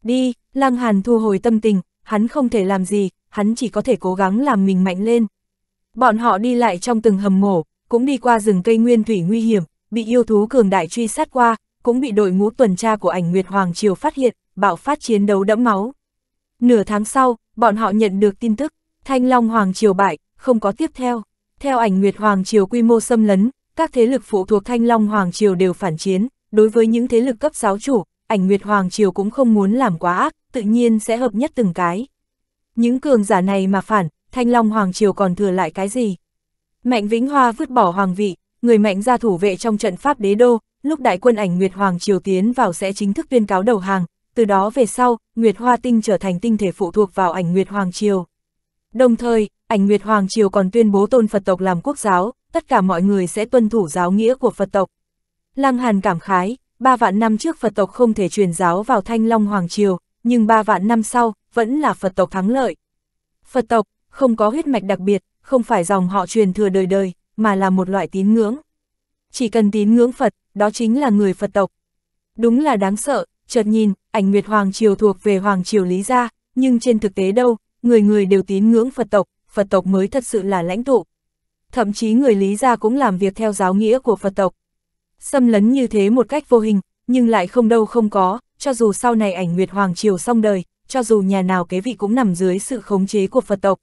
Đi, Lăng Hàn thu hồi tâm tình, hắn không thể làm gì, hắn chỉ có thể cố gắng làm mình mạnh lên. Bọn họ đi lại trong từng hầm mổ, cũng đi qua rừng cây nguyên thủy nguy hiểm, bị yêu thú cường đại truy sát qua, cũng bị đội ngũ tuần tra của ảnh Nguyệt Hoàng Triều phát hiện, bạo phát chiến đấu đẫm máu. Nửa tháng sau, bọn họ nhận được tin tức, Thanh Long Hoàng Triều bại, không có tiếp theo. Theo ảnh Nguyệt Hoàng Triều quy mô xâm lấn, các thế lực phụ thuộc Thanh Long Hoàng Triều đều phản chiến, đối với những thế lực cấp giáo chủ, ảnh Nguyệt Hoàng Triều cũng không muốn làm quá ác, tự nhiên sẽ hợp nhất từng cái. Những cường giả này mà phản, Thanh Long Hoàng Triều còn thừa lại cái gì? Mạnh Vĩnh Hoa vứt bỏ hoàng vị, người mạnh ra thủ vệ trong trận pháp đế đô, lúc đại quân ảnh Nguyệt Hoàng Triều tiến vào sẽ chính thức tuyên cáo đầu hàng, từ đó về sau, Nguyệt Hoa Tinh trở thành tinh thể phụ thuộc vào ảnh Nguyệt Hoàng Triều. Đồng thời, ảnh Nguyệt Hoàng Triều còn tuyên bố tôn Phật tộc làm quốc giáo, tất cả mọi người sẽ tuân thủ giáo nghĩa của Phật tộc. Lăng Hàn cảm khái, ba vạn năm trước Phật tộc không thể truyền giáo vào Thanh Long Hoàng Triều, nhưng ba vạn năm sau, vẫn là Phật tộc thắng lợi. Phật tộc, không có huyết mạch đặc biệt, không phải dòng họ truyền thừa đời đời, mà là một loại tín ngưỡng. Chỉ cần tín ngưỡng Phật, đó chính là người Phật tộc. Đúng là đáng sợ, chợt nhìn, ảnh Nguyệt Hoàng Triều thuộc về Hoàng Triều Lý Gia, nhưng trên thực tế đâu, người người đều tín ngưỡng Phật tộc, Phật tộc mới thật sự là lãnh tụ. Thậm chí người Lý gia cũng làm việc theo giáo nghĩa của Phật tộc. Xâm lấn như thế một cách vô hình, nhưng lại không đâu không có, cho dù sau này ảnh Nguyệt Hoàng Triều xong đời, cho dù nhà nào kế vị cũng nằm dưới sự khống chế của Phật tộc.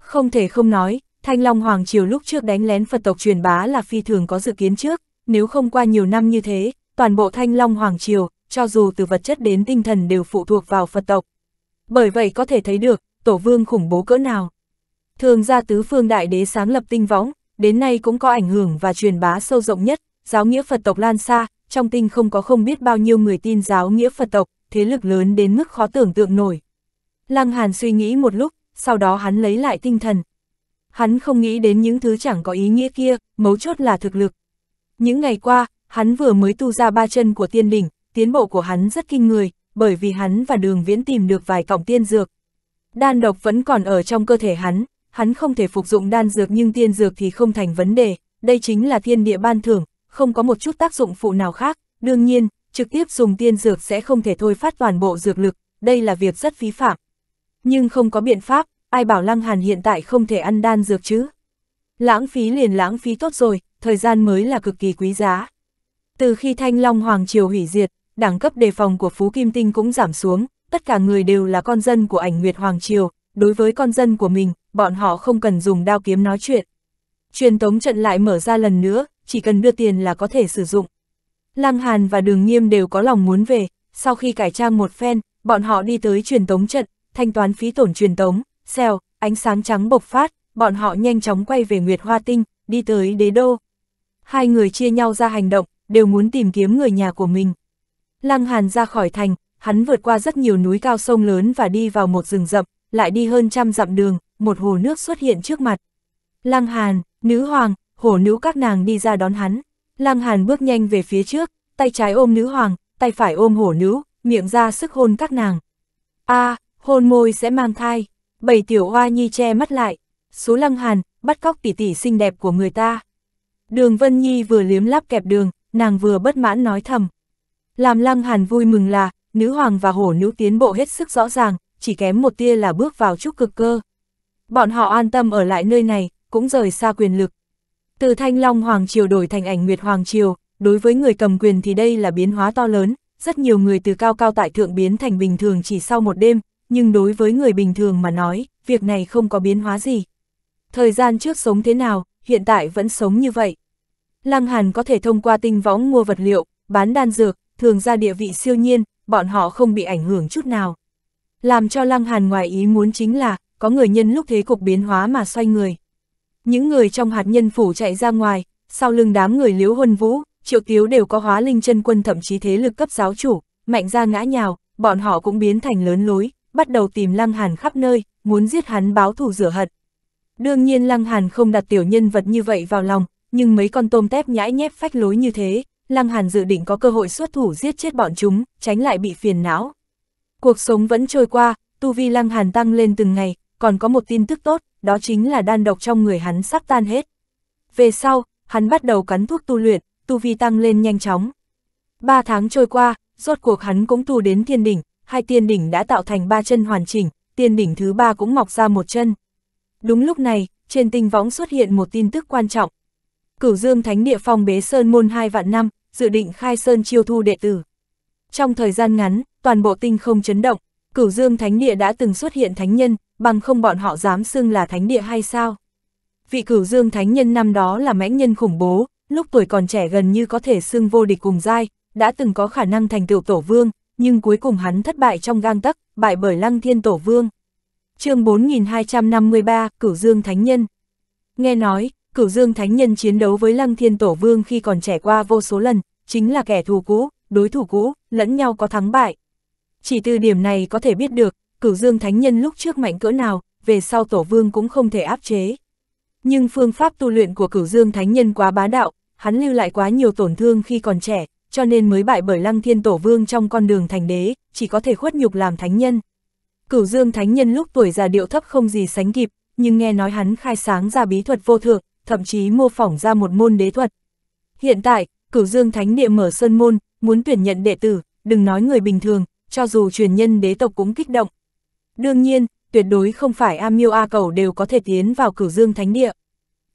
Không thể không nói, Thanh Long Hoàng Triều lúc trước đánh lén Phật tộc truyền bá là phi thường có dự kiến trước, nếu không qua nhiều năm như thế, toàn bộ Thanh Long Hoàng Triều, cho dù từ vật chất đến tinh thần đều phụ thuộc vào Phật tộc. Bởi vậy có thể thấy được, tổ vương khủng bố cỡ nào. Thường gia tứ phương đại đế sáng lập tinh võng, đến nay cũng có ảnh hưởng và truyền bá sâu rộng nhất, giáo nghĩa Phật tộc lan xa, trong tinh không có không biết bao nhiêu người tin giáo nghĩa Phật tộc, thế lực lớn đến mức khó tưởng tượng nổi. Lăng Hàn suy nghĩ một lúc, sau đó hắn lấy lại tinh thần. Hắn không nghĩ đến những thứ chẳng có ý nghĩa kia, mấu chốt là thực lực. Những ngày qua, hắn vừa mới tu ra ba chân của tiên đỉnh, tiến bộ của hắn rất kinh người, bởi vì hắn và đường viễn tìm được vài cọng tiên dược, Đan độc vẫn còn ở trong cơ thể hắn, hắn không thể phục dụng đan dược nhưng tiên dược thì không thành vấn đề, đây chính là thiên địa ban thưởng, không có một chút tác dụng phụ nào khác, đương nhiên, trực tiếp dùng tiên dược sẽ không thể thôi phát toàn bộ dược lực, đây là việc rất phí phạm. Nhưng không có biện pháp, ai bảo Lăng Hàn hiện tại không thể ăn đan dược chứ? Lãng phí liền lãng phí tốt rồi, thời gian mới là cực kỳ quý giá. Từ khi Thanh Long Hoàng Triều hủy diệt, đẳng cấp đề phòng của Phú Kim Tinh cũng giảm xuống, tất cả người đều là con dân của ảnh Nguyệt Hoàng Triều, đối với con dân của mình, bọn họ không cần dùng đao kiếm nói chuyện. Truyền tống trận lại mở ra lần nữa, chỉ cần đưa tiền là có thể sử dụng. Lăng Hàn và Đường Nghiêm đều có lòng muốn về, sau khi cải trang một phen, bọn họ đi tới truyền tống trận, thanh toán phí tổn truyền tống, xèo, ánh sáng trắng bộc phát, bọn họ nhanh chóng quay về Nguyệt Hoa Tinh, đi tới đế đô. Hai người chia nhau ra hành động, đều muốn tìm kiếm người nhà của mình. Lăng Hàn ra khỏi thành, hắn vượt qua rất nhiều núi cao sông lớn và đi vào một rừng rậm, lại đi hơn trăm dặm đường, một hồ nước xuất hiện trước mặt. Lăng Hàn, nữ hoàng, hổ nữ các nàng đi ra đón hắn. Lăng Hàn bước nhanh về phía trước, tay trái ôm nữ hoàng, tay phải ôm hổ nữ, miệng ra sức hôn các nàng. A, à, hôn môi sẽ mang thai. Bảy tiểu hoa nhi che mắt lại. Số Lăng Hàn, bắt cóc tỷ tỷ xinh đẹp của người ta. Đường Vân Nhi vừa liếm láp kẹp đường, nàng vừa bất mãn nói thầm. Làm Lăng Hàn vui mừng là, nữ hoàng và hổ nữ tiến bộ hết sức rõ ràng, chỉ kém một tia là bước vào trúc cực cơ. Bọn họ an tâm ở lại nơi này, cũng rời xa quyền lực. Từ Thanh Long Hoàng Triều đổi thành ảnh Nguyệt Hoàng Triều, đối với người cầm quyền thì đây là biến hóa to lớn, rất nhiều người từ cao cao tại thượng biến thành bình thường chỉ sau một đêm, nhưng đối với người bình thường mà nói, việc này không có biến hóa gì. Thời gian trước sống thế nào, hiện tại vẫn sống như vậy. Lăng Hàn có thể thông qua tinh võng mua vật liệu, bán đan dược, thường ra địa vị siêu nhiên, bọn họ không bị ảnh hưởng chút nào. Làm cho Lăng Hàn ngoài ý muốn chính là, có người nhân lúc thế cục biến hóa mà xoay người. Những người trong hạt nhân phủ chạy ra ngoài, sau lưng đám người liếu huân vũ, triệu tiếu đều có hóa linh chân quân thậm chí thế lực cấp giáo chủ, mạnh ra ngã nhào, bọn họ cũng biến thành lớn lối, bắt đầu tìm Lăng Hàn khắp nơi, muốn giết hắn báo thù rửa hận. Đương nhiên Lăng Hàn không đặt tiểu nhân vật như vậy vào lòng, nhưng mấy con tôm tép nhãi nhép phách lối như thế, Lăng Hàn dự định có cơ hội xuất thủ giết chết bọn chúng, tránh lại bị phiền não. Cuộc sống vẫn trôi qua, tu vi Lăng Hàn tăng lên từng ngày, còn có một tin tức tốt, đó chính là đan độc trong người hắn sắp tan hết. Về sau, hắn bắt đầu cắn thuốc tu luyện, tu vi tăng lên nhanh chóng. Ba tháng trôi qua, rốt cuộc hắn cũng tu đến thiên đỉnh, hai tiên đỉnh đã tạo thành ba chân hoàn chỉnh, tiên đỉnh thứ ba cũng mọc ra một chân. Đúng lúc này, trên tinh võng xuất hiện một tin tức quan trọng, Cửu Dương Thánh Địa Phong bế Sơn môn hai vạn năm, dự định khai Sơn chiêu thu đệ tử. Trong thời gian ngắn, toàn bộ tinh không chấn động, Cửu Dương Thánh Địa đã từng xuất hiện thánh nhân, bằng không bọn họ dám xưng là thánh địa hay sao? Vị Cửu Dương Thánh Nhân năm đó là mãnh nhân khủng bố, lúc tuổi còn trẻ gần như có thể xưng vô địch cùng giai, đã từng có khả năng thành tựu tổ vương, nhưng cuối cùng hắn thất bại trong gang tấc, bại bởi Lăng Thiên Tổ Vương. Chương 4253, Cửu Dương Thánh Nhân. Nghe nói, Cửu Dương Thánh Nhân chiến đấu với Lăng Thiên Tổ Vương khi còn trẻ qua vô số lần, chính là kẻ thù cũ, đối thủ cũ, lẫn nhau có thắng bại. Chỉ từ điểm này có thể biết được, Cửu Dương Thánh Nhân lúc trước mạnh cỡ nào, về sau Tổ Vương cũng không thể áp chế. Nhưng phương pháp tu luyện của Cửu Dương Thánh Nhân quá bá đạo, hắn lưu lại quá nhiều tổn thương khi còn trẻ, cho nên mới bại bởi Lăng Thiên Tổ Vương trong con đường thành đế, chỉ có thể khuất nhục làm thánh nhân. Cửu Dương Thánh Nhân lúc tuổi già điệu thấp không gì sánh kịp, nhưng nghe nói hắn khai sáng ra bí thuật vô thượng, thậm chí mô phỏng ra một môn đế thuật. Hiện tại, cửu dương thánh địa mở sơn môn, muốn tuyển nhận đệ tử, đừng nói người bình thường, cho dù truyền nhân đế tộc cũng kích động. Đương nhiên, tuyệt đối không phải A Miêu A Cầu đều có thể tiến vào cửu dương thánh địa.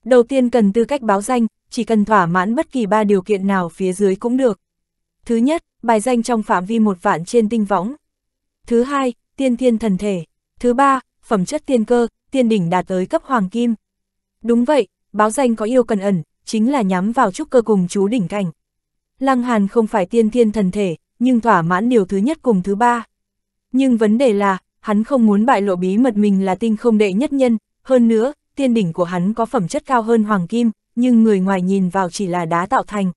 Đầu tiên cần tư cách báo danh, chỉ cần thỏa mãn bất kỳ ba điều kiện nào phía dưới cũng được. Thứ nhất, bài danh trong phạm vi một vạn trên tinh võng. Thứ hai, tiên thiên thần thể. Thứ ba, phẩm chất tiên cơ, tiên đỉnh đạt tới cấp hoàng kim. Đúng vậy, báo danh có yêu cần ẩn, chính là nhắm vào trúc cơ cùng chú đỉnh cảnh. Lăng Hàn không phải tiên thiên thần thể, nhưng thỏa mãn điều thứ nhất cùng thứ ba. Nhưng vấn đề là, hắn không muốn bại lộ bí mật mình là tinh không đệ nhất nhân, hơn nữa, tiên đỉnh của hắn có phẩm chất cao hơn hoàng kim, nhưng người ngoài nhìn vào chỉ là đá tạo thành.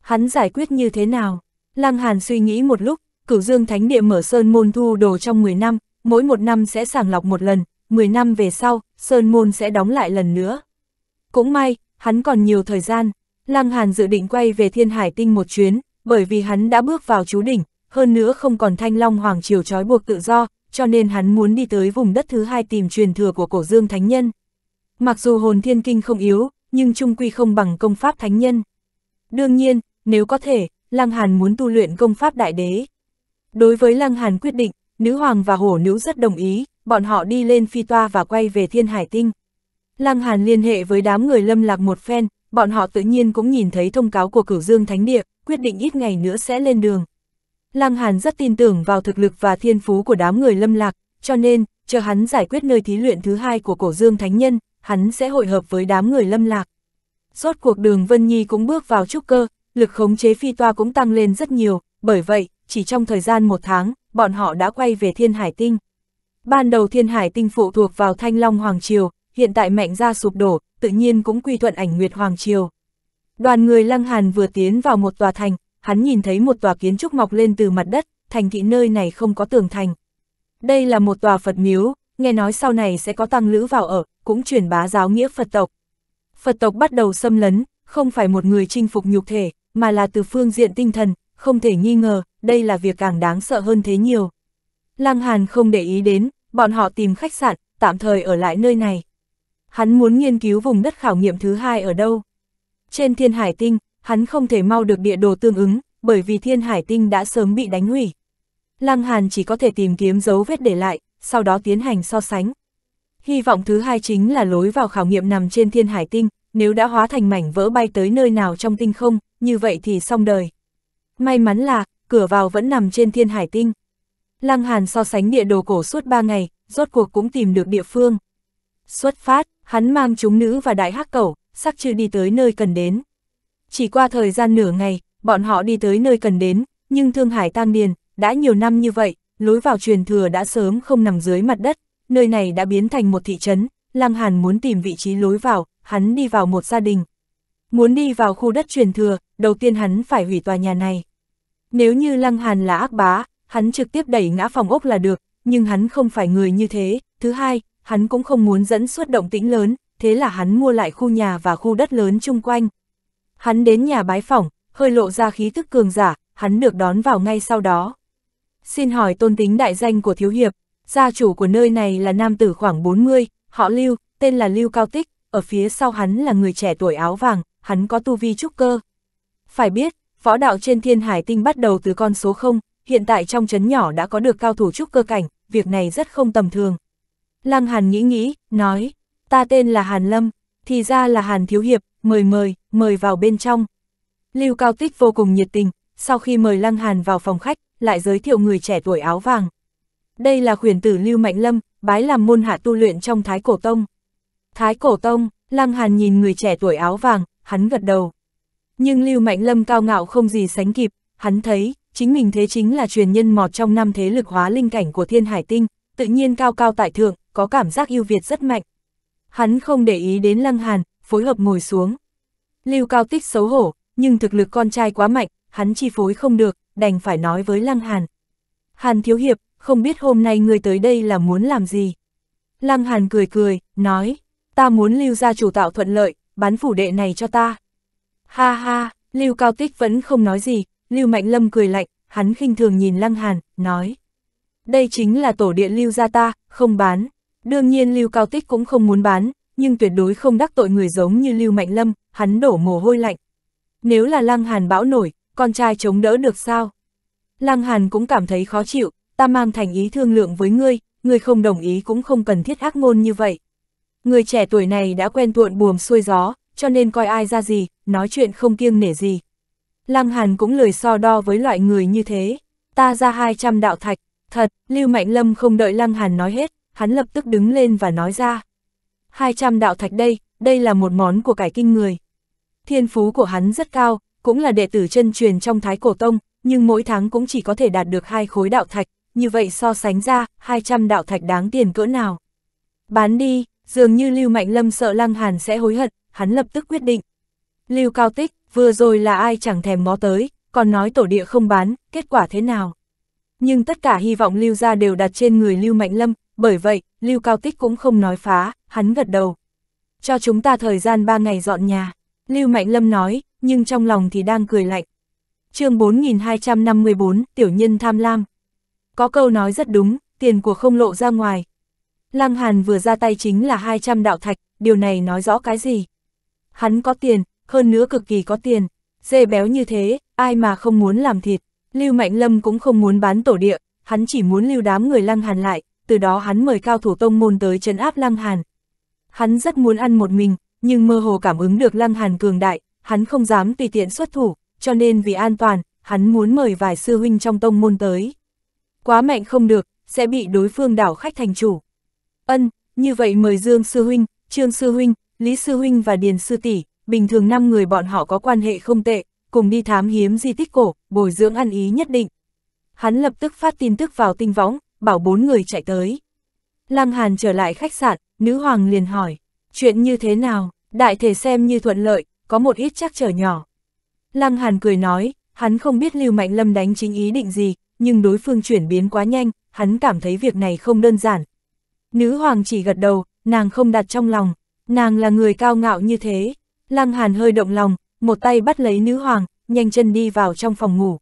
Hắn giải quyết như thế nào? Lăng Hàn suy nghĩ một lúc, cửu dương thánh địa mở sơn môn thu đồ trong 10 năm, mỗi một năm sẽ sàng lọc một lần, 10 năm về sau, sơn môn sẽ đóng lại lần nữa. Cũng may, hắn còn nhiều thời gian, Lăng Hàn dự định quay về thiên hải tinh một chuyến, bởi vì hắn đã bước vào chú đỉnh, hơn nữa không còn thanh long hoàng triều trói buộc tự do, cho nên hắn muốn đi tới vùng đất thứ hai tìm truyền thừa của cổ dương thánh nhân. Mặc dù hồn thiên kinh không yếu, nhưng trung quy không bằng công pháp thánh nhân. Đương nhiên, nếu có thể, Lăng Hàn muốn tu luyện công pháp đại đế. Đối với Lăng Hàn quyết định, nữ hoàng và hổ nữ rất đồng ý, bọn họ đi lên phi toa và quay về thiên hải tinh. Lăng Hàn liên hệ với đám người lâm lạc một phen, bọn họ tự nhiên cũng nhìn thấy thông cáo của cửu dương thánh địa, quyết định ít ngày nữa sẽ lên đường. Lăng Hàn rất tin tưởng vào thực lực và thiên phú của đám người lâm lạc, cho nên, chờ hắn giải quyết nơi thí luyện thứ hai của cổ dương thánh nhân, hắn sẽ hội hợp với đám người lâm lạc. Rốt cuộc đường Vân Nhi cũng bước vào trúc cơ, lực khống chế phi toa cũng tăng lên rất nhiều, bởi vậy, chỉ trong thời gian một tháng, bọn họ đã quay về Thiên Hải Tinh. Ban đầu Thiên Hải Tinh phụ thuộc vào Thanh Long Hoàng Triều, hiện tại mạnh ra sụp đổ, tự nhiên cũng quy thuận ảnh Nguyệt Hoàng Triều. Đoàn người Lăng Hàn vừa tiến vào một tòa thành, hắn nhìn thấy một tòa kiến trúc mọc lên từ mặt đất, thành thị nơi này không có tường thành. Đây là một tòa Phật miếu, nghe nói sau này sẽ có tăng lữ vào ở, cũng truyền bá giáo nghĩa Phật tộc. Phật tộc bắt đầu xâm lấn, không phải một người chinh phục nhục thể, mà là từ phương diện tinh thần, không thể nghi ngờ, đây là việc càng đáng sợ hơn thế nhiều. Lăng Hàn không để ý đến, bọn họ tìm khách sạn, tạm thời ở lại nơi này hắn muốn nghiên cứu vùng đất khảo nghiệm thứ hai ở đâu. Trên thiên hải tinh, hắn không thể mau được địa đồ tương ứng, bởi vì thiên hải tinh đã sớm bị đánh hủy. Lăng Hàn chỉ có thể tìm kiếm dấu vết để lại, sau đó tiến hành so sánh. Hy vọng thứ hai chính là lối vào khảo nghiệm nằm trên thiên hải tinh, nếu đã hóa thành mảnh vỡ bay tới nơi nào trong tinh không, như vậy thì xong đời. May mắn là, cửa vào vẫn nằm trên thiên hải tinh. Lăng Hàn so sánh địa đồ cổ suốt 3 ngày, rốt cuộc cũng tìm được địa phương. Xuất phát, Hắn mang chúng nữ và đại hắc cẩu, sắc chưa đi tới nơi cần đến. Chỉ qua thời gian nửa ngày, bọn họ đi tới nơi cần đến, nhưng Thương Hải Tam Điền, đã nhiều năm như vậy, lối vào truyền thừa đã sớm không nằm dưới mặt đất, nơi này đã biến thành một thị trấn, Lăng Hàn muốn tìm vị trí lối vào, hắn đi vào một gia đình. Muốn đi vào khu đất truyền thừa, đầu tiên hắn phải hủy tòa nhà này. Nếu như Lăng Hàn là ác bá, hắn trực tiếp đẩy ngã phòng ốc là được, nhưng hắn không phải người như thế. Thứ hai, hắn cũng không muốn dẫn suốt động tĩnh lớn, thế là hắn mua lại khu nhà và khu đất lớn chung quanh. Hắn đến nhà bái phỏng, hơi lộ ra khí thức cường giả, hắn được đón vào ngay sau đó. Xin hỏi tôn tính đại danh của Thiếu Hiệp, gia chủ của nơi này là nam tử khoảng 40, họ Lưu, tên là Lưu Cao Tích, ở phía sau hắn là người trẻ tuổi áo vàng, hắn có tu vi trúc cơ. Phải biết, võ đạo trên thiên hải tinh bắt đầu từ con số 0, hiện tại trong chấn nhỏ đã có được cao thủ trúc cơ cảnh, việc này rất không tầm thường. Lăng Hàn nghĩ nghĩ, nói, ta tên là Hàn Lâm, thì ra là Hàn Thiếu Hiệp, mời mời, mời vào bên trong. Lưu Cao Tích vô cùng nhiệt tình, sau khi mời Lăng Hàn vào phòng khách, lại giới thiệu người trẻ tuổi áo vàng. Đây là khuyển tử Lưu Mạnh Lâm, bái làm môn hạ tu luyện trong Thái Cổ Tông. Thái Cổ Tông, Lăng Hàn nhìn người trẻ tuổi áo vàng, hắn gật đầu. Nhưng Lưu Mạnh Lâm cao ngạo không gì sánh kịp, hắn thấy, chính mình thế chính là truyền nhân mọt trong năm thế lực hóa linh cảnh của thiên hải tinh, tự nhiên cao cao tại thượng, có cảm giác ưu việt rất mạnh. Hắn không để ý đến Lăng Hàn, phối hợp ngồi xuống. Lưu Cao Tích xấu hổ, nhưng thực lực con trai quá mạnh, hắn chi phối không được, đành phải nói với Lăng Hàn. Hàn Thiếu Hiệp, không biết hôm nay người tới đây là muốn làm gì? Lăng Hàn cười cười, nói, ta muốn lưu gia chủ tạo thuận lợi, bán phủ đệ này cho ta. Ha ha, Lưu Cao Tích vẫn không nói gì, Lưu Mạnh Lâm cười lạnh, hắn khinh thường nhìn Lăng Hàn, nói đây chính là tổ điện lưu gia ta, không bán. Đương nhiên lưu cao tích cũng không muốn bán, nhưng tuyệt đối không đắc tội người giống như lưu mạnh lâm, hắn đổ mồ hôi lạnh. Nếu là lăng hàn bão nổi, con trai chống đỡ được sao? Lăng hàn cũng cảm thấy khó chịu, ta mang thành ý thương lượng với ngươi, ngươi không đồng ý cũng không cần thiết ác ngôn như vậy. Người trẻ tuổi này đã quen tuộn buồm xuôi gió, cho nên coi ai ra gì, nói chuyện không kiêng nể gì. Lăng Hàn cũng lời so đo với loại người như thế. Ta ra 200 đạo thạch, Thật, Lưu Mạnh Lâm không đợi Lăng Hàn nói hết, hắn lập tức đứng lên và nói ra. 200 đạo thạch đây, đây là một món của cải kinh người. Thiên phú của hắn rất cao, cũng là đệ tử chân truyền trong Thái Cổ Tông, nhưng mỗi tháng cũng chỉ có thể đạt được hai khối đạo thạch, như vậy so sánh ra, 200 đạo thạch đáng tiền cỡ nào. Bán đi, dường như Lưu Mạnh Lâm sợ Lăng Hàn sẽ hối hận, hắn lập tức quyết định. Lưu Cao Tích, vừa rồi là ai chẳng thèm ngó tới, còn nói tổ địa không bán, kết quả thế nào? nhưng tất cả hy vọng Lưu gia đều đặt trên người Lưu Mạnh Lâm, bởi vậy, Lưu Cao Tích cũng không nói phá, hắn gật đầu. Cho chúng ta thời gian 3 ngày dọn nhà, Lưu Mạnh Lâm nói, nhưng trong lòng thì đang cười lạnh. chương 4254, Tiểu Nhân Tham Lam. Có câu nói rất đúng, tiền của không lộ ra ngoài. Lăng Hàn vừa ra tay chính là 200 đạo thạch, điều này nói rõ cái gì? Hắn có tiền, hơn nữa cực kỳ có tiền, dê béo như thế, ai mà không muốn làm thịt. Lưu Mạnh Lâm cũng không muốn bán tổ địa, hắn chỉ muốn lưu đám người Lăng Hàn lại, từ đó hắn mời cao thủ tông môn tới trấn áp Lăng Hàn. Hắn rất muốn ăn một mình, nhưng mơ hồ cảm ứng được Lăng Hàn cường đại, hắn không dám tùy tiện xuất thủ, cho nên vì an toàn, hắn muốn mời vài sư huynh trong tông môn tới. Quá mạnh không được, sẽ bị đối phương đảo khách thành chủ. Ân, như vậy mời Dương sư huynh, Trương sư huynh, Lý sư huynh và Điền sư tỷ, bình thường năm người bọn họ có quan hệ không tệ, cùng đi thám hiếm di tích cổ, bồi dưỡng ăn ý nhất định. Hắn lập tức phát tin tức vào tinh võng, bảo bốn người chạy tới. Lăng Hàn trở lại khách sạn, nữ hoàng liền hỏi, chuyện như thế nào, đại thể xem như thuận lợi, có một ít chắc trở nhỏ. Lăng Hàn cười nói, hắn không biết Lưu Mạnh Lâm đánh chính ý định gì, nhưng đối phương chuyển biến quá nhanh, hắn cảm thấy việc này không đơn giản. Nữ hoàng chỉ gật đầu, nàng không đặt trong lòng, nàng là người cao ngạo như thế. Lăng Hàn hơi động lòng, một tay bắt lấy nữ hoàng, nhanh chân đi vào trong phòng ngủ.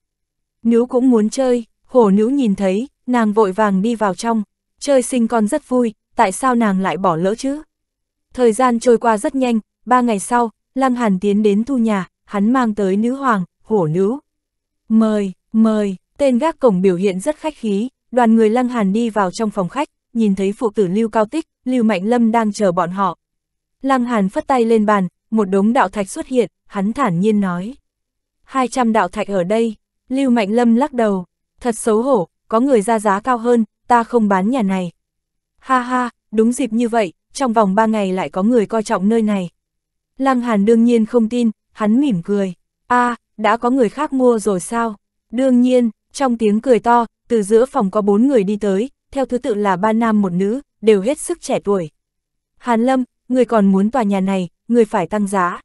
Nữ cũng muốn chơi, hổ nữ nhìn thấy, nàng vội vàng đi vào trong, chơi sinh con rất vui, tại sao nàng lại bỏ lỡ chứ? Thời gian trôi qua rất nhanh, ba ngày sau, Lăng Hàn tiến đến thu nhà, hắn mang tới nữ hoàng, hổ nữ. Mời, mời, tên gác cổng biểu hiện rất khách khí, đoàn người Lăng Hàn đi vào trong phòng khách, nhìn thấy phụ tử Lưu Cao Tích, Lưu Mạnh Lâm đang chờ bọn họ. Lăng Hàn phất tay lên bàn, một đống đạo thạch xuất hiện, hắn thản nhiên nói. 200 đạo thạch ở đây, Lưu Mạnh Lâm lắc đầu, thật xấu hổ, có người ra giá cao hơn, ta không bán nhà này. Ha ha, đúng dịp như vậy, trong vòng 3 ngày lại có người coi trọng nơi này. Lăng Hàn đương nhiên không tin, hắn mỉm cười. a à, đã có người khác mua rồi sao? Đương nhiên, trong tiếng cười to, từ giữa phòng có bốn người đi tới, theo thứ tự là ba nam một nữ, đều hết sức trẻ tuổi. Hàn Lâm, người còn muốn tòa nhà này, người phải tăng giá.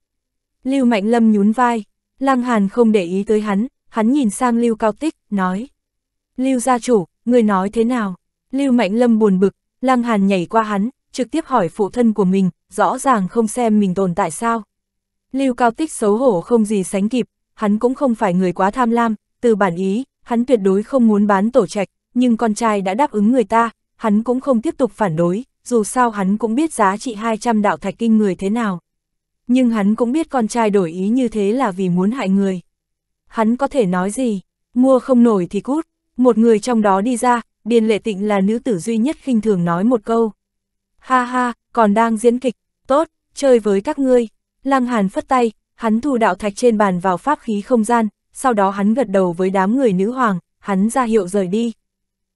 Lưu Mạnh Lâm nhún vai, Lăng Hàn không để ý tới hắn, hắn nhìn sang Lưu Cao Tích, nói. Lưu gia chủ, người nói thế nào? Lưu Mạnh Lâm buồn bực, Lăng Hàn nhảy qua hắn, trực tiếp hỏi phụ thân của mình, rõ ràng không xem mình tồn tại sao. Lưu Cao Tích xấu hổ không gì sánh kịp, hắn cũng không phải người quá tham lam, từ bản ý, hắn tuyệt đối không muốn bán tổ trạch, nhưng con trai đã đáp ứng người ta, hắn cũng không tiếp tục phản đối, dù sao hắn cũng biết giá trị 200 đạo thạch kinh người thế nào nhưng hắn cũng biết con trai đổi ý như thế là vì muốn hại người. Hắn có thể nói gì, mua không nổi thì cút, một người trong đó đi ra, Điền Lệ Tịnh là nữ tử duy nhất khinh thường nói một câu. Ha ha, còn đang diễn kịch, tốt, chơi với các ngươi. Lăng Hàn phất tay, hắn thu đạo thạch trên bàn vào pháp khí không gian, sau đó hắn gật đầu với đám người nữ hoàng, hắn ra hiệu rời đi.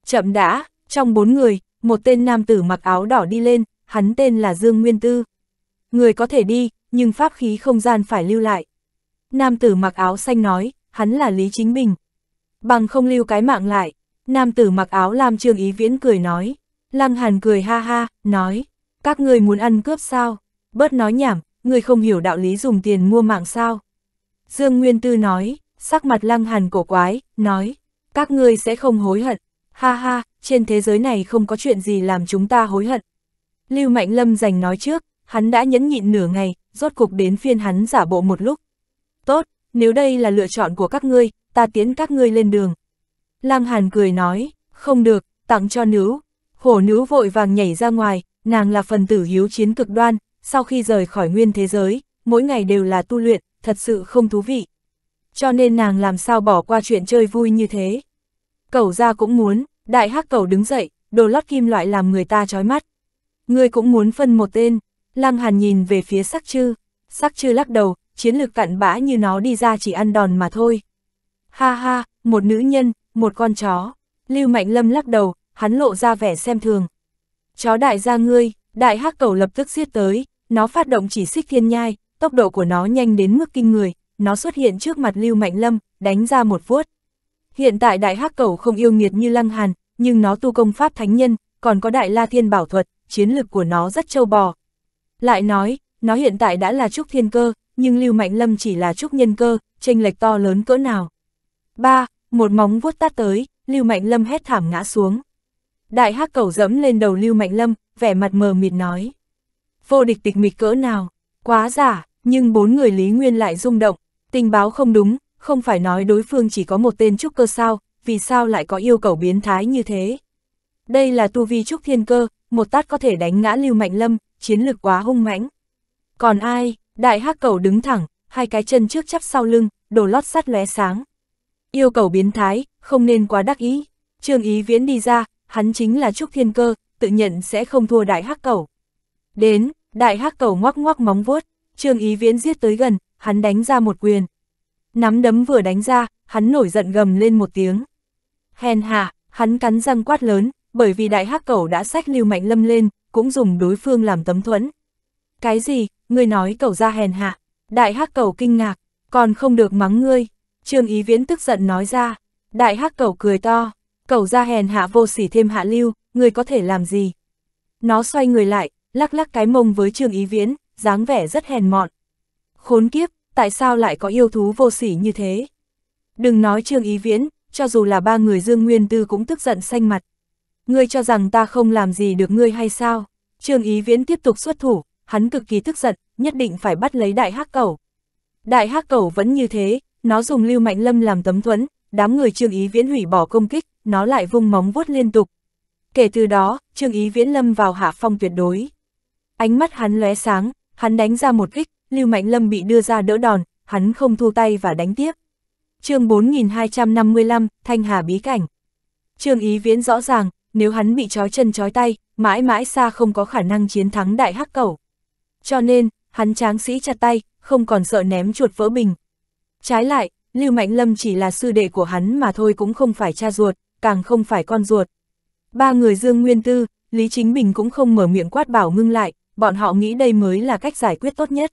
Chậm đã, trong bốn người, một tên nam tử mặc áo đỏ đi lên, hắn tên là Dương Nguyên Tư người có thể đi, nhưng pháp khí không gian phải lưu lại. Nam tử mặc áo xanh nói, hắn là Lý Chính Bình. Bằng không lưu cái mạng lại, nam tử mặc áo làm trương ý viễn cười nói. Lăng Hàn cười ha ha, nói, các ngươi muốn ăn cướp sao? Bớt nói nhảm, người không hiểu đạo lý dùng tiền mua mạng sao? Dương Nguyên Tư nói, sắc mặt Lăng Hàn cổ quái, nói, các ngươi sẽ không hối hận. Ha ha, trên thế giới này không có chuyện gì làm chúng ta hối hận. Lưu Mạnh Lâm giành nói trước, Hắn đã nhẫn nhịn nửa ngày, rốt cục đến phiên hắn giả bộ một lúc. Tốt, nếu đây là lựa chọn của các ngươi, ta tiến các ngươi lên đường. Lăng Hàn cười nói, không được, tặng cho nữ. Hổ nữ vội vàng nhảy ra ngoài, nàng là phần tử hiếu chiến cực đoan, sau khi rời khỏi nguyên thế giới, mỗi ngày đều là tu luyện, thật sự không thú vị. Cho nên nàng làm sao bỏ qua chuyện chơi vui như thế. Cẩu ra cũng muốn, đại hắc cẩu đứng dậy, đồ lót kim loại làm người ta chói mắt. Ngươi cũng muốn phân một tên, Lăng Hàn nhìn về phía sắc chư, sắc chư lắc đầu, chiến lược cặn bã như nó đi ra chỉ ăn đòn mà thôi. Ha ha, một nữ nhân, một con chó. Lưu Mạnh Lâm lắc đầu, hắn lộ ra vẻ xem thường. Chó đại gia ngươi, đại hắc cầu lập tức giết tới, nó phát động chỉ xích thiên nhai, tốc độ của nó nhanh đến mức kinh người, nó xuất hiện trước mặt Lưu Mạnh Lâm, đánh ra một vuốt. Hiện tại đại hắc cầu không yêu nghiệt như Lăng Hàn, nhưng nó tu công pháp thánh nhân, còn có đại la thiên bảo thuật, chiến lực của nó rất trâu bò, lại nói, nó hiện tại đã là trúc thiên cơ, nhưng Lưu Mạnh Lâm chỉ là trúc nhân cơ, tranh lệch to lớn cỡ nào. ba Một móng vuốt tát tới, Lưu Mạnh Lâm hét thảm ngã xuống. Đại hắc cầu dẫm lên đầu Lưu Mạnh Lâm, vẻ mặt mờ mịt nói. Vô địch tịch mịch cỡ nào, quá giả, nhưng bốn người Lý Nguyên lại rung động, tình báo không đúng, không phải nói đối phương chỉ có một tên trúc cơ sao, vì sao lại có yêu cầu biến thái như thế. Đây là tu vi trúc thiên cơ, một tát có thể đánh ngã Lưu Mạnh Lâm, chiến lực quá hung mãnh. Còn ai, đại hắc cầu đứng thẳng, hai cái chân trước chắp sau lưng, đồ lót sắt lóe sáng. Yêu cầu biến thái, không nên quá đắc ý. Trương Ý Viễn đi ra, hắn chính là Trúc Thiên Cơ, tự nhận sẽ không thua đại hắc cầu. Đến, đại hắc cầu ngoắc ngoắc móng vuốt, Trương Ý Viễn giết tới gần, hắn đánh ra một quyền. Nắm đấm vừa đánh ra, hắn nổi giận gầm lên một tiếng. Hèn hạ, hắn cắn răng quát lớn, bởi vì đại hắc cầu đã sách lưu mạnh lâm lên, cũng dùng đối phương làm tấm thuẫn. Cái gì, ngươi nói cầu ra hèn hạ, đại hắc cầu kinh ngạc, còn không được mắng ngươi, trương ý viễn tức giận nói ra, đại hắc cầu cười to, cầu ra hèn hạ vô sỉ thêm hạ lưu, ngươi có thể làm gì? Nó xoay người lại, lắc lắc cái mông với trương ý viễn, dáng vẻ rất hèn mọn. Khốn kiếp, tại sao lại có yêu thú vô sỉ như thế? Đừng nói trương ý viễn, cho dù là ba người Dương Nguyên Tư cũng tức giận xanh mặt. Ngươi cho rằng ta không làm gì được ngươi hay sao? Trương Ý Viễn tiếp tục xuất thủ, hắn cực kỳ tức giận, nhất định phải bắt lấy đại hắc cẩu. Đại hắc cẩu vẫn như thế, nó dùng Lưu Mạnh Lâm làm tấm thuẫn, đám người Trương Ý Viễn hủy bỏ công kích, nó lại vung móng vuốt liên tục. Kể từ đó, Trương Ý Viễn lâm vào hạ phong tuyệt đối. Ánh mắt hắn lóe sáng, hắn đánh ra một kích, Lưu Mạnh Lâm bị đưa ra đỡ đòn, hắn không thu tay và đánh tiếp. Chương 4255, Thanh Hà bí cảnh. Trương Ý Viễn rõ ràng, nếu hắn bị trói chân trói tay, mãi mãi xa không có khả năng chiến thắng đại hắc cẩu. Cho nên, hắn tráng sĩ chặt tay, không còn sợ ném chuột vỡ bình. Trái lại, Lưu Mạnh Lâm chỉ là sư đệ của hắn mà thôi cũng không phải cha ruột, càng không phải con ruột. Ba người Dương Nguyên Tư, Lý Chính Bình cũng không mở miệng quát bảo ngưng lại, bọn họ nghĩ đây mới là cách giải quyết tốt nhất.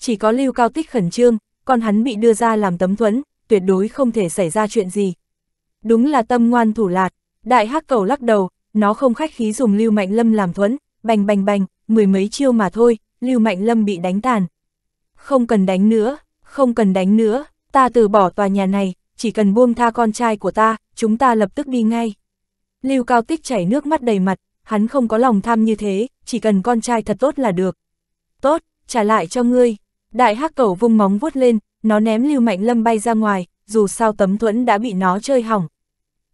Chỉ có Lưu Cao Tích khẩn trương, còn hắn bị đưa ra làm tấm thuẫn, tuyệt đối không thể xảy ra chuyện gì. Đúng là tâm ngoan thủ lạt, Đại hắc cầu lắc đầu, nó không khách khí dùng Lưu Mạnh Lâm làm thuẫn, bành bành bành, mười mấy chiêu mà thôi, Lưu Mạnh Lâm bị đánh tàn. Không cần đánh nữa, không cần đánh nữa, ta từ bỏ tòa nhà này, chỉ cần buông tha con trai của ta, chúng ta lập tức đi ngay. Lưu Cao Tích chảy nước mắt đầy mặt, hắn không có lòng tham như thế, chỉ cần con trai thật tốt là được. Tốt, trả lại cho ngươi. Đại hắc cầu vung móng vuốt lên, nó ném Lưu Mạnh Lâm bay ra ngoài, dù sao tấm thuẫn đã bị nó chơi hỏng.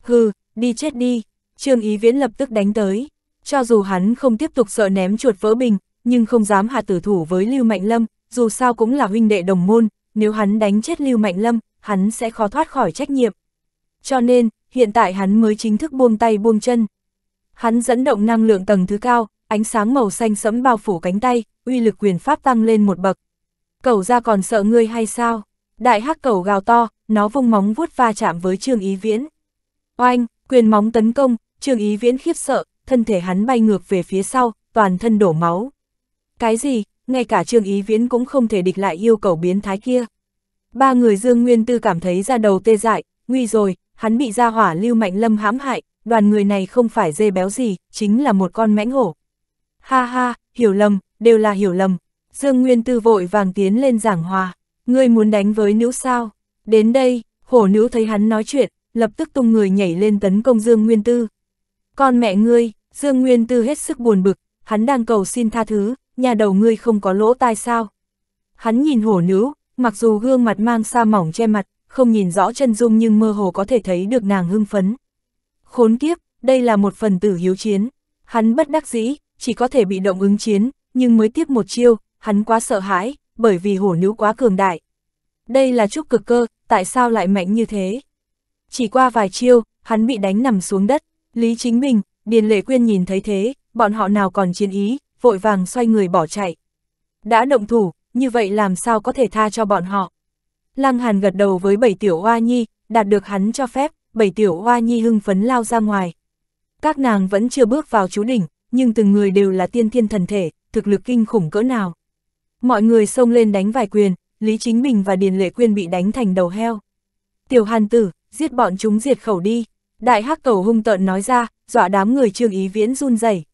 Hừ, đi chết đi, Trương Ý Viễn lập tức đánh tới. Cho dù hắn không tiếp tục sợ ném chuột vỡ bình, nhưng không dám hạ tử thủ với Lưu Mạnh Lâm, dù sao cũng là huynh đệ đồng môn, nếu hắn đánh chết Lưu Mạnh Lâm, hắn sẽ khó thoát khỏi trách nhiệm. Cho nên, hiện tại hắn mới chính thức buông tay buông chân. Hắn dẫn động năng lượng tầng thứ cao, ánh sáng màu xanh sẫm bao phủ cánh tay, uy lực quyền pháp tăng lên một bậc. Cẩu ra còn sợ ngươi hay sao? Đại hắc cẩu gào to, nó vung móng vuốt va chạm với Trương Ý Viễn. Oanh, Quyền móng tấn công, Trương Ý Viễn khiếp sợ, thân thể hắn bay ngược về phía sau, toàn thân đổ máu. Cái gì, ngay cả Trương Ý Viễn cũng không thể địch lại yêu cầu biến thái kia. Ba người Dương Nguyên Tư cảm thấy ra đầu tê dại, nguy rồi, hắn bị ra hỏa lưu mạnh lâm hãm hại, đoàn người này không phải dê béo gì, chính là một con mãnh hổ. Ha ha, hiểu lầm, đều là hiểu lầm. Dương Nguyên Tư vội vàng tiến lên giảng hòa, ngươi muốn đánh với nữ sao? Đến đây, hổ nữ thấy hắn nói chuyện, lập tức tung người nhảy lên tấn công Dương Nguyên Tư. Con mẹ ngươi, Dương Nguyên Tư hết sức buồn bực, hắn đang cầu xin tha thứ, nhà đầu ngươi không có lỗ tai sao. Hắn nhìn hổ nữ, mặc dù gương mặt mang sa mỏng che mặt, không nhìn rõ chân dung nhưng mơ hồ có thể thấy được nàng hưng phấn. Khốn kiếp, đây là một phần tử hiếu chiến. Hắn bất đắc dĩ, chỉ có thể bị động ứng chiến, nhưng mới tiếp một chiêu, hắn quá sợ hãi, bởi vì hổ nữ quá cường đại. Đây là trúc cực cơ, tại sao lại mạnh như thế? Chỉ qua vài chiêu, hắn bị đánh nằm xuống đất. Lý Chính Bình, Điền Lệ Quyên nhìn thấy thế, bọn họ nào còn chiến ý, vội vàng xoay người bỏ chạy. Đã động thủ, như vậy làm sao có thể tha cho bọn họ. Lăng Hàn gật đầu với bảy tiểu hoa nhi, đạt được hắn cho phép, bảy tiểu hoa nhi hưng phấn lao ra ngoài. Các nàng vẫn chưa bước vào chú đỉnh, nhưng từng người đều là tiên thiên thần thể, thực lực kinh khủng cỡ nào. Mọi người xông lên đánh vài quyền, Lý Chính Bình và Điền Lệ Quyên bị đánh thành đầu heo. Tiểu Hàn Tử, giết bọn chúng diệt khẩu đi. Đại hắc cầu hung tợn nói ra, dọa đám người trương ý viễn run rẩy.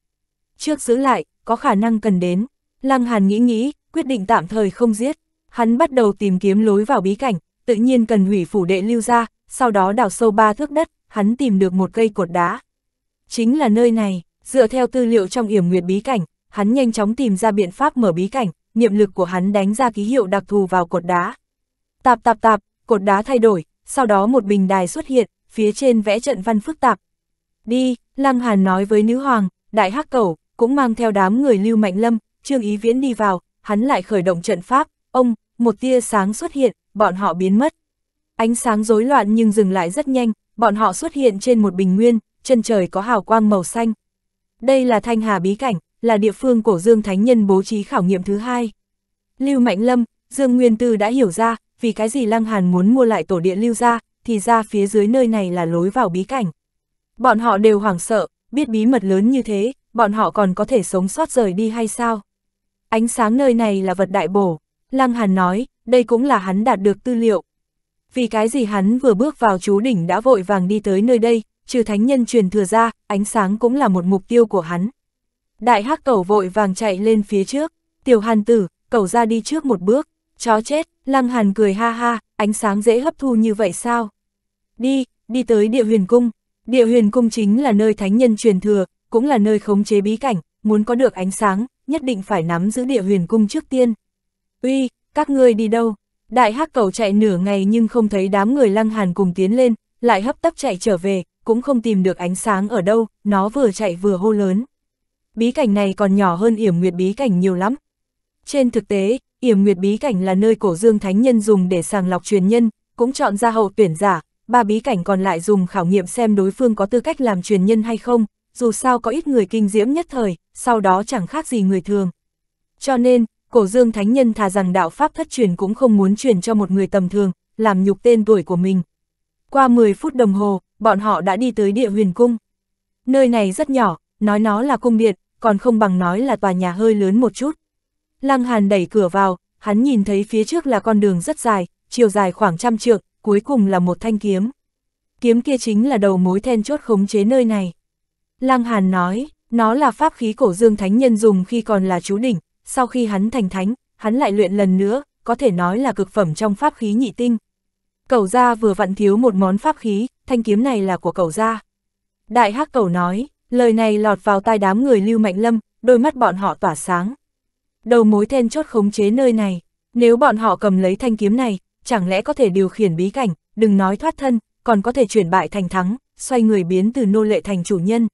Trước giữ lại, có khả năng cần đến. Lăng Hàn nghĩ nghĩ, quyết định tạm thời không giết. Hắn bắt đầu tìm kiếm lối vào bí cảnh, tự nhiên cần hủy phủ đệ lưu ra, sau đó đào sâu ba thước đất, hắn tìm được một cây cột đá. Chính là nơi này, dựa theo tư liệu trong yểm nguyệt bí cảnh, hắn nhanh chóng tìm ra biện pháp mở bí cảnh, niệm lực của hắn đánh ra ký hiệu đặc thù vào cột đá. Tạp tạp tạp, cột đá thay đổi, sau đó một bình đài xuất hiện, phía trên vẽ trận văn phức tạp. Đi, Lăng Hàn nói với nữ hoàng, đại hắc cẩu, cũng mang theo đám người lưu mạnh lâm, trương ý viễn đi vào, hắn lại khởi động trận pháp, ông, một tia sáng xuất hiện, bọn họ biến mất. Ánh sáng rối loạn nhưng dừng lại rất nhanh, bọn họ xuất hiện trên một bình nguyên, chân trời có hào quang màu xanh. Đây là Thanh Hà Bí Cảnh, là địa phương cổ Dương Thánh Nhân bố trí khảo nghiệm thứ hai. Lưu Mạnh Lâm, Dương Nguyên Tư đã hiểu ra, vì cái gì Lăng Hàn muốn mua lại tổ địa lưu ra, thì ra phía dưới nơi này là lối vào bí cảnh. Bọn họ đều hoảng sợ, biết bí mật lớn như thế, bọn họ còn có thể sống sót rời đi hay sao? Ánh sáng nơi này là vật đại bổ, Lăng Hàn nói, đây cũng là hắn đạt được tư liệu. Vì cái gì hắn vừa bước vào chú đỉnh đã vội vàng đi tới nơi đây, trừ thánh nhân truyền thừa ra, ánh sáng cũng là một mục tiêu của hắn. Đại hắc cầu vội vàng chạy lên phía trước, tiểu hàn tử, cầu ra đi trước một bước. Chó chết, Lăng Hàn cười ha ha, ánh sáng dễ hấp thu như vậy sao? Đi, đi tới địa huyền cung. Địa huyền cung chính là nơi thánh nhân truyền thừa, cũng là nơi khống chế bí cảnh, muốn có được ánh sáng, nhất định phải nắm giữ địa huyền cung trước tiên. Uy, các ngươi đi đâu? Đại hắc cầu chạy nửa ngày nhưng không thấy đám người lăng hàn cùng tiến lên, lại hấp tấp chạy trở về, cũng không tìm được ánh sáng ở đâu, nó vừa chạy vừa hô lớn. Bí cảnh này còn nhỏ hơn yểm nguyệt bí cảnh nhiều lắm, trên thực tế, Yểm Nguyệt Bí Cảnh là nơi cổ dương thánh nhân dùng để sàng lọc truyền nhân, cũng chọn ra hậu tuyển giả, ba bí cảnh còn lại dùng khảo nghiệm xem đối phương có tư cách làm truyền nhân hay không, dù sao có ít người kinh diễm nhất thời, sau đó chẳng khác gì người thường. Cho nên, cổ dương thánh nhân thà rằng đạo Pháp thất truyền cũng không muốn truyền cho một người tầm thường, làm nhục tên tuổi của mình. Qua 10 phút đồng hồ, bọn họ đã đi tới địa huyền cung. Nơi này rất nhỏ, nói nó là cung điện, còn không bằng nói là tòa nhà hơi lớn một chút. Lăng Hàn đẩy cửa vào, hắn nhìn thấy phía trước là con đường rất dài, chiều dài khoảng trăm trượng, cuối cùng là một thanh kiếm. Kiếm kia chính là đầu mối then chốt khống chế nơi này. Lăng Hàn nói, nó là pháp khí cổ dương thánh nhân dùng khi còn là chú đỉnh, sau khi hắn thành thánh, hắn lại luyện lần nữa, có thể nói là cực phẩm trong pháp khí nhị tinh. Cẩu gia vừa vặn thiếu một món pháp khí, thanh kiếm này là của cẩu gia. Đại hắc cẩu nói, lời này lọt vào tai đám người Lưu Mạnh Lâm, đôi mắt bọn họ tỏa sáng đầu mối then chốt khống chế nơi này. Nếu bọn họ cầm lấy thanh kiếm này, chẳng lẽ có thể điều khiển bí cảnh, đừng nói thoát thân, còn có thể chuyển bại thành thắng, xoay người biến từ nô lệ thành chủ nhân.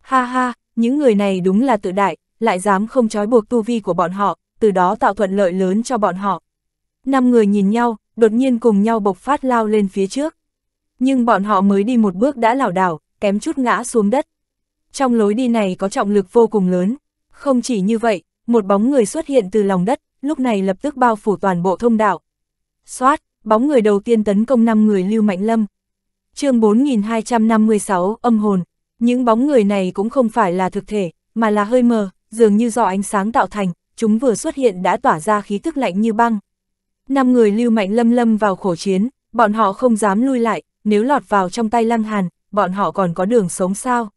Ha ha, những người này đúng là tự đại, lại dám không trói buộc tu vi của bọn họ, từ đó tạo thuận lợi lớn cho bọn họ. Năm người nhìn nhau, đột nhiên cùng nhau bộc phát lao lên phía trước. Nhưng bọn họ mới đi một bước đã lảo đảo, kém chút ngã xuống đất. Trong lối đi này có trọng lực vô cùng lớn. Không chỉ như vậy, một bóng người xuất hiện từ lòng đất, lúc này lập tức bao phủ toàn bộ thông đạo. Xoát, bóng người đầu tiên tấn công 5 người Lưu Mạnh Lâm. chương 4256, âm hồn. Những bóng người này cũng không phải là thực thể, mà là hơi mờ, dường như do ánh sáng tạo thành, chúng vừa xuất hiện đã tỏa ra khí tức lạnh như băng. Năm người Lưu Mạnh Lâm lâm vào khổ chiến, bọn họ không dám lui lại, nếu lọt vào trong tay Lăng Hàn, bọn họ còn có đường sống sao.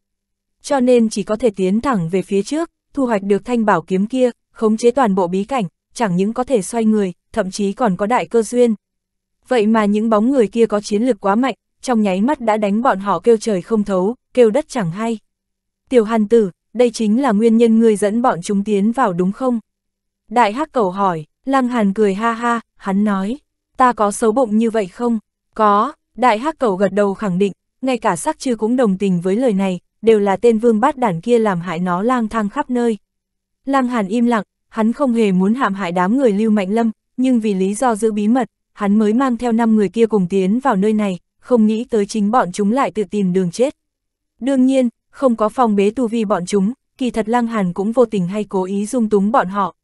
Cho nên chỉ có thể tiến thẳng về phía trước, thu hoạch được thanh bảo kiếm kia, khống chế toàn bộ bí cảnh, chẳng những có thể xoay người, thậm chí còn có đại cơ duyên. Vậy mà những bóng người kia có chiến lược quá mạnh, trong nháy mắt đã đánh bọn họ kêu trời không thấu, kêu đất chẳng hay. Tiểu Hàn Tử, đây chính là nguyên nhân ngươi dẫn bọn chúng tiến vào đúng không? Đại Hắc Cầu hỏi, Lăng Hàn cười ha ha, hắn nói, ta có xấu bụng như vậy không? Có, Đại Hắc Cầu gật đầu khẳng định, ngay cả sắc chư cũng đồng tình với lời này, đều là tên vương bát đản kia làm hại nó lang thang khắp nơi. Lăng Hàn im lặng, hắn không hề muốn hãm hại đám người Lưu Mạnh Lâm, nhưng vì lý do giữ bí mật, hắn mới mang theo 5 người kia cùng tiến vào nơi này, không nghĩ tới chính bọn chúng lại tự tìm đường chết. Đương nhiên, không có phòng bế tu vi bọn chúng, kỳ thật Lăng Hàn cũng vô tình hay cố ý dung túng bọn họ.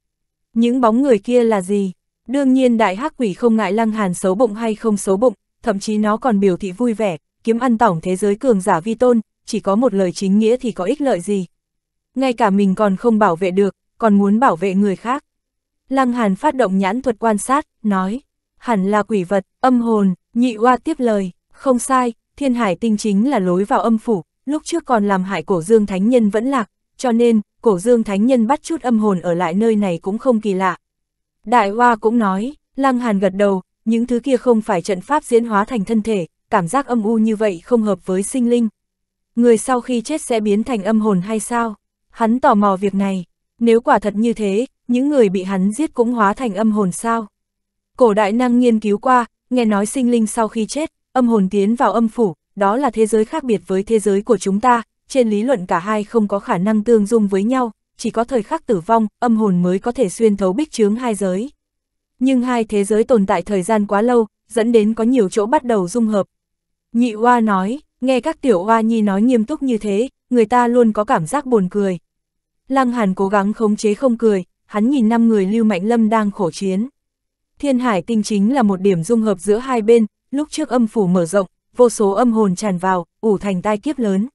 Những bóng người kia là gì? Đương nhiên đại hắc quỷ không ngại Lăng Hàn xấu bụng hay không xấu bụng, thậm chí nó còn biểu thị vui vẻ, kiếm ăn tổng thế giới cường giả vi tôn, chỉ có một lời chính nghĩa thì có ích lợi gì. Ngay cả mình còn không bảo vệ được, còn muốn bảo vệ người khác. Lăng Hàn phát động nhãn thuật quan sát, nói, hẳn là quỷ vật, âm hồn, nhị oa tiếp lời, không sai, thiên hải tinh chính là lối vào âm phủ, lúc trước còn làm hại cổ dương thánh nhân vẫn lạc, cho nên, cổ dương thánh nhân bắt chút âm hồn ở lại nơi này cũng không kỳ lạ. Đại Hoa cũng nói, Lăng Hàn gật đầu, những thứ kia không phải trận pháp diễn hóa thành thân thể, cảm giác âm u như vậy không hợp với sinh linh. Người sau khi chết sẽ biến thành âm hồn hay sao? Hắn tò mò việc này. Nếu quả thật như thế, những người bị hắn giết cũng hóa thành âm hồn sao? Cổ đại năng nghiên cứu qua, nghe nói sinh linh sau khi chết, âm hồn tiến vào âm phủ, đó là thế giới khác biệt với thế giới của chúng ta, trên lý luận cả hai không có khả năng tương dung với nhau, chỉ có thời khắc tử vong, âm hồn mới có thể xuyên thấu bích chướng hai giới. Nhưng hai thế giới tồn tại thời gian quá lâu, dẫn đến có nhiều chỗ bắt đầu dung hợp. Nhị Hoa nói, Nghe các tiểu hoa nhi nói nghiêm túc như thế, người ta luôn có cảm giác buồn cười. Lăng Hàn cố gắng khống chế không cười, hắn nhìn năm người Lưu Mạnh Lâm đang khổ chiến. Thiên Hải Tinh chính là một điểm dung hợp giữa hai bên, lúc trước âm phủ mở rộng, vô số âm hồn tràn vào, ủ thành tai kiếp lớn.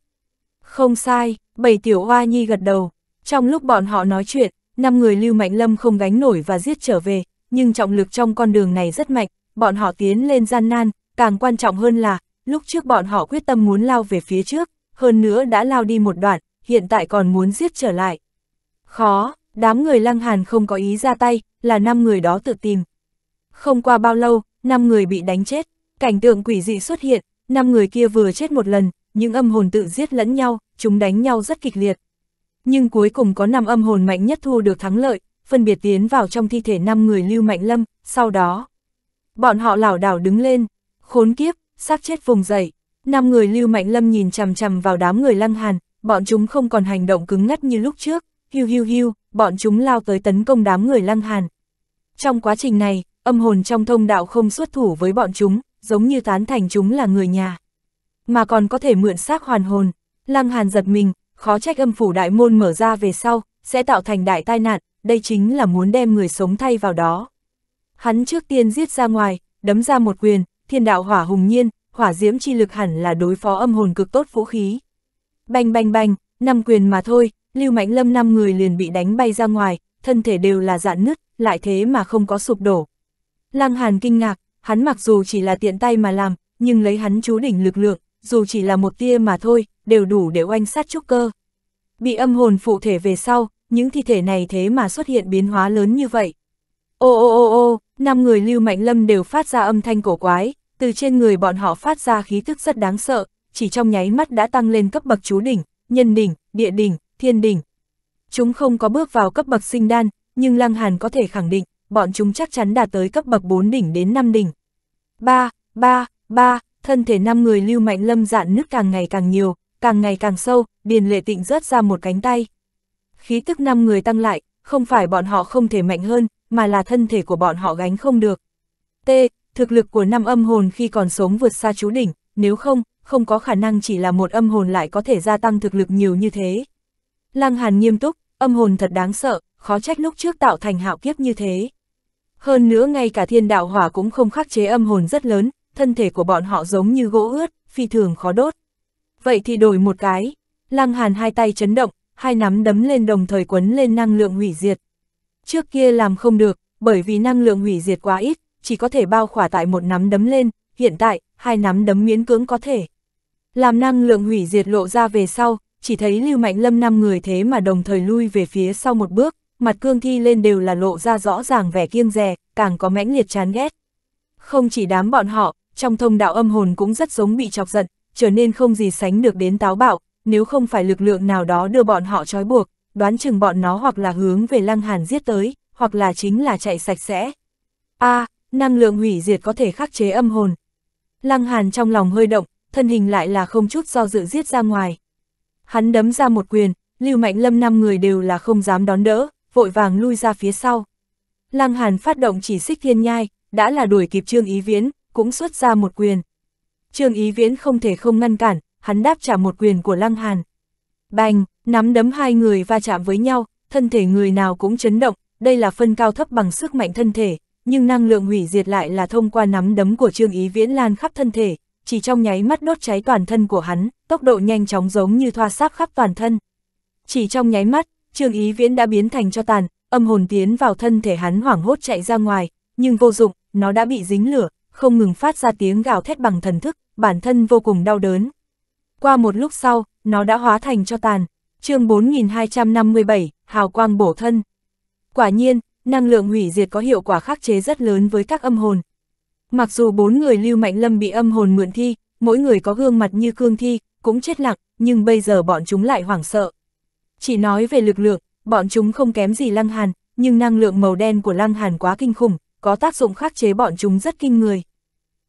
Không sai, bảy tiểu hoa nhi gật đầu. Trong lúc bọn họ nói chuyện, năm người Lưu Mạnh Lâm không gánh nổi và giết trở về, nhưng trọng lực trong con đường này rất mạnh, bọn họ tiến lên gian nan, càng quan trọng hơn là, lúc trước bọn họ quyết tâm muốn lao về phía trước, hơn nữa đã lao đi một đoạn, hiện tại còn muốn giết trở lại. Khó, đám người lăng hàn không có ý ra tay, là năm người đó tự tìm. Không qua bao lâu, năm người bị đánh chết, cảnh tượng quỷ dị xuất hiện, năm người kia vừa chết một lần, những âm hồn tự giết lẫn nhau, chúng đánh nhau rất kịch liệt. Nhưng cuối cùng có năm âm hồn mạnh nhất thu được thắng lợi, phân biệt tiến vào trong thi thể năm người Lưu Mạnh Lâm, sau đó. Bọn họ lảo đảo đứng lên, khốn kiếp, sát chết vùng dậy. Năm người Lưu Mạnh Lâm nhìn chằm chằm vào đám người Lăng Hàn, bọn chúng không còn hành động cứng ngắt như lúc trước, hiu hiu hiu, bọn chúng lao tới tấn công đám người Lăng Hàn. Trong quá trình này, âm hồn trong thông đạo không xuất thủ với bọn chúng, giống như tán thành chúng là người nhà. Mà còn có thể mượn xác hoàn hồn. Lăng Hàn giật mình, khó trách âm phủ đại môn mở ra về sau, sẽ tạo thành đại tai nạn, đây chính là muốn đem người sống thay vào đó. Hắn trước tiên giết ra ngoài, đấm ra một quyền, thiên đạo hỏa hùng nhiên, hỏa diễm chi lực hẳn là đối phó âm hồn cực tốt vũ khí. Bành bành bành, năm quyền mà thôi, Lưu Mạnh Lâm năm người liền bị đánh bay ra ngoài, thân thể đều là dạn nứt, lại thế mà không có sụp đổ. Lăng Hàn kinh ngạc, hắn mặc dù chỉ là tiện tay mà làm, nhưng lấy hắn chú đỉnh lực lượng, dù chỉ là một tia mà thôi, đều đủ để oanh sát trúc cơ. Bị âm hồn phụ thể về sau, những thi thể này thế mà xuất hiện biến hóa lớn như vậy. Ô ô ô ô, năm người Lưu Mạnh Lâm đều phát ra âm thanh cổ quái, từ trên người bọn họ phát ra khí thức rất đáng sợ, chỉ trong nháy mắt đã tăng lên cấp bậc chú đỉnh, nhân đỉnh, địa đỉnh, thiên đỉnh. Chúng không có bước vào cấp bậc sinh đan, nhưng Lăng Hàn có thể khẳng định, bọn chúng chắc chắn đạt tới cấp bậc 4 đỉnh đến 5 đỉnh. 3, 3, 3, thân thể năm người lưu mạnh lâm dạn nước càng ngày càng nhiều, càng ngày càng sâu, điền lệ tịnh rớt ra một cánh tay. Khí tức năm người tăng lại, không phải bọn họ không thể mạnh hơn, mà là thân thể của bọn họ gánh không được. T, thực lực của năm âm hồn khi còn sống vượt xa chú đỉnh, nếu không, không có khả năng chỉ là một âm hồn lại có thể gia tăng thực lực nhiều như thế. Lăng Hàn nghiêm túc, âm hồn thật đáng sợ, khó trách lúc trước tạo thành hạo kiếp như thế. Hơn nữa ngay cả thiên đạo hỏa cũng không khắc chế âm hồn rất lớn, thân thể của bọn họ giống như gỗ ướt, phi thường khó đốt. Vậy thì đổi một cái, Lăng Hàn hai tay chấn động, hai nắm đấm lên đồng thời quấn lên năng lượng hủy diệt. Trước kia làm không được, bởi vì năng lượng hủy diệt quá ít, chỉ có thể bao khỏa tại một nắm đấm lên, hiện tại, hai nắm đấm miễn cưỡng có thể. Làm năng lượng hủy diệt lộ ra về sau, chỉ thấy Lưu Mạnh Lâm năm người thế mà đồng thời lui về phía sau một bước, mặt cương thi lên đều là lộ ra rõ ràng vẻ kiêng rè, càng có mãnh liệt chán ghét. Không chỉ đám bọn họ, trong thông đạo âm hồn cũng rất giống bị chọc giận, trở nên không gì sánh được đến táo bạo, nếu không phải lực lượng nào đó đưa bọn họ trói buộc, đoán chừng bọn nó hoặc là hướng về Lăng Hàn giết tới, hoặc là chính là chạy sạch sẽ. A, à, năng lượng hủy diệt có thể khắc chế âm hồn. Lăng Hàn trong lòng hơi động, thân hình lại là không chút do dự giết ra ngoài. Hắn đấm ra một quyền, Lưu Mạnh Lâm năm người đều là không dám đón đỡ, vội vàng lui ra phía sau. Lăng Hàn phát động chỉ xích thiên nhai, đã là đuổi kịp Trương Ý Viễn, cũng xuất ra một quyền. Trương Ý Viễn không thể không ngăn cản, hắn đáp trả một quyền của Lăng Hàn. Bành, nắm đấm hai người va chạm với nhau, thân thể người nào cũng chấn động, đây là phân cao thấp bằng sức mạnh thân thể, nhưng năng lượng hủy diệt lại là thông qua nắm đấm của Trương Ý Viễn lan khắp thân thể, chỉ trong nháy mắt đốt cháy toàn thân của hắn, tốc độ nhanh chóng giống như thoa sáp khắp toàn thân. Chỉ trong nháy mắt, Trương Ý Viễn đã biến thành cho tàn, âm hồn tiến vào thân thể hắn hoảng hốt chạy ra ngoài, nhưng vô dụng, nó đã bị dính lửa, không ngừng phát ra tiếng gào thét bằng thần thức, bản thân vô cùng đau đớn. Qua một lúc sau, nó đã hóa thành cho tàn. Chương 4257, hào quang bổ thân. Quả nhiên, năng lượng hủy diệt có hiệu quả khắc chế rất lớn với các âm hồn. Mặc dù bốn người Lưu Mạnh Lâm bị âm hồn mượn thi, mỗi người có gương mặt như cương thi, cũng chết lặng, nhưng bây giờ bọn chúng lại hoảng sợ. Chỉ nói về lực lượng, bọn chúng không kém gì Lăng Hàn, nhưng năng lượng màu đen của Lăng Hàn quá kinh khủng, có tác dụng khắc chế bọn chúng rất kinh người.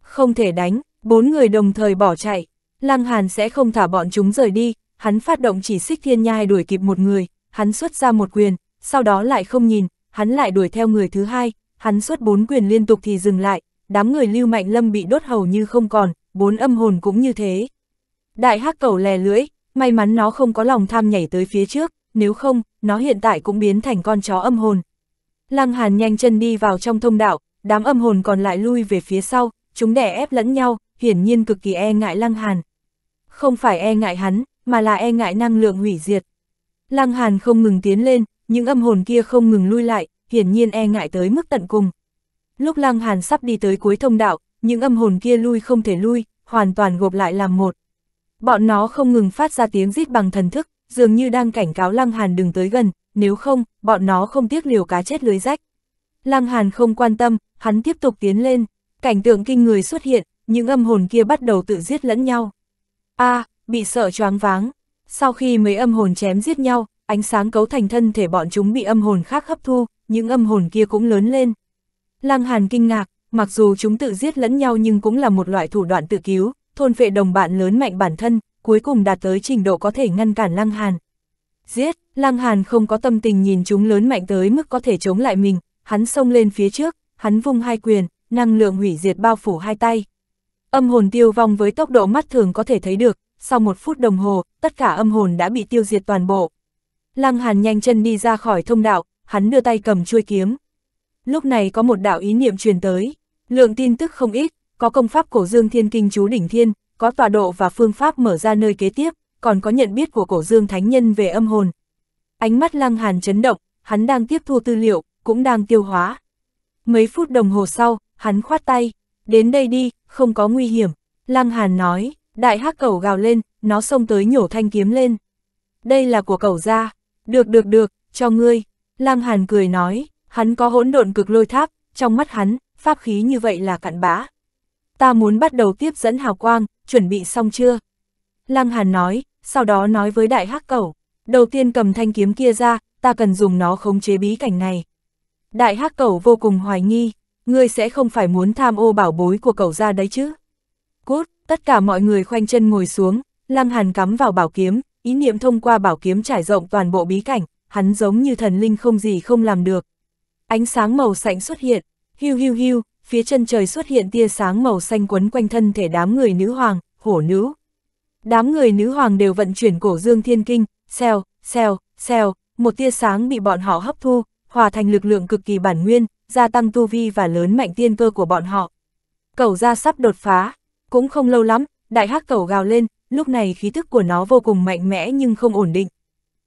Không thể đánh, bốn người đồng thời bỏ chạy, Lăng Hàn sẽ không thả bọn chúng rời đi, hắn phát động chỉ xích thiên nhai đuổi kịp một người, hắn xuất ra một quyền, sau đó lại không nhìn, hắn lại đuổi theo người thứ hai, hắn xuất bốn quyền liên tục thì dừng lại, đám người Lưu Mạnh Lâm bị đốt hầu như không còn, bốn âm hồn cũng như thế. Đại hắc cầu lè lưỡi, may mắn nó không có lòng tham nhảy tới phía trước, nếu không, nó hiện tại cũng biến thành con chó âm hồn. Lăng Hàn nhanh chân đi vào trong thông đạo, đám âm hồn còn lại lui về phía sau, chúng đè ép lẫn nhau, hiển nhiên cực kỳ e ngại Lăng Hàn. Không phải e ngại hắn, mà là e ngại năng lượng hủy diệt. Lăng Hàn không ngừng tiến lên, những âm hồn kia không ngừng lui lại, hiển nhiên e ngại tới mức tận cùng. Lúc Lăng Hàn sắp đi tới cuối thông đạo, những âm hồn kia lui không thể lui, hoàn toàn gộp lại làm một. Bọn nó không ngừng phát ra tiếng rít bằng thần thức, dường như đang cảnh cáo Lăng Hàn đừng tới gần, nếu không, bọn nó không tiếc liều cá chết lưới rách. Lăng Hàn không quan tâm, hắn tiếp tục tiến lên, cảnh tượng kinh người xuất hiện, những âm hồn kia bắt đầu tự giết lẫn nhau. A, à, bị sợ choáng váng. Sau khi mấy âm hồn chém giết nhau, ánh sáng cấu thành thân thể bọn chúng bị âm hồn khác hấp thu, những âm hồn kia cũng lớn lên. Lăng Hàn kinh ngạc, mặc dù chúng tự giết lẫn nhau nhưng cũng là một loại thủ đoạn tự cứu, thôn vệ đồng bạn lớn mạnh bản thân, cuối cùng đạt tới trình độ có thể ngăn cản Lăng Hàn. Giết, Lăng Hàn không có tâm tình nhìn chúng lớn mạnh tới mức có thể chống lại mình, hắn xông lên phía trước, hắn vung hai quyền, năng lượng hủy diệt bao phủ hai tay. Âm hồn tiêu vong với tốc độ mắt thường có thể thấy được, sau một phút đồng hồ, tất cả âm hồn đã bị tiêu diệt toàn bộ. Lăng Hàn nhanh chân đi ra khỏi thông đạo, hắn đưa tay cầm chuôi kiếm. Lúc này có một đạo ý niệm truyền tới, lượng tin tức không ít, có công pháp cổ dương thiên kinh chú đỉnh thiên, có tọa độ và phương pháp mở ra nơi kế tiếp, còn có nhận biết của cổ dương thánh nhân về âm hồn. Ánh mắt Lăng Hàn chấn động, hắn đang tiếp thu tư liệu, cũng đang tiêu hóa. Mấy phút đồng hồ sau, hắn khoát tay, đến đây đi, không có nguy hiểm. Lăng Hàn nói, đại hắc Cầu gào lên, nó xông tới nhổ thanh kiếm lên. Đây là của Cầu gia, được được được, cho ngươi. Lam Hàn cười nói, hắn có hỗn độn cực lôi tháp, trong mắt hắn, pháp khí như vậy là cặn bã. Ta muốn bắt đầu tiếp dẫn hào quang, chuẩn bị xong chưa? Lăng Hàn nói, sau đó nói với đại hắc cẩu, đầu tiên cầm thanh kiếm kia ra, ta cần dùng nó khống chế bí cảnh này. Đại hắc cẩu vô cùng hoài nghi, ngươi sẽ không phải muốn tham ô bảo bối của cậu ra đấy chứ? Cút, tất cả mọi người khoanh chân ngồi xuống, Lăng Hàn cắm vào bảo kiếm, ý niệm thông qua bảo kiếm trải rộng toàn bộ bí cảnh, hắn giống như thần linh không gì không làm được. Ánh sáng màu xanh xuất hiện, hiu hiu hiu, phía chân trời xuất hiện tia sáng màu xanh quấn quanh thân thể đám người nữ hoàng, hổ nữ. Đám người nữ hoàng đều vận chuyển cổ dương thiên kinh, xèo, xèo, xèo, một tia sáng bị bọn họ hấp thu, hòa thành lực lượng cực kỳ bản nguyên, gia tăng tu vi và lớn mạnh tiên cơ của bọn họ. Cầu ra sắp đột phá, cũng không lâu lắm, đại hắc cầu gào lên, lúc này khí thức của nó vô cùng mạnh mẽ nhưng không ổn định.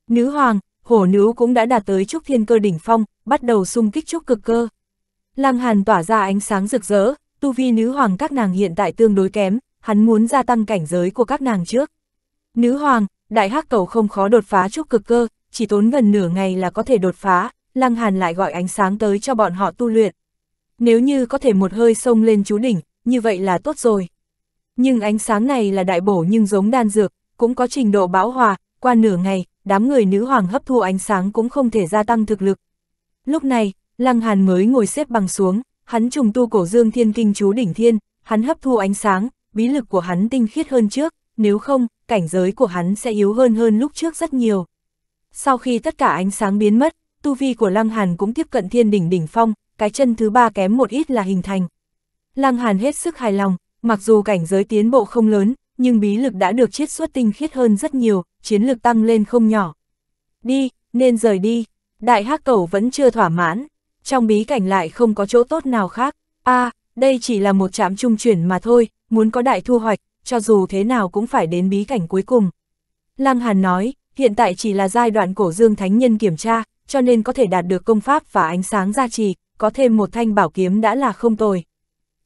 Nữ hoàng, hổ nữ cũng đã đạt tới trúc thiên cơ đỉnh phong, bắt đầu xung kích trúc cực cơ. Lăng Hàn tỏa ra ánh sáng rực rỡ, tu vi nữ hoàng các nàng hiện tại tương đối kém, hắn muốn gia tăng cảnh giới của các nàng trước. Nữ hoàng, đại hắc cầu không khó đột phá trúc cực cơ, chỉ tốn gần nửa ngày là có thể đột phá, Lăng Hàn lại gọi ánh sáng tới cho bọn họ tu luyện. Nếu như có thể một hơi sông lên chú đỉnh, như vậy là tốt rồi. Nhưng ánh sáng này là đại bổ nhưng giống đan dược, cũng có trình độ bão hòa, qua nửa ngày, đám người nữ hoàng hấp thu ánh sáng cũng không thể gia tăng thực lực. Lúc này, Lăng Hàn mới ngồi xếp bằng xuống, hắn trùng tu cổ dương thiên kinh chú đỉnh thiên, hắn hấp thu ánh sáng, bí lực của hắn tinh khiết hơn trước, nếu không, cảnh giới của hắn sẽ yếu hơn hơn lúc trước rất nhiều. Sau khi tất cả ánh sáng biến mất, tu vi của Lăng Hàn cũng tiếp cận thiên đỉnh đỉnh phong, cái chân thứ ba kém một ít là hình thành. Lăng Hàn hết sức hài lòng, Mặc dù cảnh giới tiến bộ không lớn, nhưng bí lực đã được chiết xuất tinh khiết hơn rất nhiều, chiến lực tăng lên không nhỏ. Đi, nên rời đi. Đại hắc cầu vẫn chưa thỏa mãn, trong bí cảnh lại không có chỗ tốt nào khác. a à, đây chỉ là một trạm trung chuyển mà thôi, muốn có đại thu hoạch, cho dù thế nào cũng phải đến bí cảnh cuối cùng. Lăng Hàn nói, hiện tại chỉ là giai đoạn cổ dương thánh nhân kiểm tra, cho nên có thể đạt được công pháp và ánh sáng gia trì, có thêm một thanh bảo kiếm đã là không tồi.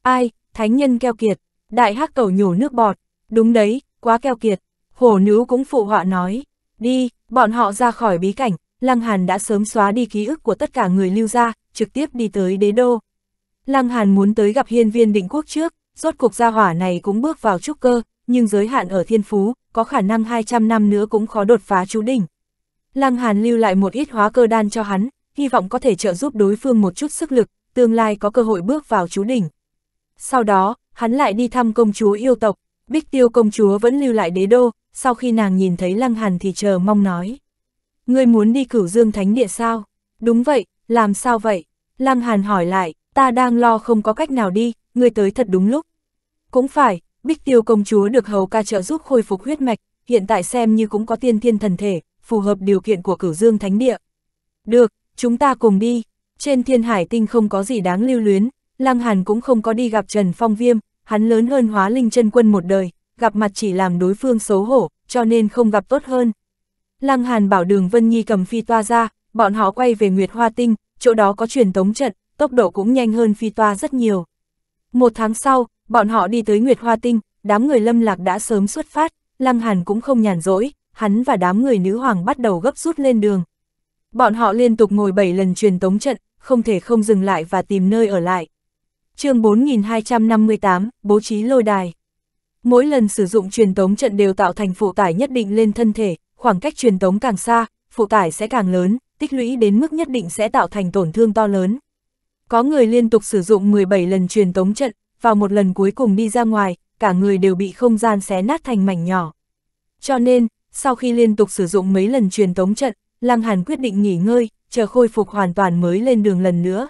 Ai, thánh nhân keo kiệt, Đại hắc cầu nhổ nước bọt, đúng đấy, quá keo kiệt. Hổ nữ cũng phụ họa nói, đi, bọn họ ra khỏi bí cảnh, Lăng Hàn đã sớm xóa đi ký ức của tất cả người lưu gia, trực tiếp đi tới đế đô. Lăng Hàn muốn tới gặp hiên viên định quốc trước, rốt cuộc gia hỏa này cũng bước vào trúc cơ, nhưng giới hạn ở thiên phú, có khả năng 200 năm nữa cũng khó đột phá chú đỉnh. Lăng Hàn lưu lại một ít hóa cơ đan cho hắn, hy vọng có thể trợ giúp đối phương một chút sức lực, tương lai có cơ hội bước vào chú đỉnh. Sau đó, hắn lại đi thăm công chúa yêu tộc, Bích Tiêu công chúa vẫn lưu lại đế đô, sau khi nàng nhìn thấy Lăng Hàn thì chờ mong nói. Ngươi muốn đi cửu dương thánh địa sao? Đúng vậy, làm sao vậy? Lăng Hàn hỏi lại, ta đang lo không có cách nào đi, ngươi tới thật đúng lúc. Cũng phải, Bích Tiêu công chúa được hầu ca trợ giúp khôi phục huyết mạch, hiện tại xem như cũng có tiên thiên thần thể, phù hợp điều kiện của cửu dương thánh địa. Được, chúng ta cùng đi. Trên thiên hải tinh không có gì đáng lưu luyến, Lăng Hàn cũng không có đi gặp Trần Phong Viêm, hắn lớn hơn hóa linh chân quân một đời, gặp mặt chỉ làm đối phương xấu hổ, cho nên không gặp tốt hơn. Lăng Hàn bảo đường Vân Nhi cầm phi toa ra, bọn họ quay về Nguyệt Hoa Tinh, chỗ đó có truyền tống trận, tốc độ cũng nhanh hơn phi toa rất nhiều. Một tháng sau, bọn họ đi tới Nguyệt Hoa Tinh, đám người lâm lạc đã sớm xuất phát, Lăng Hàn cũng không nhàn rỗi, hắn và đám người nữ hoàng bắt đầu gấp rút lên đường. Bọn họ liên tục ngồi 7 lần truyền tống trận, không thể không dừng lại và tìm nơi ở lại chương 4258, bố trí lôi đài. Mỗi lần sử dụng truyền tống trận đều tạo thành phụ tải nhất định lên thân thể, khoảng cách truyền tống càng xa, phụ tải sẽ càng lớn, tích lũy đến mức nhất định sẽ tạo thành tổn thương to lớn. Có người liên tục sử dụng 17 lần truyền tống trận, vào một lần cuối cùng đi ra ngoài, cả người đều bị không gian xé nát thành mảnh nhỏ. Cho nên, sau khi liên tục sử dụng mấy lần truyền tống trận, Lăng Hàn quyết định nghỉ ngơi, chờ khôi phục hoàn toàn mới lên đường lần nữa.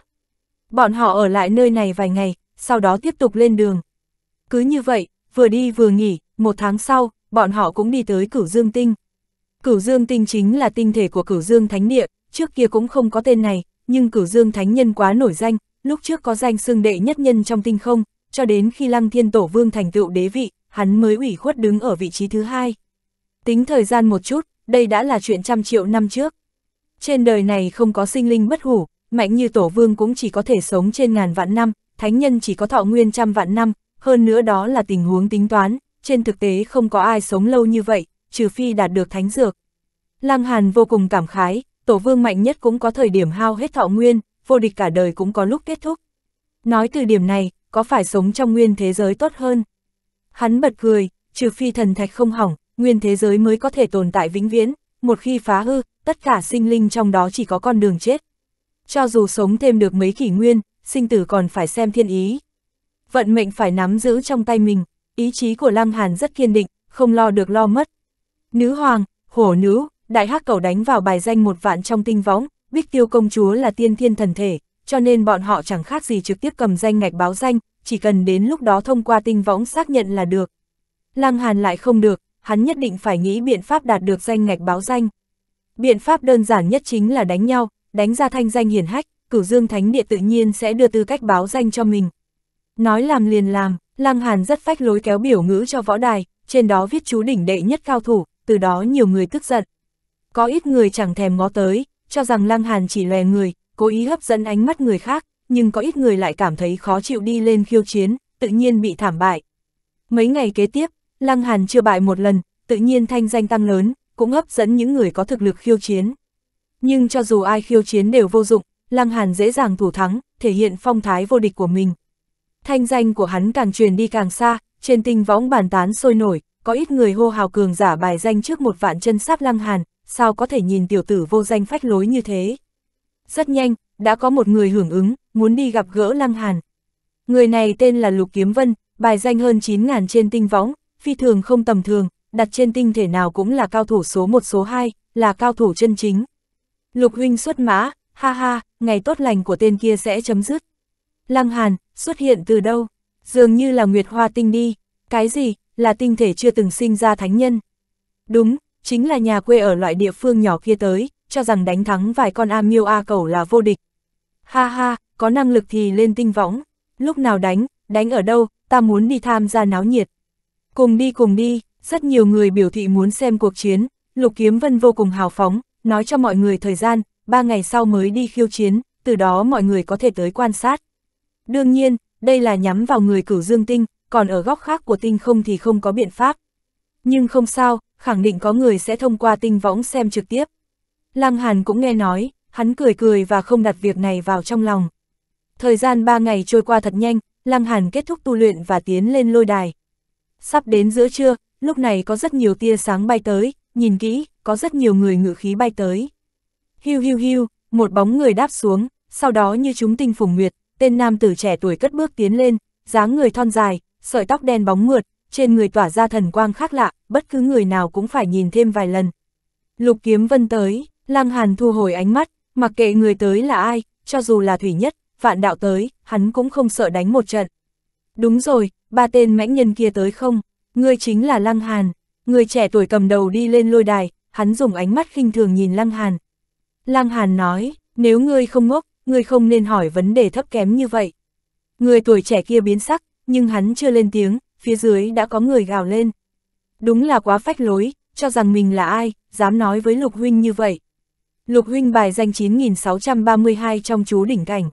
Bọn họ ở lại nơi này vài ngày, sau đó tiếp tục lên đường. Cứ như vậy, vừa đi vừa nghỉ, một tháng sau, bọn họ cũng đi tới Cửu Dương Tinh. Cửu Dương Tinh chính là tinh thể của Cửu Dương Thánh Địa, trước kia cũng không có tên này, nhưng Cửu Dương Thánh Nhân quá nổi danh, lúc trước có danh xưng đệ nhất nhân trong tinh không, cho đến khi Lăng Thiên Tổ Vương thành tựu đế vị, hắn mới ủy khuất đứng ở vị trí thứ hai. Tính thời gian một chút, đây đã là chuyện trăm triệu năm trước. Trên đời này không có sinh linh bất hủ, mạnh như tổ vương cũng chỉ có thể sống trên ngàn vạn năm, thánh nhân chỉ có thọ nguyên trăm vạn năm, hơn nữa đó là tình huống tính toán, trên thực tế không có ai sống lâu như vậy, trừ phi đạt được thánh dược. Lăng Hàn vô cùng cảm khái, tổ vương mạnh nhất cũng có thời điểm hao hết thọ nguyên, vô địch cả đời cũng có lúc kết thúc. Nói từ điểm này, có phải sống trong nguyên thế giới tốt hơn? Hắn bật cười, trừ phi thần thạch không hỏng, nguyên thế giới mới có thể tồn tại vĩnh viễn, một khi phá hư, tất cả sinh linh trong đó chỉ có con đường chết cho dù sống thêm được mấy kỷ nguyên, sinh tử còn phải xem thiên ý. Vận mệnh phải nắm giữ trong tay mình, ý chí của Lăng Hàn rất kiên định, không lo được lo mất. Nữ hoàng, hổ nữ, đại hắc cầu đánh vào bài danh một vạn trong tinh võng, bích tiêu công chúa là tiên thiên thần thể, cho nên bọn họ chẳng khác gì trực tiếp cầm danh ngạch báo danh, chỉ cần đến lúc đó thông qua tinh võng xác nhận là được. Lăng Hàn lại không được, hắn nhất định phải nghĩ biện pháp đạt được danh ngạch báo danh. Biện pháp đơn giản nhất chính là đánh nhau, đánh ra thanh danh hiển hách, cửu dương thánh địa tự nhiên sẽ đưa tư cách báo danh cho mình. Nói làm liền làm, Lăng Hàn rất phách lối kéo biểu ngữ cho võ đài, trên đó viết chú đỉnh đệ nhất cao thủ, từ đó nhiều người tức giận. Có ít người chẳng thèm ngó tới, cho rằng Lăng Hàn chỉ lè người, cố ý hấp dẫn ánh mắt người khác, nhưng có ít người lại cảm thấy khó chịu đi lên khiêu chiến, tự nhiên bị thảm bại. Mấy ngày kế tiếp, Lăng Hàn chưa bại một lần, tự nhiên thanh danh tăng lớn, cũng hấp dẫn những người có thực lực khiêu chiến. Nhưng cho dù ai khiêu chiến đều vô dụng, Lăng Hàn dễ dàng thủ thắng, thể hiện phong thái vô địch của mình. Thanh danh của hắn càng truyền đi càng xa, trên tinh võng bàn tán sôi nổi, có ít người hô hào cường giả bài danh trước một vạn chân sáp Lăng Hàn, sao có thể nhìn tiểu tử vô danh phách lối như thế. Rất nhanh, đã có một người hưởng ứng, muốn đi gặp gỡ Lăng Hàn. Người này tên là Lục Kiếm Vân, bài danh hơn 9.000 trên tinh võng, phi thường không tầm thường, đặt trên tinh thể nào cũng là cao thủ số 1 số 2, là cao thủ chân chính, Lục huynh xuất mã, ha ha, ngày tốt lành của tên kia sẽ chấm dứt. Lăng Hàn, xuất hiện từ đâu? Dường như là Nguyệt Hoa Tinh đi. Cái gì, là tinh thể chưa từng sinh ra thánh nhân? Đúng, chính là nhà quê ở loại địa phương nhỏ kia tới, cho rằng đánh thắng vài con am miêu a cẩu là vô địch. Ha ha, có năng lực thì lên tinh võng. Lúc nào đánh, đánh ở đâu, ta muốn đi tham gia náo nhiệt. Cùng đi cùng đi, rất nhiều người biểu thị muốn xem cuộc chiến, Lục Kiếm Vân vô cùng hào phóng, nói cho mọi người thời gian, ba ngày sau mới đi khiêu chiến, từ đó mọi người có thể tới quan sát. Đương nhiên, đây là nhắm vào người cửu dương tinh, còn ở góc khác của tinh không thì không có biện pháp. Nhưng không sao, khẳng định có người sẽ thông qua tinh võng xem trực tiếp. Lăng Hàn cũng nghe nói, hắn cười cười và không đặt việc này vào trong lòng. Thời gian ba ngày trôi qua thật nhanh, Lăng Hàn kết thúc tu luyện và tiến lên lôi đài. Sắp đến giữa trưa, lúc này có rất nhiều tia sáng bay tới, nhìn kỹ, có rất nhiều người ngự khí bay tới. Hiu hiu hiu, một bóng người đáp xuống, sau đó như chúng tinh phùng nguyệt, tên nam tử trẻ tuổi cất bước tiến lên, dáng người thon dài, sợi tóc đen bóng mượt, trên người tỏa ra thần quang khác lạ, bất cứ người nào cũng phải nhìn thêm vài lần. Lục kiếm vân tới, lang Hàn thu hồi ánh mắt, mặc kệ người tới là ai, cho dù là thủy nhất, vạn đạo tới, hắn cũng không sợ đánh một trận. Đúng rồi, ba tên mãnh nhân kia tới không, ngươi chính là Lăng Hàn. Người trẻ tuổi cầm đầu đi lên lôi đài, hắn dùng ánh mắt khinh thường nhìn Lăng Hàn. Lăng Hàn nói, nếu ngươi không ngốc, ngươi không nên hỏi vấn đề thấp kém như vậy. Người tuổi trẻ kia biến sắc, nhưng hắn chưa lên tiếng, phía dưới đã có người gào lên. Đúng là quá phách lối, cho rằng mình là ai, dám nói với Lục Huynh như vậy. Lục Huynh bài danh 9632 trong chú đỉnh cảnh.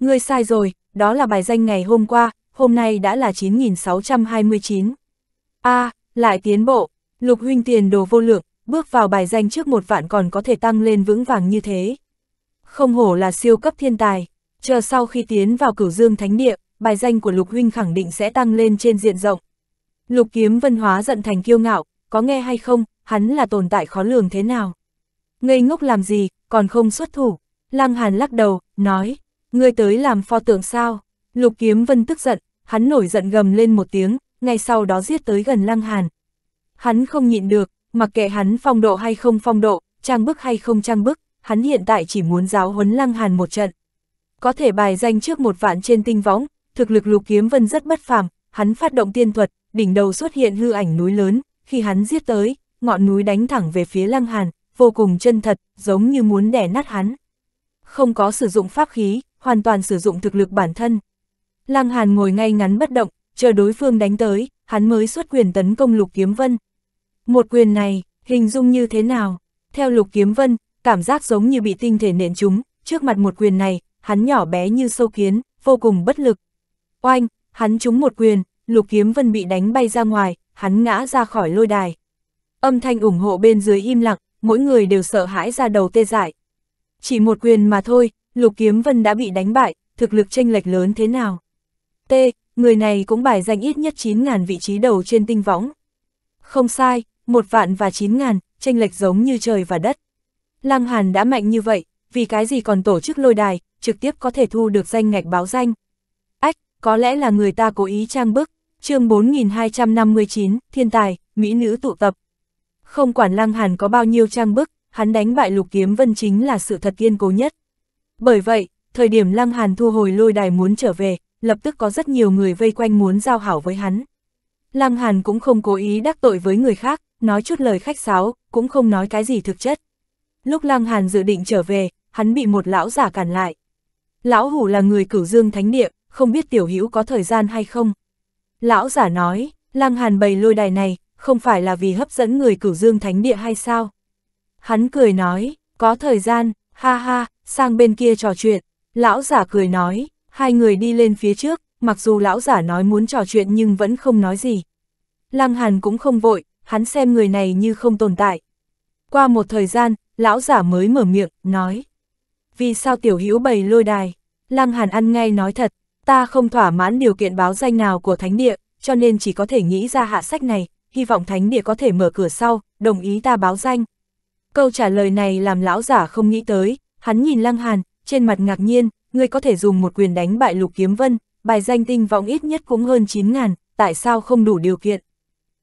Ngươi sai rồi, đó là bài danh ngày hôm qua, hôm nay đã là 9629. a à, lại tiến bộ, lục huynh tiền đồ vô lượng, bước vào bài danh trước một vạn còn có thể tăng lên vững vàng như thế. Không hổ là siêu cấp thiên tài, chờ sau khi tiến vào cửu dương thánh địa, bài danh của lục huynh khẳng định sẽ tăng lên trên diện rộng. Lục kiếm vân hóa giận thành kiêu ngạo, có nghe hay không, hắn là tồn tại khó lường thế nào. Ngây ngốc làm gì, còn không xuất thủ. Lăng Hàn lắc đầu, nói, ngươi tới làm pho tượng sao? Lục kiếm vân tức giận, hắn nổi giận gầm lên một tiếng, ngay sau đó giết tới gần Lăng Hàn. Hắn không nhịn được, mặc kệ hắn phong độ hay không phong độ, trang bức hay không trang bức, hắn hiện tại chỉ muốn giáo huấn Lăng Hàn một trận. Có thể bài danh trước một vạn trên tinh võng, thực lực lục kiếm vân rất bất phàm, hắn phát động tiên thuật, đỉnh đầu xuất hiện hư ảnh núi lớn, khi hắn giết tới, ngọn núi đánh thẳng về phía Lăng Hàn, vô cùng chân thật, giống như muốn đẻ nát hắn. Không có sử dụng pháp khí, hoàn toàn sử dụng thực lực bản thân. Lăng Hàn ngồi ngay ngắn bất động, chờ đối phương đánh tới, hắn mới xuất quyền tấn công Lục Kiếm Vân. Một quyền này, hình dung như thế nào? Theo Lục Kiếm Vân, cảm giác giống như bị tinh thể nện trúng. trước mặt một quyền này, hắn nhỏ bé như sâu kiến, vô cùng bất lực. Oanh, hắn trúng một quyền, Lục Kiếm Vân bị đánh bay ra ngoài, hắn ngã ra khỏi lôi đài. Âm thanh ủng hộ bên dưới im lặng, mỗi người đều sợ hãi ra đầu tê dại. Chỉ một quyền mà thôi, Lục Kiếm Vân đã bị đánh bại, thực lực chênh lệch lớn thế nào? T, người này cũng bài danh ít nhất 9.000 vị trí đầu trên tinh võng. Không sai, một vạn và 9.000, tranh lệch giống như trời và đất. Lăng Hàn đã mạnh như vậy, vì cái gì còn tổ chức lôi đài, trực tiếp có thể thu được danh ngạch báo danh. Ách, có lẽ là người ta cố ý trang bức, chương 4259, thiên tài, mỹ nữ tụ tập. Không quản Lăng Hàn có bao nhiêu trang bức, hắn đánh bại lục kiếm vân chính là sự thật kiên cố nhất. Bởi vậy, thời điểm Lăng Hàn thu hồi lôi đài muốn trở về, lập tức có rất nhiều người vây quanh muốn giao hảo với hắn. Lăng Hàn cũng không cố ý đắc tội với người khác, nói chút lời khách sáo, cũng không nói cái gì thực chất. Lúc Lăng Hàn dự định trở về, hắn bị một lão giả cản lại. Lão hủ là người cửu dương thánh địa, không biết tiểu hữu có thời gian hay không. Lão giả nói, Lăng Hàn bày lôi đài này, không phải là vì hấp dẫn người cửu dương thánh địa hay sao? Hắn cười nói, có thời gian, ha ha, sang bên kia trò chuyện. Lão giả cười nói, Hai người đi lên phía trước, mặc dù lão giả nói muốn trò chuyện nhưng vẫn không nói gì. Lăng Hàn cũng không vội, hắn xem người này như không tồn tại. Qua một thời gian, lão giả mới mở miệng, nói. Vì sao tiểu hữu bày lôi đài? Lăng Hàn ăn ngay nói thật, ta không thỏa mãn điều kiện báo danh nào của thánh địa, cho nên chỉ có thể nghĩ ra hạ sách này, hy vọng thánh địa có thể mở cửa sau, đồng ý ta báo danh. Câu trả lời này làm lão giả không nghĩ tới, hắn nhìn Lăng Hàn, trên mặt ngạc nhiên, ngươi có thể dùng một quyền đánh bại lục kiếm vân, bài danh tinh vọng ít nhất cũng hơn 9 ngàn, tại sao không đủ điều kiện?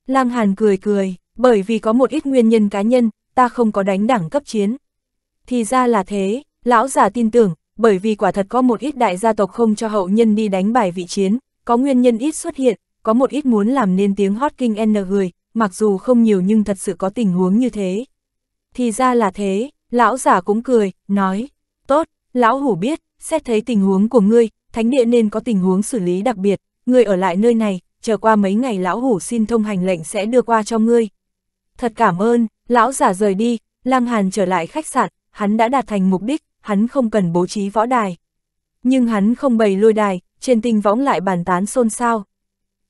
Lang Hàn cười cười, bởi vì có một ít nguyên nhân cá nhân, ta không có đánh đẳng cấp chiến. Thì ra là thế, lão già tin tưởng, bởi vì quả thật có một ít đại gia tộc không cho hậu nhân đi đánh bài vị chiến, có nguyên nhân ít xuất hiện, có một ít muốn làm nên tiếng hot king n người, mặc dù không nhiều nhưng thật sự có tình huống như thế. Thì ra là thế, lão giả cũng cười, nói, tốt, Lão hủ biết, xét thấy tình huống của ngươi, thánh địa nên có tình huống xử lý đặc biệt, ngươi ở lại nơi này, chờ qua mấy ngày lão hủ xin thông hành lệnh sẽ đưa qua cho ngươi. Thật cảm ơn, lão giả rời đi, Lăng Hàn trở lại khách sạn, hắn đã đạt thành mục đích, hắn không cần bố trí võ đài. Nhưng hắn không bày lôi đài, trên tinh võng lại bàn tán xôn xao.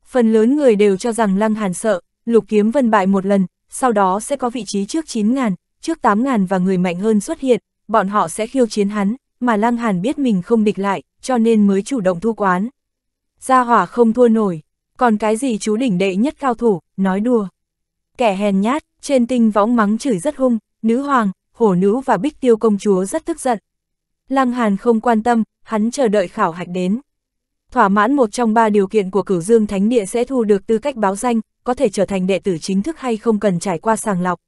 Phần lớn người đều cho rằng Lăng Hàn sợ, lục kiếm vân bại một lần, sau đó sẽ có vị trí trước 9.000, trước 8.000 và người mạnh hơn xuất hiện, bọn họ sẽ khiêu chiến hắn, mà Lăng Hàn biết mình không địch lại, cho nên mới chủ động thu quán. Gia hỏa không thua nổi, còn cái gì chú đỉnh đệ nhất cao thủ, nói đùa. Kẻ hèn nhát, trên tinh võng mắng chửi rất hung, nữ hoàng, hổ nữ và bích tiêu công chúa rất tức giận. Lăng Hàn không quan tâm, hắn chờ đợi khảo hạch đến. Thỏa mãn một trong ba điều kiện của cửu dương thánh địa sẽ thu được tư cách báo danh, có thể trở thành đệ tử chính thức hay không cần trải qua sàng lọc.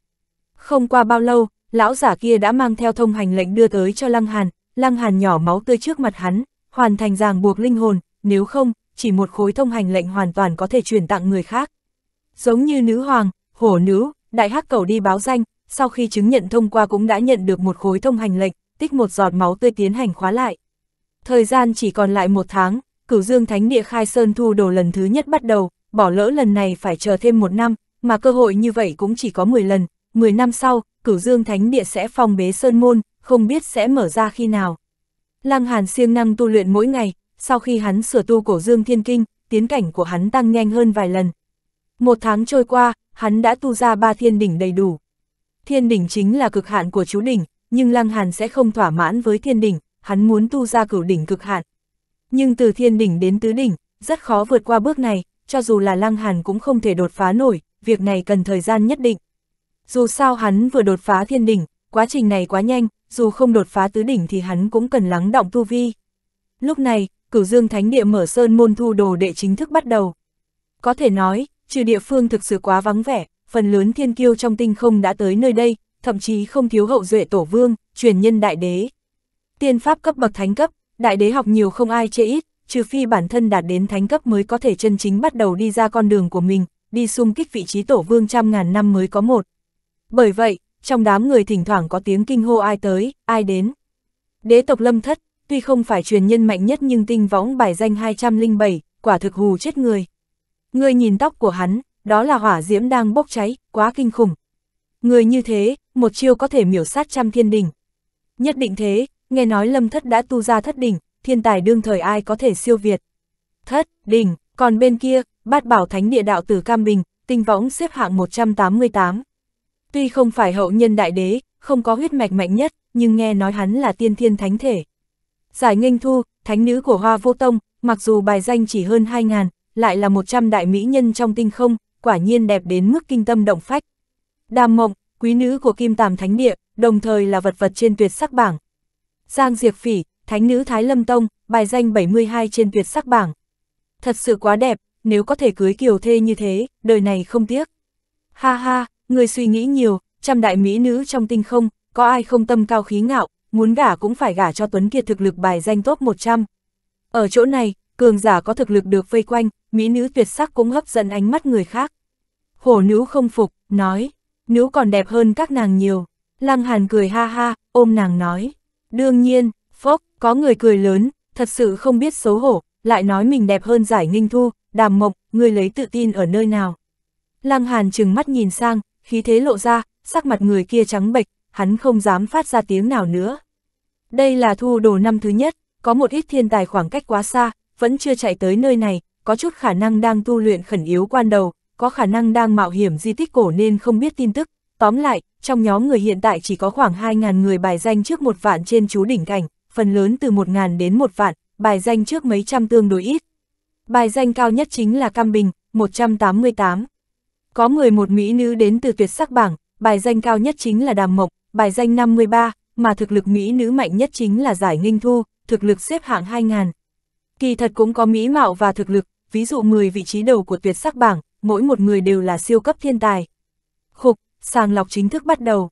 Không qua bao lâu, lão giả kia đã mang theo thông hành lệnh đưa tới cho Lăng Hàn, Lăng Hàn nhỏ máu tươi trước mặt hắn, hoàn thành ràng buộc linh hồn, nếu không, chỉ một khối thông hành lệnh hoàn toàn có thể truyền tặng người khác. Giống như nữ hoàng, hổ nữ, đại hắc cầu đi báo danh, sau khi chứng nhận thông qua cũng đã nhận được một khối thông hành lệnh, tích một giọt máu tươi tiến hành khóa lại. Thời gian chỉ còn lại một tháng, cửu dương thánh địa khai sơn thu đồ lần thứ nhất bắt đầu, bỏ lỡ lần này phải chờ thêm một năm, mà cơ hội như vậy cũng chỉ có 10 lần, 10 năm sau, cửu dương thánh địa sẽ phong bế sơn môn, không biết sẽ mở ra khi nào. Lăng Hàn siêng năng tu luyện mỗi ngày, sau khi hắn sửa tu cổ dương thiên kinh, tiến cảnh của hắn tăng nhanh hơn vài lần. Một tháng trôi qua, hắn đã tu ra ba thiên đỉnh đầy đủ. Thiên đỉnh chính là cực hạn của chú đỉnh, nhưng Lăng Hàn sẽ không thỏa mãn với thiên đỉnh, hắn muốn tu ra cửu đỉnh cực hạn. Nhưng từ thiên đỉnh đến tứ đỉnh, rất khó vượt qua bước này, cho dù là Lăng Hàn cũng không thể đột phá nổi, việc này cần thời gian nhất định. Dù sao hắn vừa đột phá thiên đỉnh, quá trình này quá nhanh, dù không đột phá tứ đỉnh thì hắn cũng cần lắng động tu vi. Lúc này, cửu dương thánh địa mở sơn môn thu đồ đệ chính thức bắt đầu. Có thể nói, trừ địa phương thực sự quá vắng vẻ, phần lớn thiên kiêu trong tinh không đã tới nơi đây, thậm chí không thiếu hậu duệ tổ vương, truyền nhân đại đế. Tiên pháp cấp bậc thánh cấp, đại đế học nhiều không ai chê ít, trừ phi bản thân đạt đến thánh cấp mới có thể chân chính bắt đầu đi ra con đường của mình, đi xung kích vị trí tổ vương trăm ngàn năm mới có một. Bởi vậy, trong đám người thỉnh thoảng có tiếng kinh hô ai tới, ai đến. Đế tộc lâm thất, tuy không phải truyền nhân mạnh nhất nhưng tinh võng bài danh 207, quả thực hù chết người. Người nhìn tóc của hắn, đó là hỏa diễm đang bốc cháy, quá kinh khủng. Người như thế, một chiêu có thể miểu sát trăm thiên đỉnh. Nhất định thế, nghe nói lâm thất đã tu ra thất đỉnh, thiên tài đương thời ai có thể siêu việt. Thất, đỉnh, còn bên kia, bát bảo thánh địa đạo tử Cam Bình, tinh võng xếp hạng 188. Tuy không phải hậu nhân đại đế, không có huyết mạch mạnh nhất, nhưng nghe nói hắn là tiên thiên thánh thể. Giải nghênh thu, thánh nữ của hoa vô tông, mặc dù bài danh chỉ hơn 2.000, lại là 100 đại mỹ nhân trong tinh không, quả nhiên đẹp đến mức kinh tâm động phách. Đàm mộng, quý nữ của kim tàm thánh địa, đồng thời là vật vật trên tuyệt sắc bảng. Giang Diệp Phỉ, thánh nữ Thái Lâm Tông, bài danh 72 trên tuyệt sắc bảng. Thật sự quá đẹp, nếu có thể cưới kiều thê như thế, đời này không tiếc. Ha ha, Người suy nghĩ nhiều, trăm đại mỹ nữ trong tinh không, có ai không tâm cao khí ngạo, muốn gả cũng phải gả cho Tuấn Kiệt thực lực bài danh top 100. Ở chỗ này, cường giả có thực lực được vây quanh, mỹ nữ tuyệt sắc cũng hấp dẫn ánh mắt người khác. Hổ nữ không phục, nói, nữ còn đẹp hơn các nàng nhiều. Lăng Hàn cười ha ha, ôm nàng nói. Đương nhiên, phốc, có người cười lớn, thật sự không biết xấu hổ, lại nói mình đẹp hơn giải ninh thu, đàm mộc, người lấy tự tin ở nơi nào. Lăng Hàn chừng mắt nhìn sang, khí thế lộ ra, sắc mặt người kia trắng bệch, hắn không dám phát ra tiếng nào nữa. Đây là thu đồ năm thứ nhất, có một ít thiên tài khoảng cách quá xa, vẫn chưa chạy tới nơi này, có chút khả năng đang tu luyện khẩn yếu quan đầu, có khả năng đang mạo hiểm di tích cổ nên không biết tin tức. Tóm lại, trong nhóm người hiện tại chỉ có khoảng 2.000 người bài danh trước một vạn trên chú đỉnh cảnh, phần lớn từ 1.000 đến một vạn, bài danh trước mấy trăm tương đối ít. Bài danh cao nhất chính là Cam Bình, 188. Có 11 mỹ nữ đến từ tuyệt sắc bảng, bài danh cao nhất chính là Đàm Mộc, bài danh 53, mà thực lực mỹ nữ mạnh nhất chính là Giải Nghinh Thu, thực lực xếp hạng 2000. Kỳ thật cũng có mỹ mạo và thực lực, ví dụ 10 vị trí đầu của tuyệt sắc bảng, mỗi một người đều là siêu cấp thiên tài. Khục, sàng lọc chính thức bắt đầu.